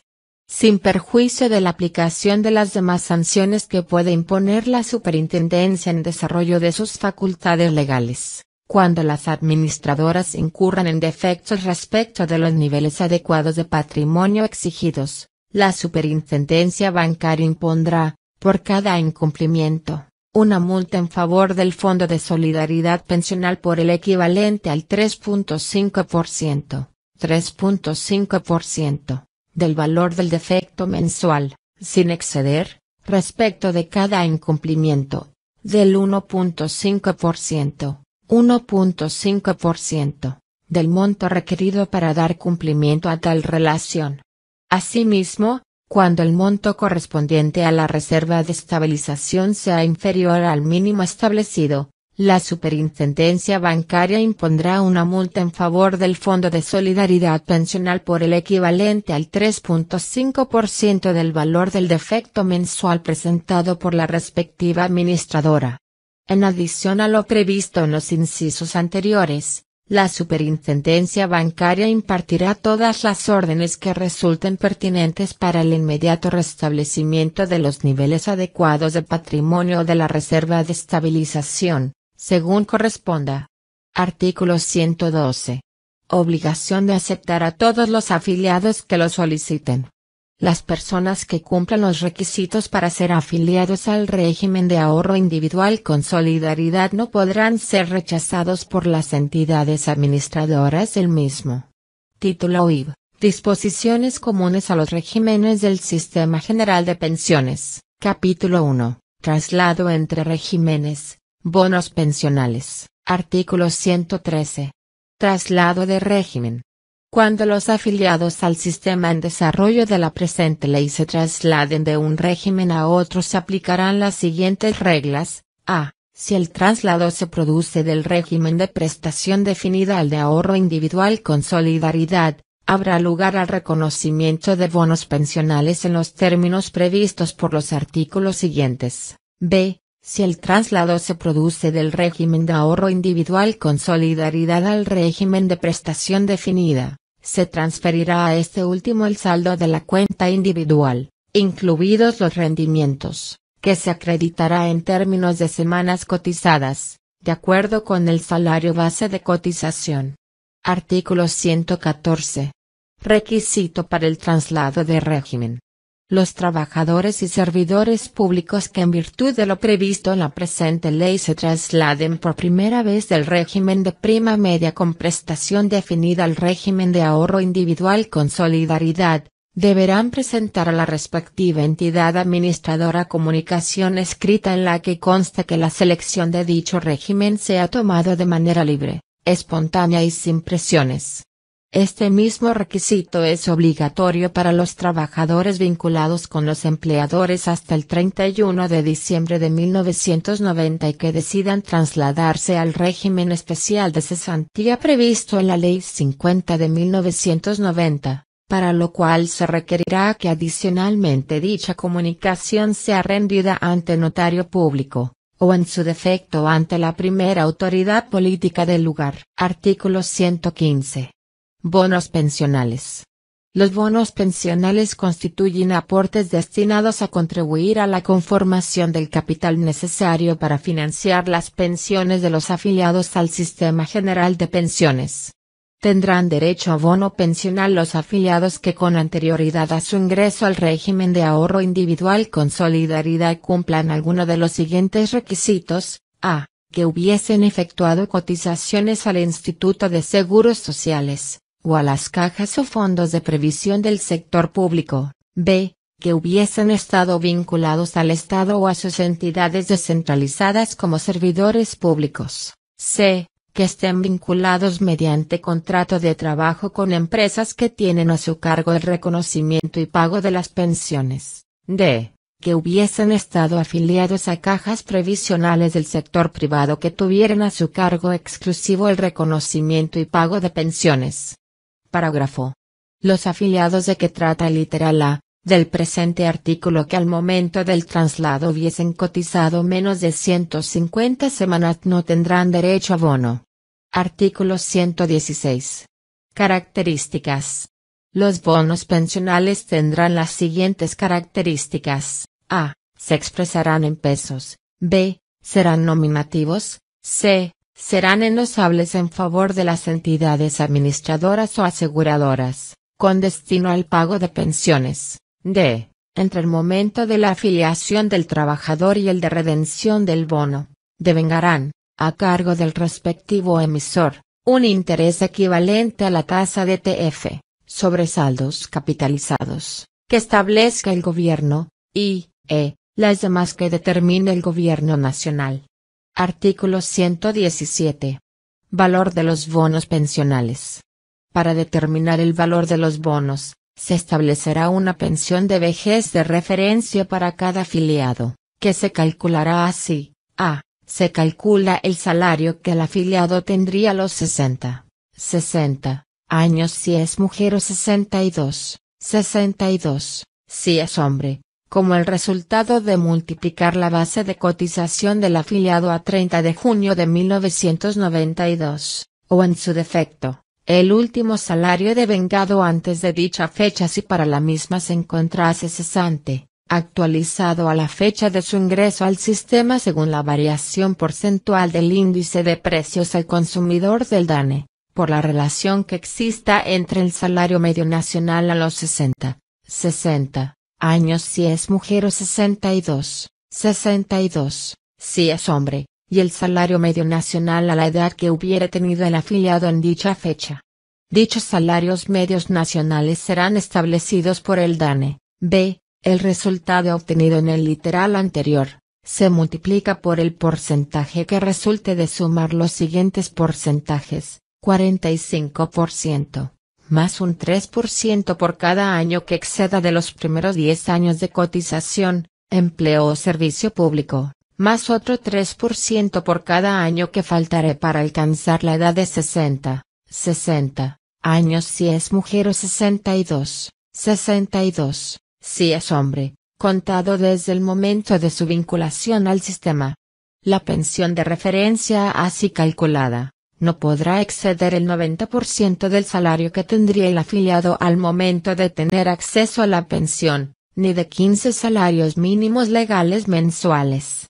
sin perjuicio de la aplicación de las demás sanciones que puede imponer la Superintendencia en desarrollo de sus facultades legales cuando las administradoras incurran en defectos respecto de los niveles adecuados de patrimonio exigidos, la superintendencia bancaria impondrá, por cada incumplimiento, una multa en favor del Fondo de Solidaridad Pensional por el equivalente al 3.5%, 3.5%, del valor del defecto mensual, sin exceder, respecto de cada incumplimiento, del 1.5%, 1.5%, del monto requerido para dar cumplimiento a tal relación. Asimismo, cuando el monto correspondiente a la reserva de estabilización sea inferior al mínimo establecido, la superintendencia bancaria impondrá una multa en favor del Fondo de Solidaridad Pensional por el equivalente al 3.5% del valor del defecto mensual presentado por la respectiva administradora. En adición a lo previsto en los incisos anteriores, la Superintendencia Bancaria impartirá todas las órdenes que resulten pertinentes para el inmediato restablecimiento de los niveles adecuados de patrimonio de la Reserva de Estabilización, según corresponda. Artículo 112. Obligación de aceptar a todos los afiliados que lo soliciten. Las personas que cumplan los requisitos para ser afiliados al régimen de ahorro individual con solidaridad no podrán ser rechazados por las entidades administradoras del mismo. Título IV Disposiciones comunes a los regímenes del Sistema General de Pensiones. Capítulo 1. Traslado entre regímenes. Bonos pensionales. Artículo 113. Traslado de régimen. Cuando los afiliados al sistema en desarrollo de la presente ley se trasladen de un régimen a otro se aplicarán las siguientes reglas. A. Si el traslado se produce del régimen de prestación definida al de ahorro individual con solidaridad, habrá lugar al reconocimiento de bonos pensionales en los términos previstos por los artículos siguientes. B. Si el traslado se produce del régimen de ahorro individual con solidaridad al régimen de prestación definida, se transferirá a este último el saldo de la cuenta individual, incluidos los rendimientos, que se acreditará en términos de semanas cotizadas, de acuerdo con el salario base de cotización. Artículo 114. Requisito para el traslado de régimen los trabajadores y servidores públicos que en virtud de lo previsto en la presente ley se trasladen por primera vez del régimen de prima media con prestación definida al régimen de ahorro individual con solidaridad, deberán presentar a la respectiva entidad administradora comunicación escrita en la que consta que la selección de dicho régimen sea ha tomado de manera libre, espontánea y sin presiones este mismo requisito es obligatorio para los trabajadores vinculados con los empleadores hasta el 31 de diciembre de 1990 y que decidan trasladarse al régimen especial de cesantía previsto en la Ley 50 de 1990, para lo cual se requerirá que adicionalmente dicha comunicación sea rendida ante notario público o en su defecto ante la primera autoridad política del lugar. Artículo 115. Bonos pensionales. Los bonos pensionales constituyen aportes destinados a contribuir a la conformación del capital necesario para financiar las pensiones de los afiliados al Sistema General de Pensiones. Tendrán derecho a bono pensional los afiliados que con anterioridad a su ingreso al régimen de ahorro individual con solidaridad cumplan alguno de los siguientes requisitos, a. que hubiesen efectuado cotizaciones al Instituto de Seguros Sociales, o a las cajas o fondos de previsión del sector público, b. que hubiesen estado vinculados al Estado o a sus entidades descentralizadas como servidores públicos, c. que estén vinculados mediante contrato de trabajo con empresas que tienen a su cargo el reconocimiento y pago de las pensiones, d que hubiesen estado afiliados a cajas previsionales del sector privado que tuvieran a su cargo exclusivo el reconocimiento y pago de pensiones, Parágrafo. Los afiliados de que trata el literal A, del presente artículo que al momento del traslado hubiesen cotizado menos de 150 semanas no tendrán derecho a bono. Artículo 116. Características. Los bonos pensionales tendrán las siguientes características. A. Se expresarán en pesos. B. Serán nominativos. C serán enosables en favor de las entidades administradoras o aseguradoras, con destino al pago de pensiones, de, entre el momento de la afiliación del trabajador y el de redención del bono, devengarán, a cargo del respectivo emisor, un interés equivalente a la tasa de TF, sobre saldos capitalizados, que establezca el gobierno, y, e, las demás que determine el gobierno nacional. Artículo 117. Valor de los bonos pensionales. Para determinar el valor de los bonos, se establecerá una pensión de vejez de referencia para cada afiliado, que se calculará así. A. Se calcula el salario que el afiliado tendría a los 60, 60 años si es mujer o 62, 62 si es hombre, como el resultado de multiplicar la base de cotización del afiliado a 30 de junio de 1992, o en su defecto, el último salario devengado antes de dicha fecha si para la misma se encontrase cesante, actualizado a la fecha de su ingreso al sistema según la variación porcentual del índice de precios al consumidor del DANE, por la relación que exista entre el salario medio nacional a los 60, 60 años si es mujer o 62, 62, si es hombre, y el salario medio nacional a la edad que hubiera tenido el afiliado en dicha fecha. Dichos salarios medios nacionales serán establecidos por el DANE. B. El resultado obtenido en el literal anterior, se multiplica por el porcentaje que resulte de sumar los siguientes porcentajes, 45% más un 3% por cada año que exceda de los primeros 10 años de cotización, empleo o servicio público, más otro 3% por cada año que faltaré para alcanzar la edad de 60, 60 años si es mujer o 62, 62 si es hombre, contado desde el momento de su vinculación al sistema. La pensión de referencia así calculada no podrá exceder el 90% del salario que tendría el afiliado al momento de tener acceso a la pensión, ni de 15 salarios mínimos legales mensuales.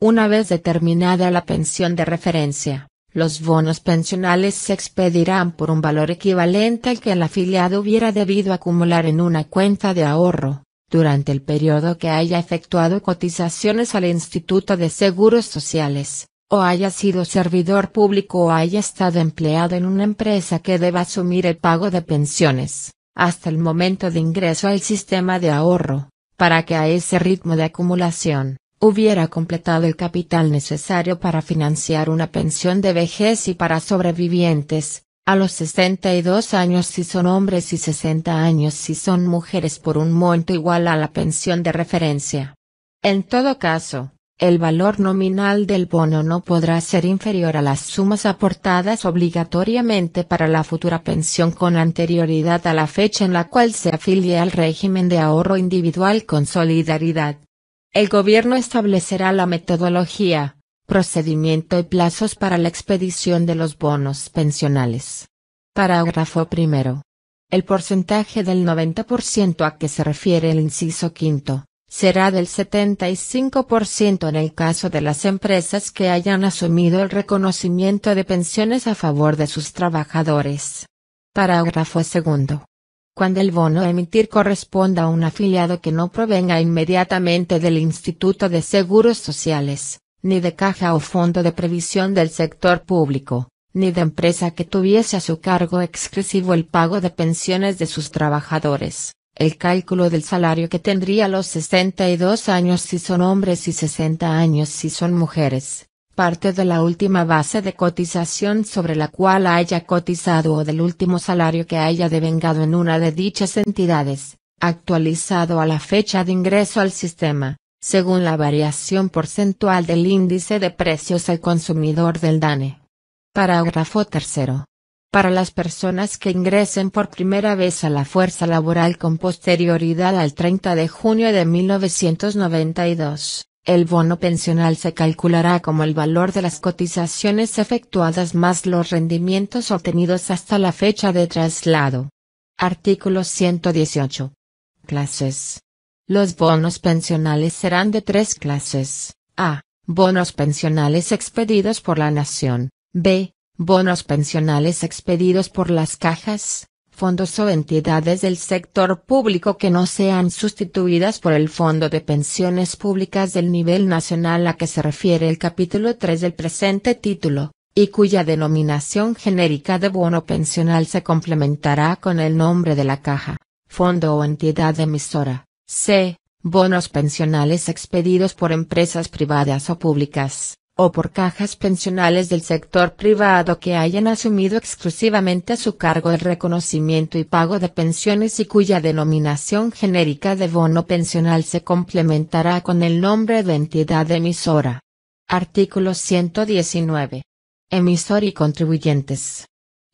Una vez determinada la pensión de referencia, los bonos pensionales se expedirán por un valor equivalente al que el afiliado hubiera debido acumular en una cuenta de ahorro, durante el periodo que haya efectuado cotizaciones al Instituto de Seguros Sociales o haya sido servidor público o haya estado empleado en una empresa que deba asumir el pago de pensiones, hasta el momento de ingreso al sistema de ahorro, para que a ese ritmo de acumulación, hubiera completado el capital necesario para financiar una pensión de vejez y para sobrevivientes, a los 62 años si son hombres y 60 años si son mujeres por un monto igual a la pensión de referencia. En todo caso, el valor nominal del bono no podrá ser inferior a las sumas aportadas obligatoriamente para la futura pensión con anterioridad a la fecha en la cual se afilie al régimen de ahorro individual con solidaridad. El Gobierno establecerá la metodología, procedimiento y plazos para la expedición de los bonos pensionales. Parágrafo primero. El porcentaje del 90% a que se refiere el inciso quinto será del 75% en el caso de las empresas que hayan asumido el reconocimiento de pensiones a favor de sus trabajadores. Parágrafo segundo. Cuando el bono emitir corresponda a un afiliado que no provenga inmediatamente del Instituto de Seguros Sociales, ni de caja o fondo de previsión del sector público, ni de empresa que tuviese a su cargo exclusivo el pago de pensiones de sus trabajadores, el cálculo del salario que tendría los 62 años si son hombres y 60 años si son mujeres, parte de la última base de cotización sobre la cual haya cotizado o del último salario que haya devengado en una de dichas entidades, actualizado a la fecha de ingreso al sistema, según la variación porcentual del índice de precios al consumidor del DANE. Parágrafo tercero. Para las personas que ingresen por primera vez a la fuerza laboral con posterioridad al 30 de junio de 1992, el bono pensional se calculará como el valor de las cotizaciones efectuadas más los rendimientos obtenidos hasta la fecha de traslado. Artículo 118. Clases. Los bonos pensionales serán de tres clases. A. Bonos pensionales expedidos por la Nación. B bonos pensionales expedidos por las cajas, fondos o entidades del sector público que no sean sustituidas por el Fondo de Pensiones Públicas del nivel nacional a que se refiere el capítulo 3 del presente título, y cuya denominación genérica de bono pensional se complementará con el nombre de la caja, fondo o entidad emisora. C. Bonos pensionales expedidos por empresas privadas o públicas o por cajas pensionales del sector privado que hayan asumido exclusivamente a su cargo el reconocimiento y pago de pensiones y cuya denominación genérica de bono pensional se complementará con el nombre de entidad emisora. Artículo 119. Emisor y contribuyentes.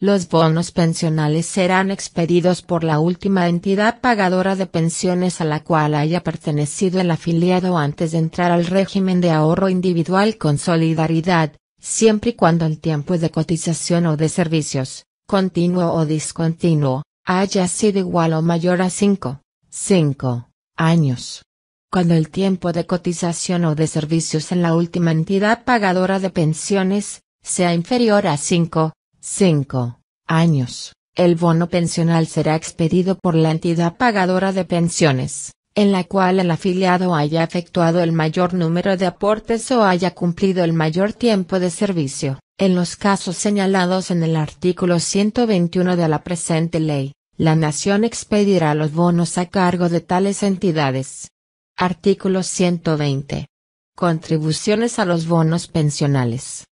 Los bonos pensionales serán expedidos por la última entidad pagadora de pensiones a la cual haya pertenecido el afiliado antes de entrar al régimen de ahorro individual con solidaridad, siempre y cuando el tiempo de cotización o de servicios, continuo o discontinuo, haya sido igual o mayor a 5, 5 años. Cuando el tiempo de cotización o de servicios en la última entidad pagadora de pensiones, sea inferior a 5, 5. Años. El bono pensional será expedido por la entidad pagadora de pensiones, en la cual el afiliado haya efectuado el mayor número de aportes o haya cumplido el mayor tiempo de servicio, en los casos señalados en el artículo 121 de la presente ley. La Nación expedirá los bonos a cargo de tales entidades. Artículo 120. Contribuciones a los bonos pensionales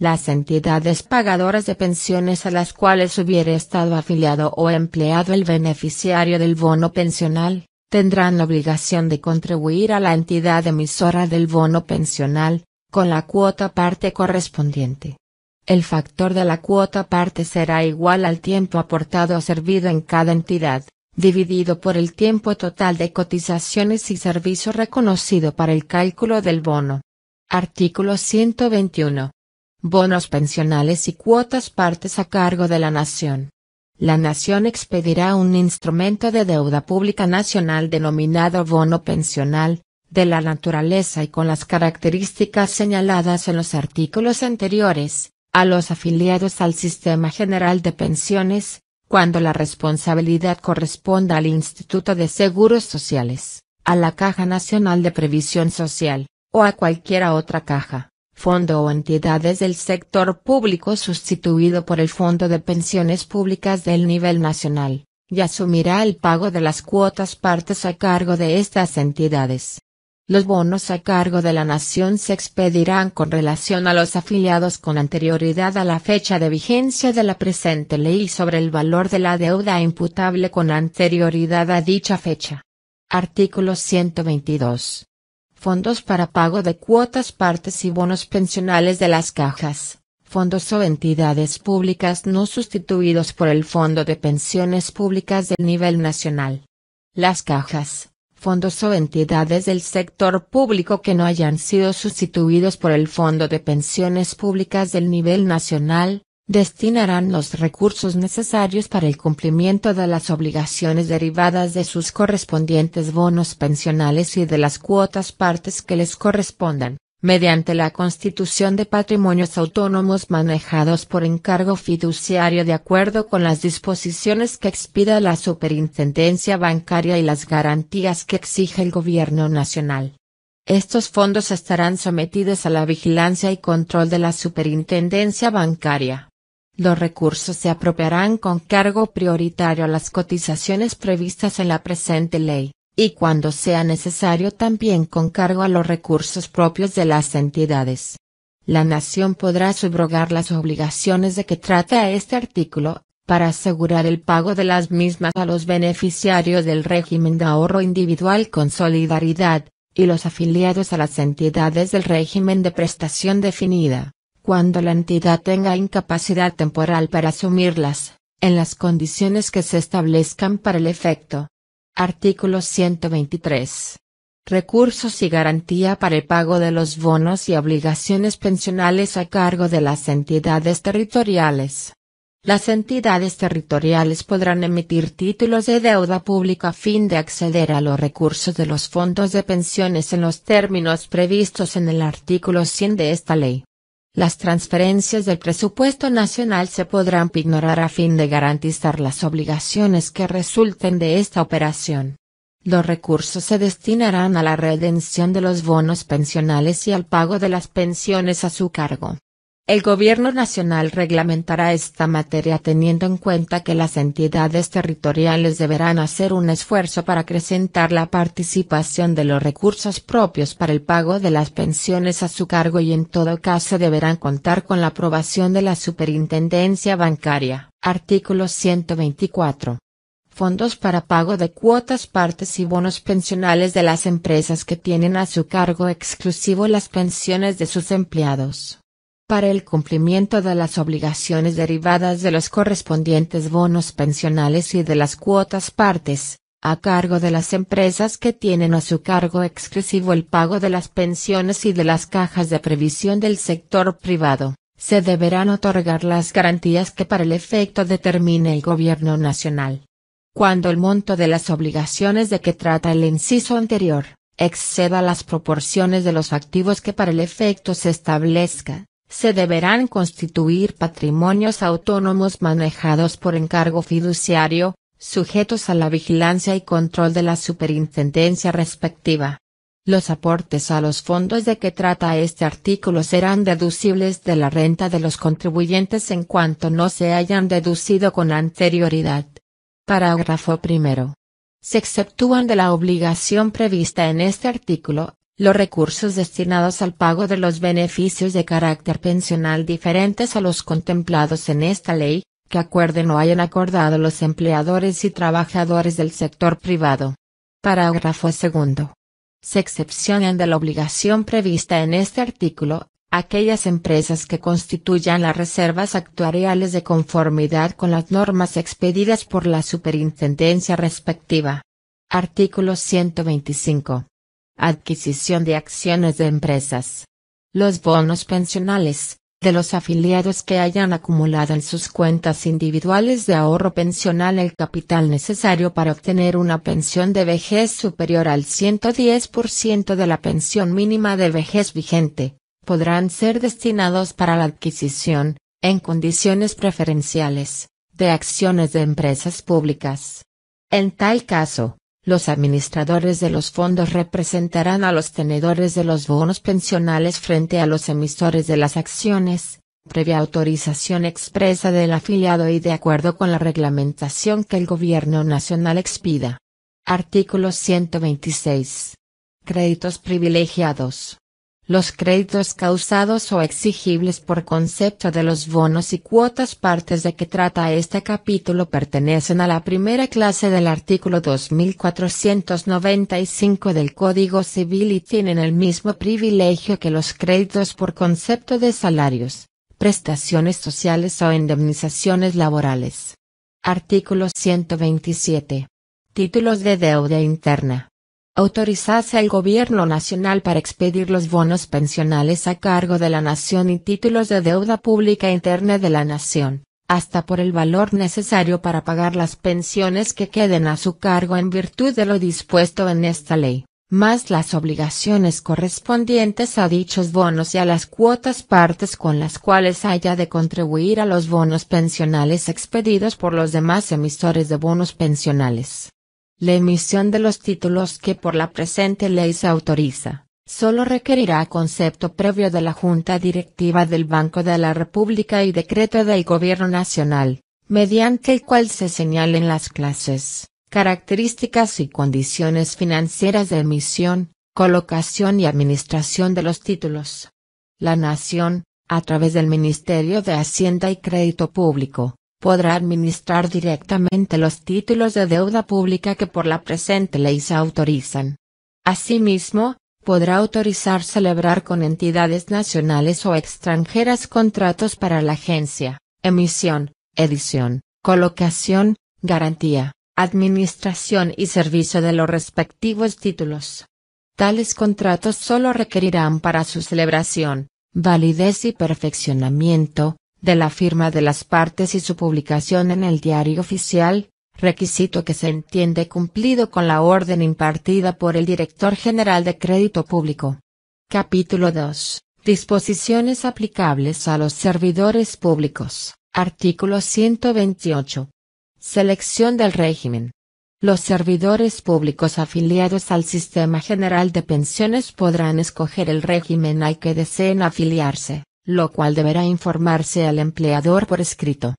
las entidades pagadoras de pensiones a las cuales hubiera estado afiliado o empleado el beneficiario del bono pensional, tendrán la obligación de contribuir a la entidad emisora del bono pensional, con la cuota parte correspondiente. El factor de la cuota parte será igual al tiempo aportado o servido en cada entidad, dividido por el tiempo total de cotizaciones y servicio reconocido para el cálculo del bono. Artículo 121 bonos pensionales y cuotas partes a cargo de la nación. La nación expedirá un instrumento de deuda pública nacional denominado bono pensional, de la naturaleza y con las características señaladas en los artículos anteriores, a los afiliados al Sistema General de Pensiones, cuando la responsabilidad corresponda al Instituto de Seguros Sociales, a la Caja Nacional de Previsión Social, o a cualquiera otra caja fondo o entidades del sector público sustituido por el Fondo de Pensiones Públicas del nivel nacional, y asumirá el pago de las cuotas partes a cargo de estas entidades. Los bonos a cargo de la nación se expedirán con relación a los afiliados con anterioridad a la fecha de vigencia de la presente ley sobre el valor de la deuda imputable con anterioridad a dicha fecha. Artículo 122 fondos para pago de cuotas partes y bonos pensionales de las cajas, fondos o entidades públicas no sustituidos por el Fondo de Pensiones Públicas del nivel nacional. Las cajas, fondos o entidades del sector público que no hayan sido sustituidos por el Fondo de Pensiones Públicas del nivel nacional, destinarán los recursos necesarios para el cumplimiento de las obligaciones derivadas de sus correspondientes bonos pensionales y de las cuotas partes que les correspondan, mediante la constitución de patrimonios autónomos manejados por encargo fiduciario de acuerdo con las disposiciones que expida la Superintendencia Bancaria y las garantías que exige el Gobierno Nacional. Estos fondos estarán sometidos a la vigilancia y control de la Superintendencia Bancaria. Los recursos se apropiarán con cargo prioritario a las cotizaciones previstas en la presente ley, y cuando sea necesario también con cargo a los recursos propios de las entidades. La Nación podrá subrogar las obligaciones de que trata este artículo, para asegurar el pago de las mismas a los beneficiarios del régimen de ahorro individual con solidaridad, y los afiliados a las entidades del régimen de prestación definida cuando la entidad tenga incapacidad temporal para asumirlas, en las condiciones que se establezcan para el efecto. Artículo 123. Recursos y garantía para el pago de los bonos y obligaciones pensionales a cargo de las entidades territoriales. Las entidades territoriales podrán emitir títulos de deuda pública a fin de acceder a los recursos de los fondos de pensiones en los términos previstos en el artículo 100 de esta ley. Las transferencias del presupuesto nacional se podrán pignorar a fin de garantizar las obligaciones que resulten de esta operación. Los recursos se destinarán a la redención de los bonos pensionales y al pago de las pensiones a su cargo. El Gobierno Nacional reglamentará esta materia teniendo en cuenta que las entidades territoriales deberán hacer un esfuerzo para acrecentar la participación de los recursos propios para el pago de las pensiones a su cargo y en todo caso deberán contar con la aprobación de la Superintendencia Bancaria. Artículo 124 fondos para pago de cuotas partes y bonos pensionales de las empresas que tienen a su cargo exclusivo las pensiones de sus empleados para el cumplimiento de las obligaciones derivadas de los correspondientes bonos pensionales y de las cuotas partes, a cargo de las empresas que tienen a su cargo exclusivo el pago de las pensiones y de las cajas de previsión del sector privado, se deberán otorgar las garantías que para el efecto determine el Gobierno Nacional. Cuando el monto de las obligaciones de que trata el inciso anterior, exceda las proporciones de los activos que para el efecto se establezca, se deberán constituir patrimonios autónomos manejados por encargo fiduciario, sujetos a la vigilancia y control de la superintendencia respectiva. Los aportes a los fondos de que trata este artículo serán deducibles de la renta de los contribuyentes en cuanto no se hayan deducido con anterioridad. Parágrafo primero. Se exceptúan de la obligación prevista en este artículo, los recursos destinados al pago de los beneficios de carácter pensional diferentes a los contemplados en esta ley, que acuerden o hayan acordado los empleadores y trabajadores del sector privado. Parágrafo segundo. Se excepcionan de la obligación prevista en este artículo, aquellas empresas que constituyan las reservas actuariales de conformidad con las normas expedidas por la superintendencia respectiva. Artículo 125 adquisición de acciones de empresas. Los bonos pensionales, de los afiliados que hayan acumulado en sus cuentas individuales de ahorro pensional el capital necesario para obtener una pensión de vejez superior al 110% de la pensión mínima de vejez vigente, podrán ser destinados para la adquisición, en condiciones preferenciales, de acciones de empresas públicas. En tal caso, los administradores de los fondos representarán a los tenedores de los bonos pensionales frente a los emisores de las acciones, previa autorización expresa del afiliado y de acuerdo con la reglamentación que el Gobierno Nacional expida. Artículo 126. Créditos privilegiados los créditos causados o exigibles por concepto de los bonos y cuotas partes de que trata este capítulo pertenecen a la primera clase del artículo 2495 del Código Civil y tienen el mismo privilegio que los créditos por concepto de salarios, prestaciones sociales o indemnizaciones laborales. Artículo 127. Títulos de deuda interna autorizase al Gobierno Nacional para expedir los bonos pensionales a cargo de la Nación y títulos de deuda pública interna de la Nación, hasta por el valor necesario para pagar las pensiones que queden a su cargo en virtud de lo dispuesto en esta ley, más las obligaciones correspondientes a dichos bonos y a las cuotas partes con las cuales haya de contribuir a los bonos pensionales expedidos por los demás emisores de bonos pensionales. La emisión de los títulos que por la presente ley se autoriza, solo requerirá concepto previo de la Junta Directiva del Banco de la República y decreto del Gobierno Nacional, mediante el cual se señalen las clases, características y condiciones financieras de emisión, colocación y administración de los títulos. La Nación, a través del Ministerio de Hacienda y Crédito Público, podrá administrar directamente los títulos de deuda pública que por la presente ley se autorizan. Asimismo, podrá autorizar celebrar con entidades nacionales o extranjeras contratos para la agencia, emisión, edición, colocación, garantía, administración y servicio de los respectivos títulos. Tales contratos solo requerirán para su celebración, validez y perfeccionamiento, de la firma de las partes y su publicación en el diario oficial, requisito que se entiende cumplido con la orden impartida por el Director General de Crédito Público. Capítulo 2. Disposiciones aplicables a los servidores públicos. Artículo 128. Selección del régimen. Los servidores públicos afiliados al Sistema General de Pensiones podrán escoger el régimen al que deseen afiliarse lo cual deberá informarse al empleador por escrito.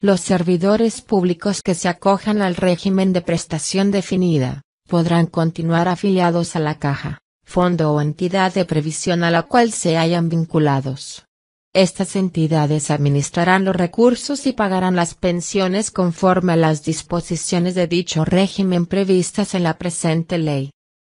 Los servidores públicos que se acojan al régimen de prestación definida, podrán continuar afiliados a la caja, fondo o entidad de previsión a la cual se hayan vinculados. Estas entidades administrarán los recursos y pagarán las pensiones conforme a las disposiciones de dicho régimen previstas en la presente ley.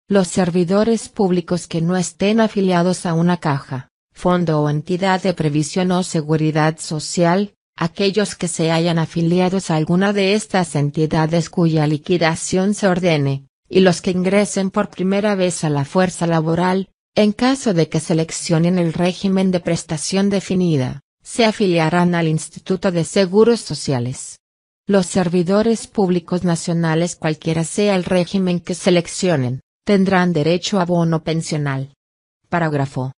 Los servidores públicos que no estén afiliados a una caja, fondo o entidad de previsión o seguridad social, aquellos que se hayan afiliados a alguna de estas entidades cuya liquidación se ordene, y los que ingresen por primera vez a la fuerza laboral, en caso de que seleccionen el régimen de prestación definida, se afiliarán al Instituto de Seguros Sociales. Los servidores públicos nacionales cualquiera sea el régimen que seleccionen, tendrán derecho a bono pensional. Parágrafo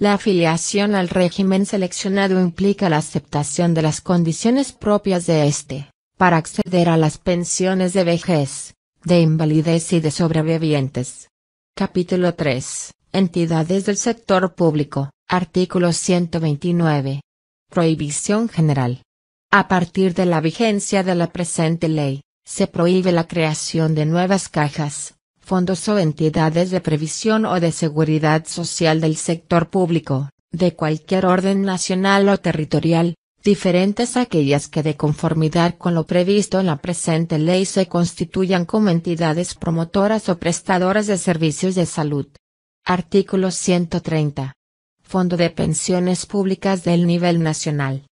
la afiliación al régimen seleccionado implica la aceptación de las condiciones propias de éste, para acceder a las pensiones de vejez, de invalidez y de sobrevivientes. Capítulo 3. Entidades del sector público. Artículo 129. Prohibición general. A partir de la vigencia de la presente ley, se prohíbe la creación de nuevas cajas, fondos o entidades de previsión o de seguridad social del sector público, de cualquier orden nacional o territorial, diferentes a aquellas que de conformidad con lo previsto en la presente ley se constituyan como entidades promotoras o prestadoras de servicios de salud. Artículo 130. Fondo de Pensiones Públicas del Nivel Nacional.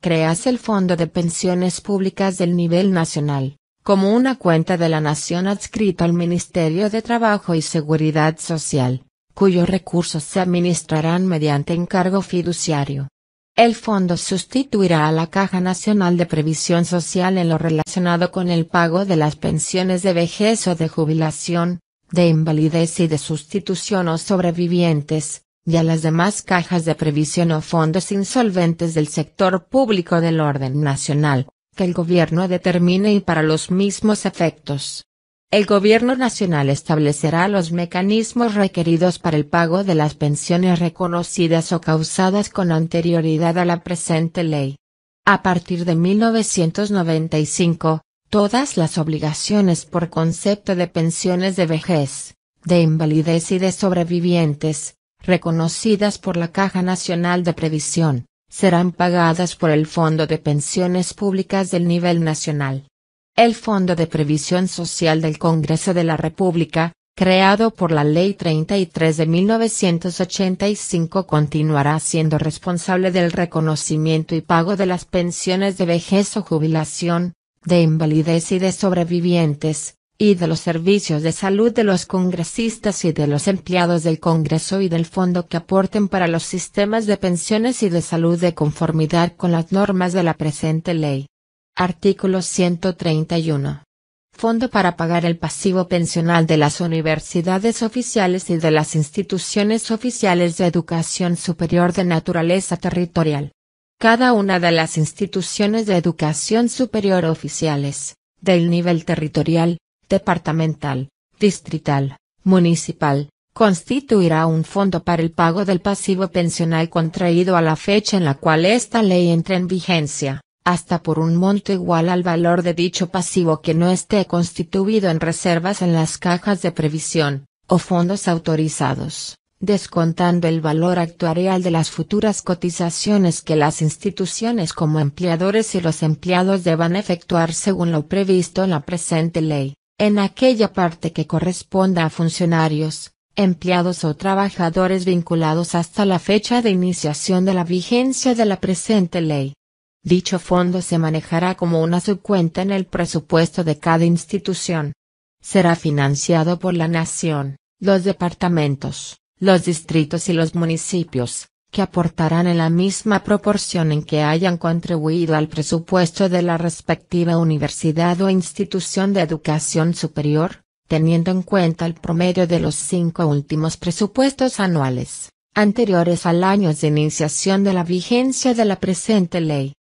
Creas el Fondo de Pensiones Públicas del Nivel Nacional como una cuenta de la nación adscrita al Ministerio de Trabajo y Seguridad Social, cuyos recursos se administrarán mediante encargo fiduciario. El fondo sustituirá a la Caja Nacional de Previsión Social en lo relacionado con el pago de las pensiones de vejez o de jubilación, de invalidez y de sustitución o sobrevivientes, y a las demás cajas de previsión o fondos insolventes del sector público del orden nacional que el gobierno determine y para los mismos efectos. El Gobierno Nacional establecerá los mecanismos requeridos para el pago de las pensiones reconocidas o causadas con anterioridad a la presente ley. A partir de 1995, todas las obligaciones por concepto de pensiones de vejez, de invalidez y de sobrevivientes, reconocidas por la Caja Nacional de Previsión, serán pagadas por el Fondo de Pensiones Públicas del nivel nacional. El Fondo de Previsión Social del Congreso de la República, creado por la Ley 33 de 1985 continuará siendo responsable del reconocimiento y pago de las pensiones de vejez o jubilación, de invalidez y de sobrevivientes, y de los servicios de salud de los congresistas y de los empleados del Congreso y del fondo que aporten para los sistemas de pensiones y de salud de conformidad con las normas de la presente ley. Artículo 131. Fondo para pagar el pasivo pensional de las universidades oficiales y de las instituciones oficiales de educación superior de naturaleza territorial. Cada una de las instituciones de educación superior oficiales, del nivel territorial, departamental, distrital, municipal, constituirá un fondo para el pago del pasivo pensional contraído a la fecha en la cual esta ley entre en vigencia, hasta por un monto igual al valor de dicho pasivo que no esté constituido en reservas en las cajas de previsión, o fondos autorizados, descontando el valor actuarial de las futuras cotizaciones que las instituciones como empleadores y los empleados deban efectuar según lo previsto en la presente ley en aquella parte que corresponda a funcionarios, empleados o trabajadores vinculados hasta la fecha de iniciación de la vigencia de la presente ley. Dicho fondo se manejará como una subcuenta en el presupuesto de cada institución. Será financiado por la Nación, los departamentos, los distritos y los municipios, que aportarán en la misma proporción en que hayan contribuido al presupuesto de la respectiva universidad o institución de educación superior, teniendo en cuenta el promedio de los cinco últimos presupuestos anuales, anteriores al año de iniciación de la vigencia de la presente ley.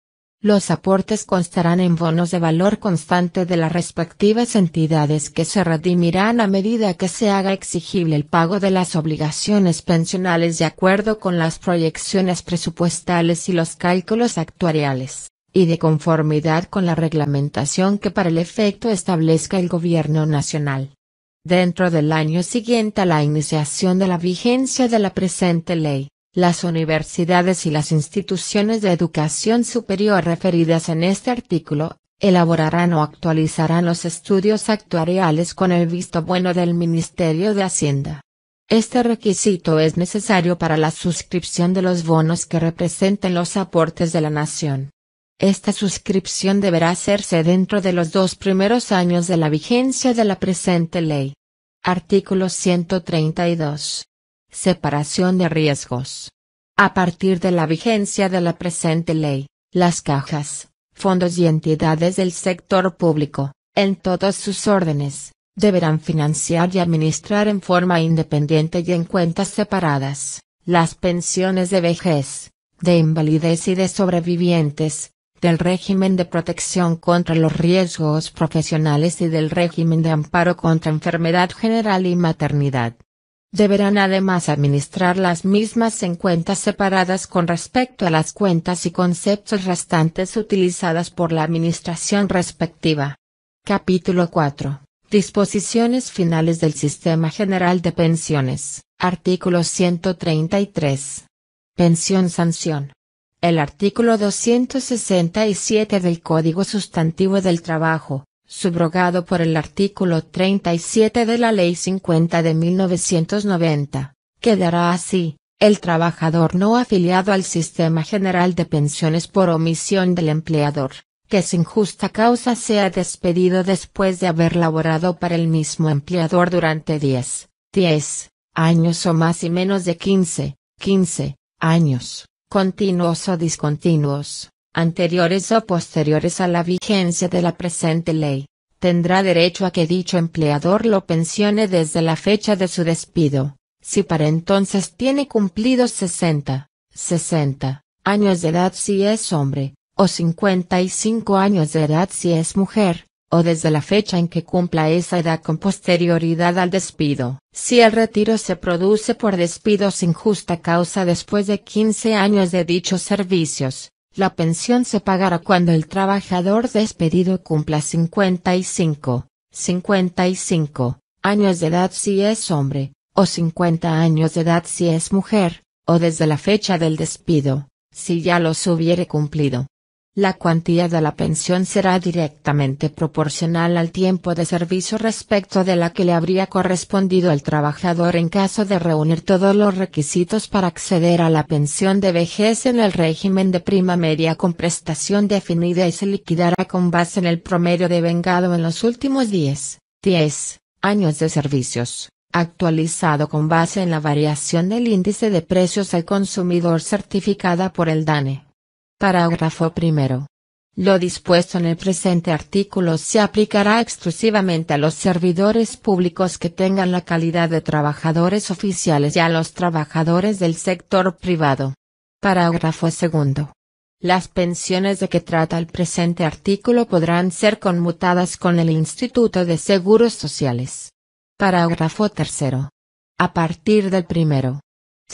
Los aportes constarán en bonos de valor constante de las respectivas entidades que se redimirán a medida que se haga exigible el pago de las obligaciones pensionales de acuerdo con las proyecciones presupuestales y los cálculos actuariales, y de conformidad con la reglamentación que para el efecto establezca el Gobierno Nacional. Dentro del año siguiente a la iniciación de la vigencia de la presente ley, las universidades y las instituciones de educación superior referidas en este artículo, elaborarán o actualizarán los estudios actuariales con el visto bueno del Ministerio de Hacienda. Este requisito es necesario para la suscripción de los bonos que representen los aportes de la nación. Esta suscripción deberá hacerse dentro de los dos primeros años de la vigencia de la presente ley. Artículo 132. Separación de riesgos. A partir de la vigencia de la presente ley, las cajas, fondos y entidades del sector público, en todos sus órdenes, deberán financiar y administrar en forma independiente y en cuentas separadas, las pensiones de vejez, de invalidez y de sobrevivientes, del régimen de protección contra los riesgos profesionales y del régimen de amparo contra enfermedad general y maternidad, Deberán además administrar las mismas en cuentas separadas con respecto a las cuentas y conceptos restantes utilizadas por la administración respectiva. Capítulo 4. Disposiciones finales del Sistema General de Pensiones. Artículo 133. Pensión sanción. El artículo 267 del Código Sustantivo del Trabajo, subrogado por el artículo 37 de la Ley 50 de 1990, quedará así, el trabajador no afiliado al Sistema General de Pensiones por omisión del empleador, que sin justa causa sea despedido después de haber laborado para el mismo empleador durante 10, 10 años o más y menos de 15, 15 años, continuos o discontinuos anteriores o posteriores a la vigencia de la presente ley, tendrá derecho a que dicho empleador lo pensione desde la fecha de su despido, si para entonces tiene cumplidos 60, 60 años de edad si es hombre, o 55 años de edad si es mujer, o desde la fecha en que cumpla esa edad con posterioridad al despido. Si el retiro se produce por despido sin justa causa después de 15 años de dichos servicios, la pensión se pagará cuando el trabajador despedido cumpla 55, 55 años de edad si es hombre, o 50 años de edad si es mujer, o desde la fecha del despido, si ya los hubiere cumplido. La cuantía de la pensión será directamente proporcional al tiempo de servicio respecto de la que le habría correspondido al trabajador en caso de reunir todos los requisitos para acceder a la pensión de vejez en el régimen de prima media con prestación definida y se liquidará con base en el promedio de vengado en los últimos 10, 10 años de servicios actualizado con base en la variación del índice de precios al consumidor certificada por el DANE. Parágrafo primero. Lo dispuesto en el presente artículo se aplicará exclusivamente a los servidores públicos que tengan la calidad de trabajadores oficiales y a los trabajadores del sector privado. Parágrafo segundo. Las pensiones de que trata el presente artículo podrán ser conmutadas con el Instituto de Seguros Sociales. Parágrafo tercero. A partir del primero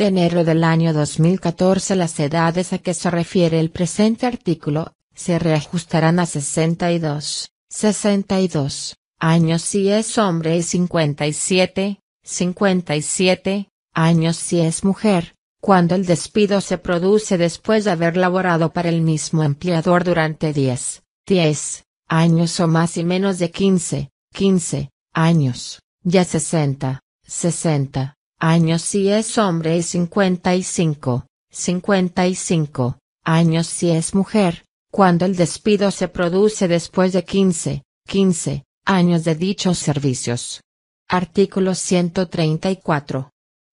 enero del año 2014 las edades a que se refiere el presente artículo, se reajustarán a 62, 62, años si es hombre y 57, 57, años si es mujer, cuando el despido se produce después de haber laborado para el mismo empleador durante 10, 10, años o más y menos de 15, 15, años, ya 60, 60 años si es hombre y cinco, cincuenta y cinco, años si es mujer, cuando el despido se produce después de quince, quince, años de dichos servicios. Artículo 134.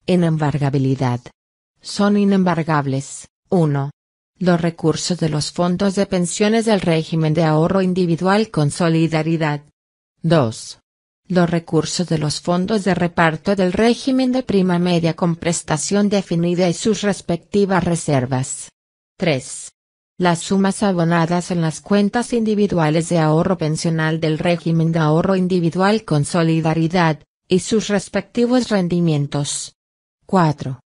Inembargabilidad. Son inembargables. 1. Los recursos de los fondos de pensiones del régimen de ahorro individual con solidaridad. 2. Los recursos de los fondos de reparto del régimen de prima media con prestación definida y sus respectivas reservas. 3. Las sumas abonadas en las cuentas individuales de ahorro pensional del régimen de ahorro individual con solidaridad, y sus respectivos rendimientos. 4.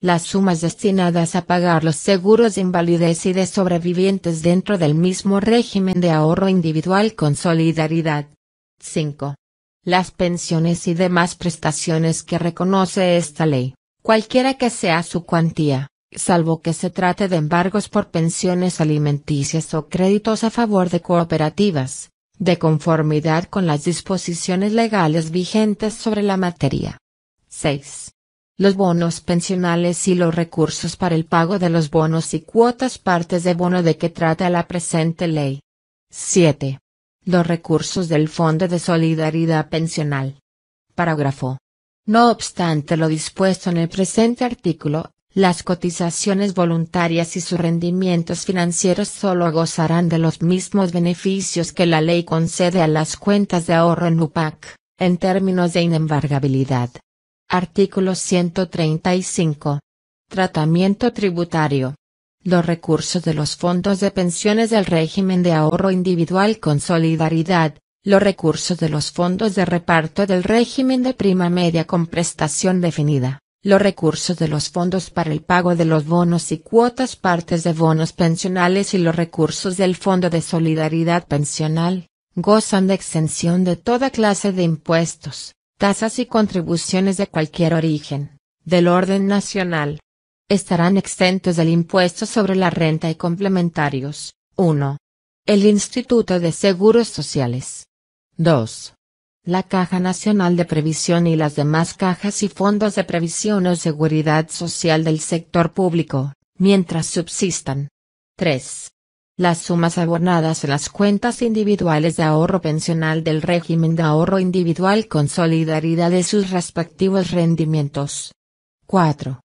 Las sumas destinadas a pagar los seguros de invalidez y de sobrevivientes dentro del mismo régimen de ahorro individual con solidaridad. 5 las pensiones y demás prestaciones que reconoce esta ley, cualquiera que sea su cuantía, salvo que se trate de embargos por pensiones alimenticias o créditos a favor de cooperativas, de conformidad con las disposiciones legales vigentes sobre la materia. 6. Los bonos pensionales y los recursos para el pago de los bonos y cuotas partes de bono de que trata la presente ley. 7. Los recursos del Fondo de Solidaridad Pensional. Parágrafo. No obstante lo dispuesto en el presente artículo, las cotizaciones voluntarias y sus rendimientos financieros solo gozarán de los mismos beneficios que la ley concede a las cuentas de ahorro en UPAC, en términos de inembargabilidad. Artículo 135. Tratamiento tributario. Los recursos de los fondos de pensiones del régimen de ahorro individual con solidaridad, los recursos de los fondos de reparto del régimen de prima media con prestación definida, los recursos de los fondos para el pago de los bonos y cuotas partes de bonos pensionales y los recursos del Fondo de Solidaridad Pensional, gozan de exención de toda clase de impuestos, tasas y contribuciones de cualquier origen, del orden nacional, estarán exentos del impuesto sobre la renta y complementarios. 1. El Instituto de Seguros Sociales. 2. La Caja Nacional de Previsión y las demás cajas y fondos de previsión o seguridad social del sector público, mientras subsistan. 3. Las sumas abonadas en las cuentas individuales de ahorro pensional del régimen de ahorro individual con solidaridad de sus respectivos rendimientos. 4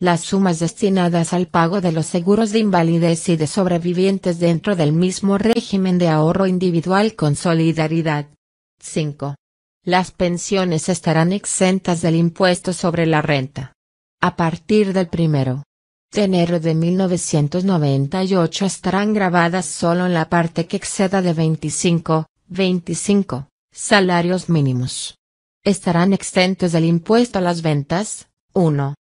las sumas destinadas al pago de los seguros de invalidez y de sobrevivientes dentro del mismo régimen de ahorro individual con solidaridad. 5. Las pensiones estarán exentas del impuesto sobre la renta. A partir del 1. de enero de 1998 estarán grabadas solo en la parte que exceda de 25, 25 salarios mínimos. Estarán exentos del impuesto a las ventas, 1,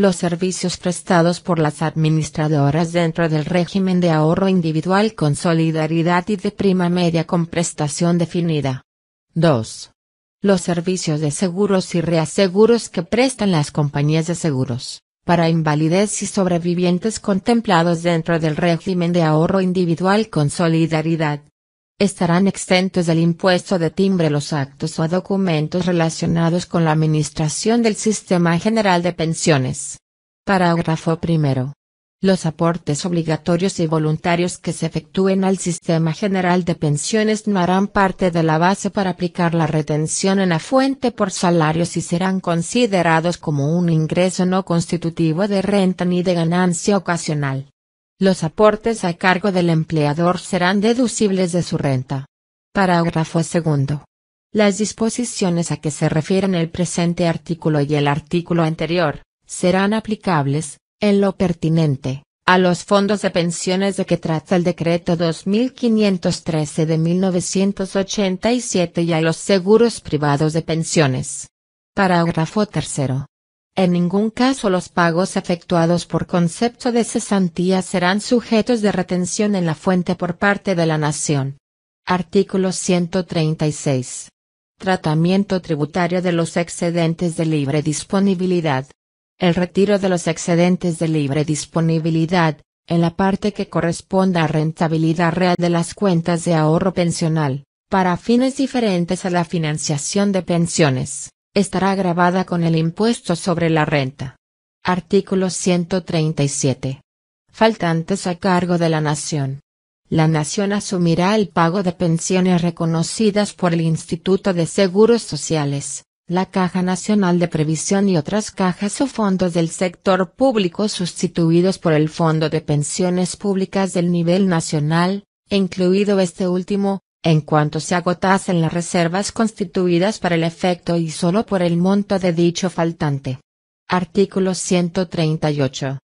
los servicios prestados por las administradoras dentro del régimen de ahorro individual con solidaridad y de prima media con prestación definida. 2. Los servicios de seguros y reaseguros que prestan las compañías de seguros, para invalidez y sobrevivientes contemplados dentro del régimen de ahorro individual con solidaridad Estarán exentos del impuesto de timbre los actos o documentos relacionados con la administración del Sistema General de Pensiones. Parágrafo primero. Los aportes obligatorios y voluntarios que se efectúen al Sistema General de Pensiones no harán parte de la base para aplicar la retención en la fuente por salarios y serán considerados como un ingreso no constitutivo de renta ni de ganancia ocasional. Los aportes a cargo del empleador serán deducibles de su renta. Parágrafo segundo. Las disposiciones a que se refieren el presente artículo y el artículo anterior, serán aplicables, en lo pertinente, a los fondos de pensiones de que trata el decreto 2513 de 1987 y a los seguros privados de pensiones. Parágrafo tercero. En ningún caso los pagos efectuados por concepto de cesantía serán sujetos de retención en la fuente por parte de la Nación. Artículo 136. Tratamiento tributario de los excedentes de libre disponibilidad. El retiro de los excedentes de libre disponibilidad, en la parte que corresponda a rentabilidad real de las cuentas de ahorro pensional, para fines diferentes a la financiación de pensiones estará grabada con el impuesto sobre la renta. Artículo 137. Faltantes a cargo de la Nación. La Nación asumirá el pago de pensiones reconocidas por el Instituto de Seguros Sociales, la Caja Nacional de Previsión y otras cajas o fondos del sector público sustituidos por el Fondo de Pensiones Públicas del Nivel Nacional, incluido este último, en cuanto se agotasen las reservas constituidas para el efecto y solo por el monto de dicho faltante. Artículo 138.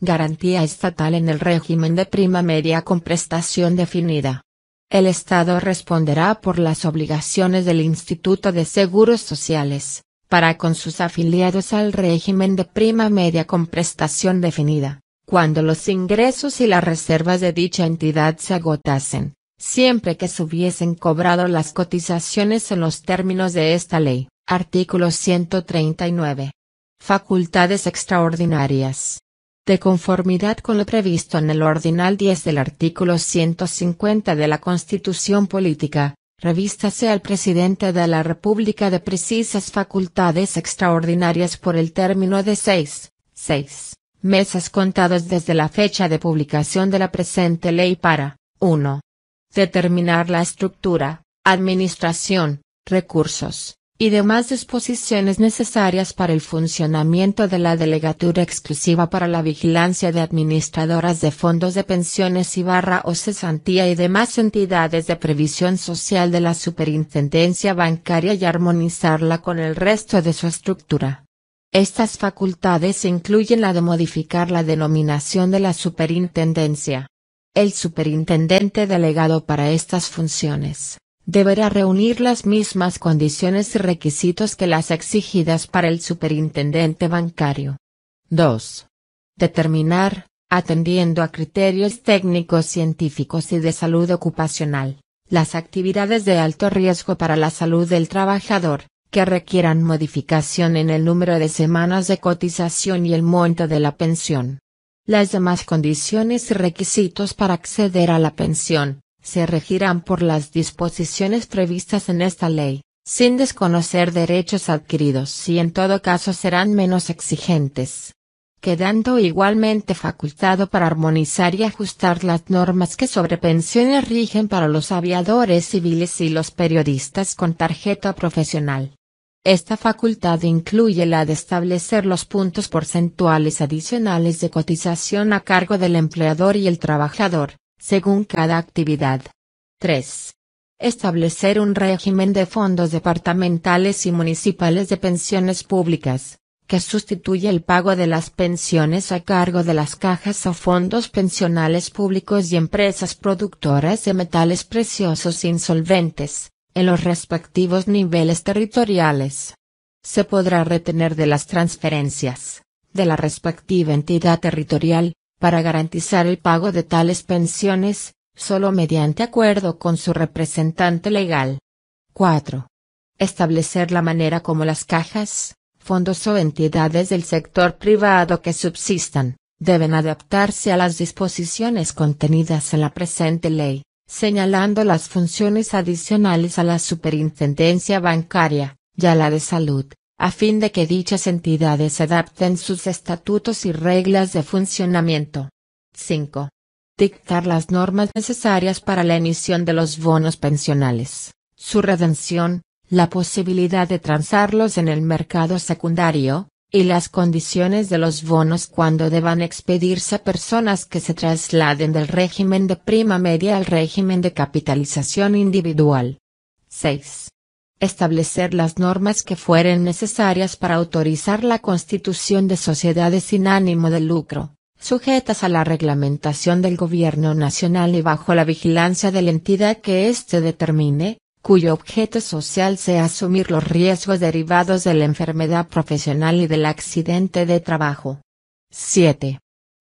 Garantía estatal en el régimen de prima media con prestación definida. El Estado responderá por las obligaciones del Instituto de Seguros Sociales, para con sus afiliados al régimen de prima media con prestación definida, cuando los ingresos y las reservas de dicha entidad se agotasen siempre que se hubiesen cobrado las cotizaciones en los términos de esta ley. Artículo 139. Facultades extraordinarias. De conformidad con lo previsto en el ordinal 10 del artículo 150 de la Constitución Política, revístase al presidente de la República de precisas facultades extraordinarias por el término de seis, 6, meses contados desde la fecha de publicación de la presente ley para 1 determinar la estructura, administración, recursos, y demás disposiciones necesarias para el funcionamiento de la delegatura exclusiva para la vigilancia de administradoras de fondos de pensiones y barra o cesantía y demás entidades de previsión social de la superintendencia bancaria y armonizarla con el resto de su estructura. Estas facultades incluyen la de modificar la denominación de la superintendencia, el superintendente delegado para estas funciones, deberá reunir las mismas condiciones y requisitos que las exigidas para el superintendente bancario. 2. Determinar, atendiendo a criterios técnicos científicos y de salud ocupacional, las actividades de alto riesgo para la salud del trabajador, que requieran modificación en el número de semanas de cotización y el monto de la pensión. Las demás condiciones y requisitos para acceder a la pensión, se regirán por las disposiciones previstas en esta ley, sin desconocer derechos adquiridos y en todo caso serán menos exigentes quedando igualmente facultado para armonizar y ajustar las normas que sobre pensiones rigen para los aviadores civiles y los periodistas con tarjeta profesional. Esta facultad incluye la de establecer los puntos porcentuales adicionales de cotización a cargo del empleador y el trabajador, según cada actividad. 3. Establecer un régimen de fondos departamentales y municipales de pensiones públicas, que sustituye el pago de las pensiones a cargo de las cajas o fondos pensionales públicos y empresas productoras de metales preciosos e insolventes en los respectivos niveles territoriales. Se podrá retener de las transferencias, de la respectiva entidad territorial, para garantizar el pago de tales pensiones, solo mediante acuerdo con su representante legal. 4. Establecer la manera como las cajas, fondos o entidades del sector privado que subsistan, deben adaptarse a las disposiciones contenidas en la presente ley señalando las funciones adicionales a la Superintendencia Bancaria, y a la de Salud, a fin de que dichas entidades adapten sus estatutos y reglas de funcionamiento. 5. Dictar las normas necesarias para la emisión de los bonos pensionales, su redención, la posibilidad de transarlos en el mercado secundario, y las condiciones de los bonos cuando deban expedirse a personas que se trasladen del régimen de prima media al régimen de capitalización individual. 6. Establecer las normas que fueren necesarias para autorizar la constitución de sociedades sin ánimo de lucro, sujetas a la reglamentación del Gobierno Nacional y bajo la vigilancia de la entidad que éste determine, cuyo objeto social sea asumir los riesgos derivados de la enfermedad profesional y del accidente de trabajo. 7.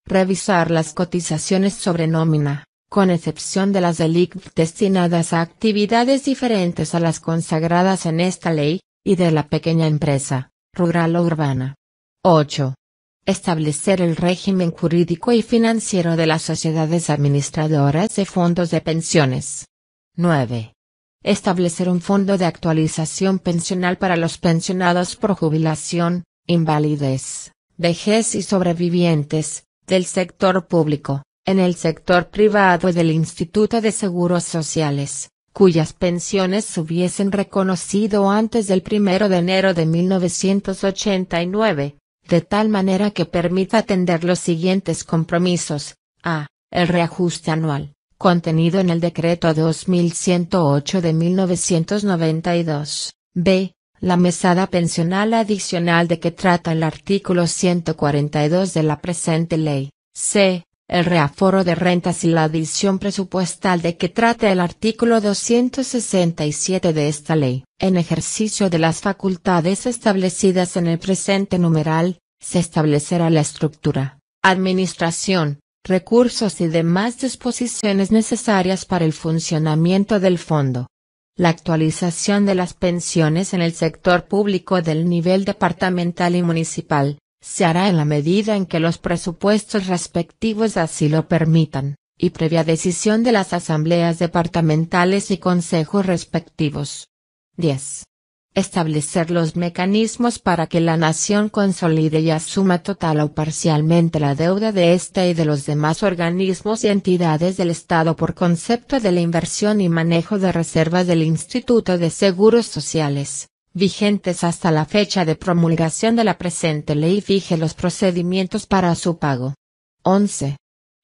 Revisar las cotizaciones sobre nómina, con excepción de las del destinadas a actividades diferentes a las consagradas en esta ley, y de la pequeña empresa, rural o urbana. 8. Establecer el régimen jurídico y financiero de las sociedades administradoras de fondos de pensiones. 9 establecer un fondo de actualización pensional para los pensionados por jubilación, invalidez, vejez y sobrevivientes, del sector público, en el sector privado y del Instituto de Seguros Sociales, cuyas pensiones hubiesen reconocido antes del 1 de enero de 1989, de tal manera que permita atender los siguientes compromisos, a. El reajuste anual, contenido en el Decreto 2108 de 1992, b. La mesada pensional adicional de que trata el artículo 142 de la presente ley, c. El reaforo de rentas y la adición presupuestal de que trata el artículo 267 de esta ley. En ejercicio de las facultades establecidas en el presente numeral, se establecerá la estructura, administración, recursos y demás disposiciones necesarias para el funcionamiento del fondo. La actualización de las pensiones en el sector público del nivel departamental y municipal, se hará en la medida en que los presupuestos respectivos así lo permitan, y previa decisión de las asambleas departamentales y consejos respectivos. 10 establecer los mecanismos para que la nación consolide y asuma total o parcialmente la deuda de esta y de los demás organismos y entidades del Estado por concepto de la inversión y manejo de reservas del Instituto de Seguros Sociales, vigentes hasta la fecha de promulgación de la presente ley fije los procedimientos para su pago. 11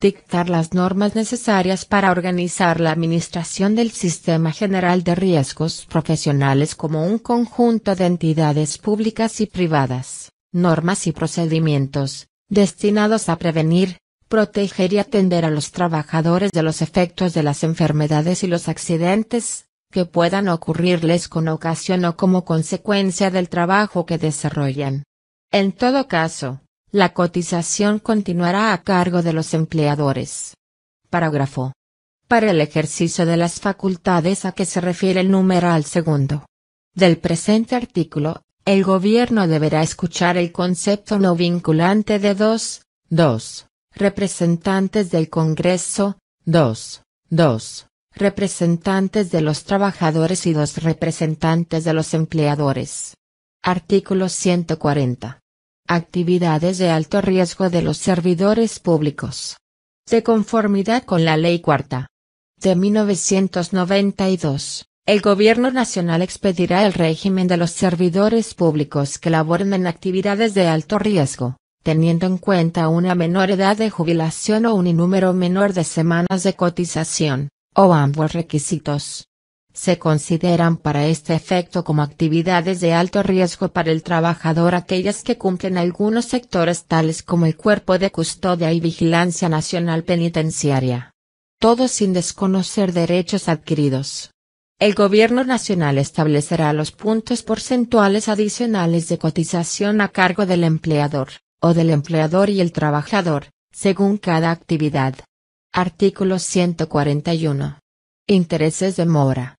dictar las normas necesarias para organizar la administración del Sistema General de Riesgos Profesionales como un conjunto de entidades públicas y privadas, normas y procedimientos, destinados a prevenir, proteger y atender a los trabajadores de los efectos de las enfermedades y los accidentes, que puedan ocurrirles con ocasión o como consecuencia del trabajo que desarrollan. En todo caso, la cotización continuará a cargo de los empleadores. Parágrafo. Para el ejercicio de las facultades a que se refiere el numeral segundo del presente artículo, el gobierno deberá escuchar el concepto no vinculante de dos, dos, representantes del Congreso, dos, dos, representantes de los trabajadores y dos representantes de los empleadores. Artículo 140. Actividades de alto riesgo de los servidores públicos. De conformidad con la Ley Cuarta. De 1992, el Gobierno Nacional expedirá el régimen de los servidores públicos que laboren en actividades de alto riesgo, teniendo en cuenta una menor edad de jubilación o un número menor de semanas de cotización, o ambos requisitos se consideran para este efecto como actividades de alto riesgo para el trabajador aquellas que cumplen algunos sectores tales como el Cuerpo de Custodia y Vigilancia Nacional Penitenciaria. Todo sin desconocer derechos adquiridos. El Gobierno Nacional establecerá los puntos porcentuales adicionales de cotización a cargo del empleador, o del empleador y el trabajador, según cada actividad. Artículo 141. Intereses de mora.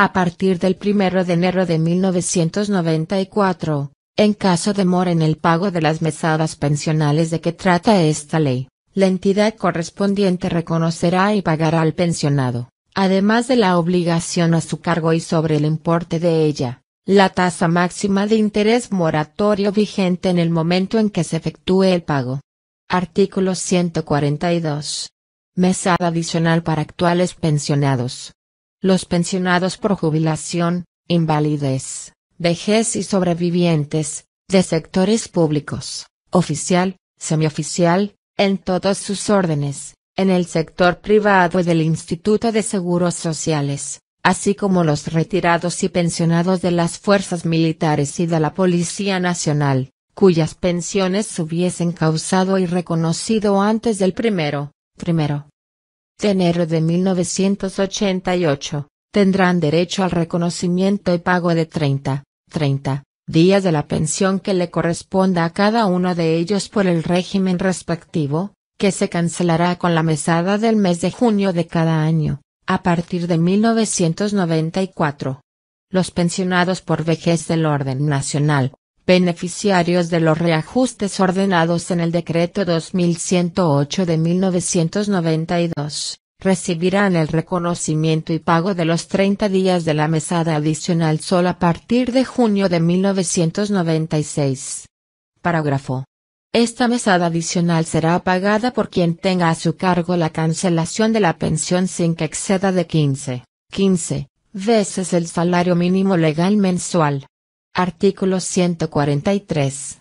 A partir del 1 de enero de 1994, en caso de mora en el pago de las mesadas pensionales de que trata esta ley, la entidad correspondiente reconocerá y pagará al pensionado, además de la obligación a su cargo y sobre el importe de ella, la tasa máxima de interés moratorio vigente en el momento en que se efectúe el pago. Artículo 142. Mesada adicional para actuales pensionados. Los pensionados por jubilación, invalidez, vejez y sobrevivientes, de sectores públicos, oficial, semioficial, en todos sus órdenes, en el sector privado y del Instituto de Seguros Sociales, así como los retirados y pensionados de las fuerzas militares y de la Policía Nacional, cuyas pensiones hubiesen causado y reconocido antes del primero, primero de enero de 1988, tendrán derecho al reconocimiento y pago de 30, 30 días de la pensión que le corresponda a cada uno de ellos por el régimen respectivo, que se cancelará con la mesada del mes de junio de cada año, a partir de 1994. Los pensionados por vejez del orden nacional, beneficiarios de los reajustes ordenados en el Decreto 2108 de 1992, recibirán el reconocimiento y pago de los 30 días de la mesada adicional solo a partir de junio de 1996. Parágrafo. Esta mesada adicional será pagada por quien tenga a su cargo la cancelación de la pensión sin que exceda de 15, 15 veces el salario mínimo legal mensual. Artículo 143.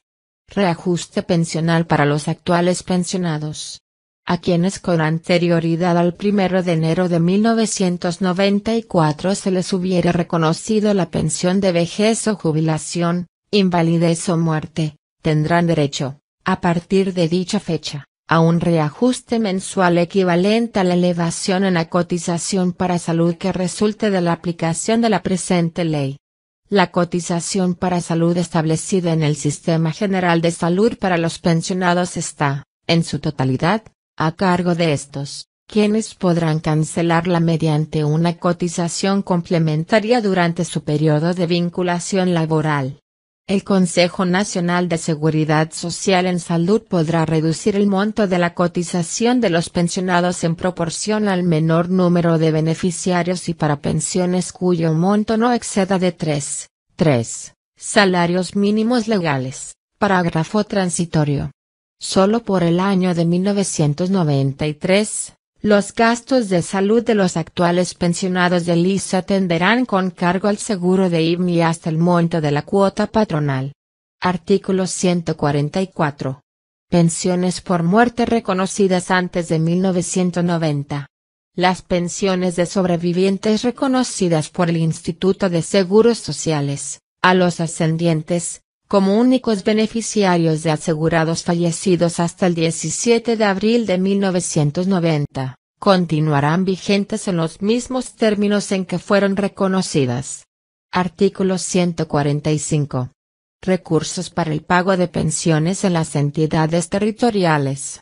Reajuste pensional para los actuales pensionados. A quienes con anterioridad al 1 de enero de 1994 se les hubiera reconocido la pensión de vejez o jubilación, invalidez o muerte, tendrán derecho, a partir de dicha fecha, a un reajuste mensual equivalente a la elevación en la cotización para salud que resulte de la aplicación de la presente ley. La cotización para salud establecida en el Sistema General de Salud para los pensionados está, en su totalidad, a cargo de estos, quienes podrán cancelarla mediante una cotización complementaria durante su periodo de vinculación laboral. El Consejo Nacional de Seguridad Social en Salud podrá reducir el monto de la cotización de los pensionados en proporción al menor número de beneficiarios y para pensiones cuyo monto no exceda de 3, 3 salarios mínimos legales, parágrafo transitorio. Solo por el año de 1993, los gastos de salud de los actuales pensionados de Lisa atenderán con cargo al seguro de y hasta el monto de la cuota patronal. Artículo 144. Pensiones por muerte reconocidas antes de 1990. Las pensiones de sobrevivientes reconocidas por el Instituto de Seguros Sociales, a los ascendientes, como únicos beneficiarios de asegurados fallecidos hasta el 17 de abril de 1990, continuarán vigentes en los mismos términos en que fueron reconocidas. Artículo 145. Recursos para el pago de pensiones en las entidades territoriales.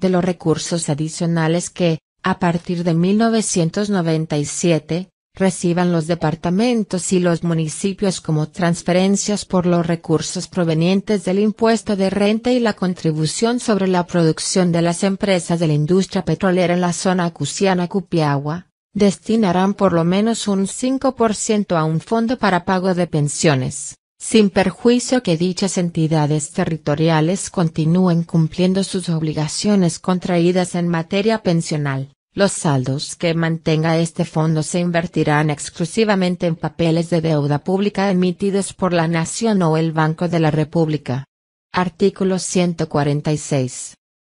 De los recursos adicionales que, a partir de 1997, reciban los departamentos y los municipios como transferencias por los recursos provenientes del impuesto de renta y la contribución sobre la producción de las empresas de la industria petrolera en la zona Cusiana-Cupiagua, destinarán por lo menos un 5% a un fondo para pago de pensiones, sin perjuicio que dichas entidades territoriales continúen cumpliendo sus obligaciones contraídas en materia pensional. Los saldos que mantenga este fondo se invertirán exclusivamente en papeles de deuda pública emitidos por la Nación o el Banco de la República. Artículo 146.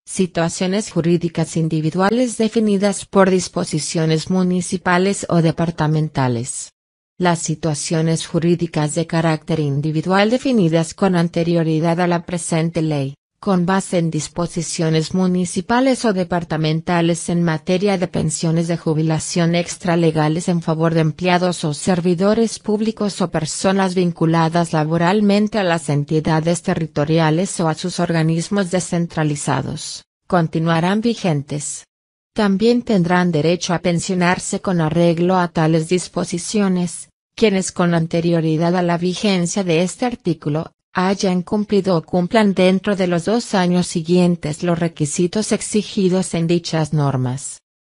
Situaciones jurídicas individuales definidas por disposiciones municipales o departamentales. Las situaciones jurídicas de carácter individual definidas con anterioridad a la presente ley con base en disposiciones municipales o departamentales en materia de pensiones de jubilación extralegales en favor de empleados o servidores públicos o personas vinculadas laboralmente a las entidades territoriales o a sus organismos descentralizados, continuarán vigentes. También tendrán derecho a pensionarse con arreglo a tales disposiciones, quienes con anterioridad a la vigencia de este artículo hayan cumplido o cumplan dentro de los dos años siguientes los requisitos exigidos en dichas normas.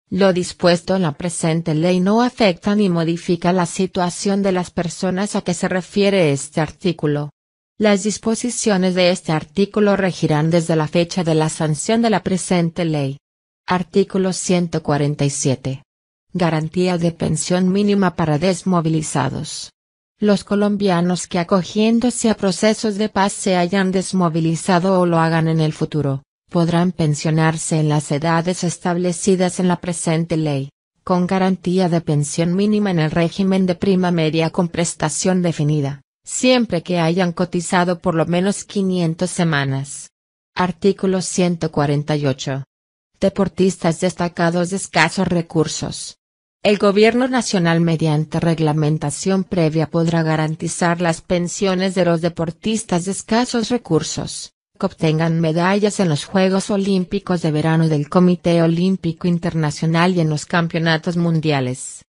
Lo dispuesto en la presente ley no afecta ni modifica la situación de las personas a que se refiere este artículo. Las disposiciones de este artículo regirán desde la fecha de la sanción de la presente ley. Artículo 147. Garantía de pensión mínima para desmovilizados los colombianos que acogiéndose a procesos de paz se hayan desmovilizado o lo hagan en el futuro, podrán pensionarse en las edades establecidas en la presente ley, con garantía de pensión mínima en el régimen de prima media con prestación definida, siempre que hayan cotizado por lo menos 500 semanas. Artículo 148. Deportistas destacados de escasos recursos el Gobierno Nacional mediante reglamentación previa podrá garantizar las pensiones de los deportistas de escasos recursos, que obtengan medallas en los Juegos Olímpicos de Verano del Comité Olímpico Internacional y en los Campeonatos Mundiales.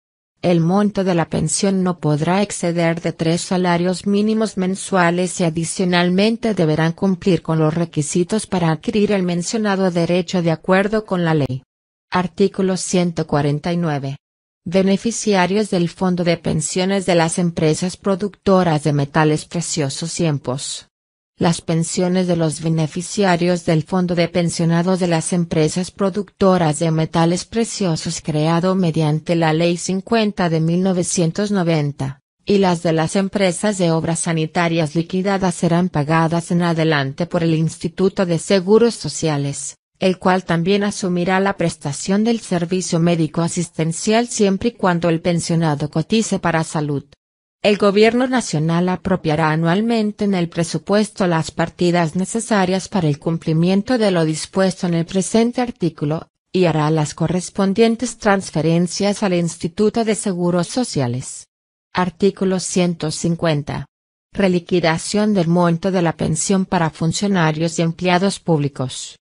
El monto de la pensión no podrá exceder de tres salarios mínimos mensuales y adicionalmente deberán cumplir con los requisitos para adquirir el mencionado derecho de acuerdo con la ley. Artículo 149. Beneficiarios del Fondo de Pensiones de las Empresas Productoras de Metales Preciosos Tiempos. Las pensiones de los beneficiarios del Fondo de Pensionados de las Empresas Productoras de Metales Preciosos creado mediante la Ley 50 de 1990, y las de las empresas de obras sanitarias liquidadas serán pagadas en adelante por el Instituto de Seguros Sociales el cual también asumirá la prestación del servicio médico asistencial siempre y cuando el pensionado cotice para salud. El Gobierno Nacional apropiará anualmente en el presupuesto las partidas necesarias para el cumplimiento de lo dispuesto en el presente artículo, y hará las correspondientes transferencias al Instituto de Seguros Sociales. Artículo 150. Reliquidación del monto de la pensión para funcionarios y empleados públicos.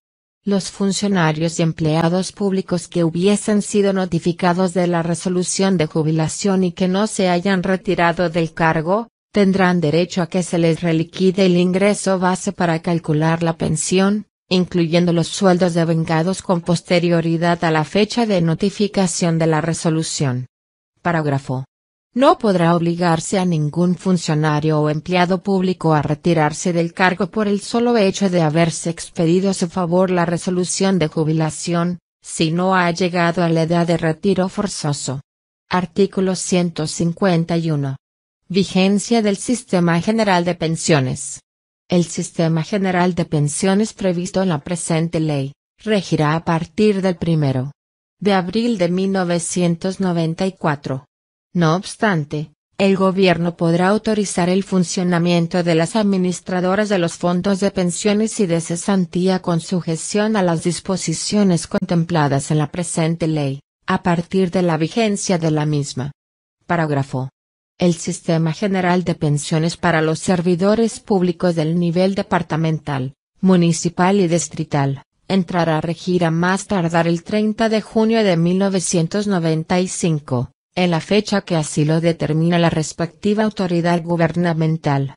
Los funcionarios y empleados públicos que hubiesen sido notificados de la resolución de jubilación y que no se hayan retirado del cargo, tendrán derecho a que se les reliquide el ingreso base para calcular la pensión, incluyendo los sueldos devengados con posterioridad a la fecha de notificación de la resolución. Parágrafo no podrá obligarse a ningún funcionario o empleado público a retirarse del cargo por el solo hecho de haberse expedido a su favor la resolución de jubilación, si no ha llegado a la edad de retiro forzoso. Artículo 151. Vigencia del Sistema General de Pensiones. El Sistema General de Pensiones previsto en la presente ley, regirá a partir del primero de abril de 1994 no obstante, el gobierno podrá autorizar el funcionamiento de las administradoras de los fondos de pensiones y de cesantía con sujeción a las disposiciones contempladas en la presente ley, a partir de la vigencia de la misma. Parágrafo. El Sistema General de Pensiones para los servidores públicos del nivel departamental, municipal y distrital, entrará a regir a más tardar el 30 de junio de 1995 en la fecha que así lo determina la respectiva autoridad gubernamental.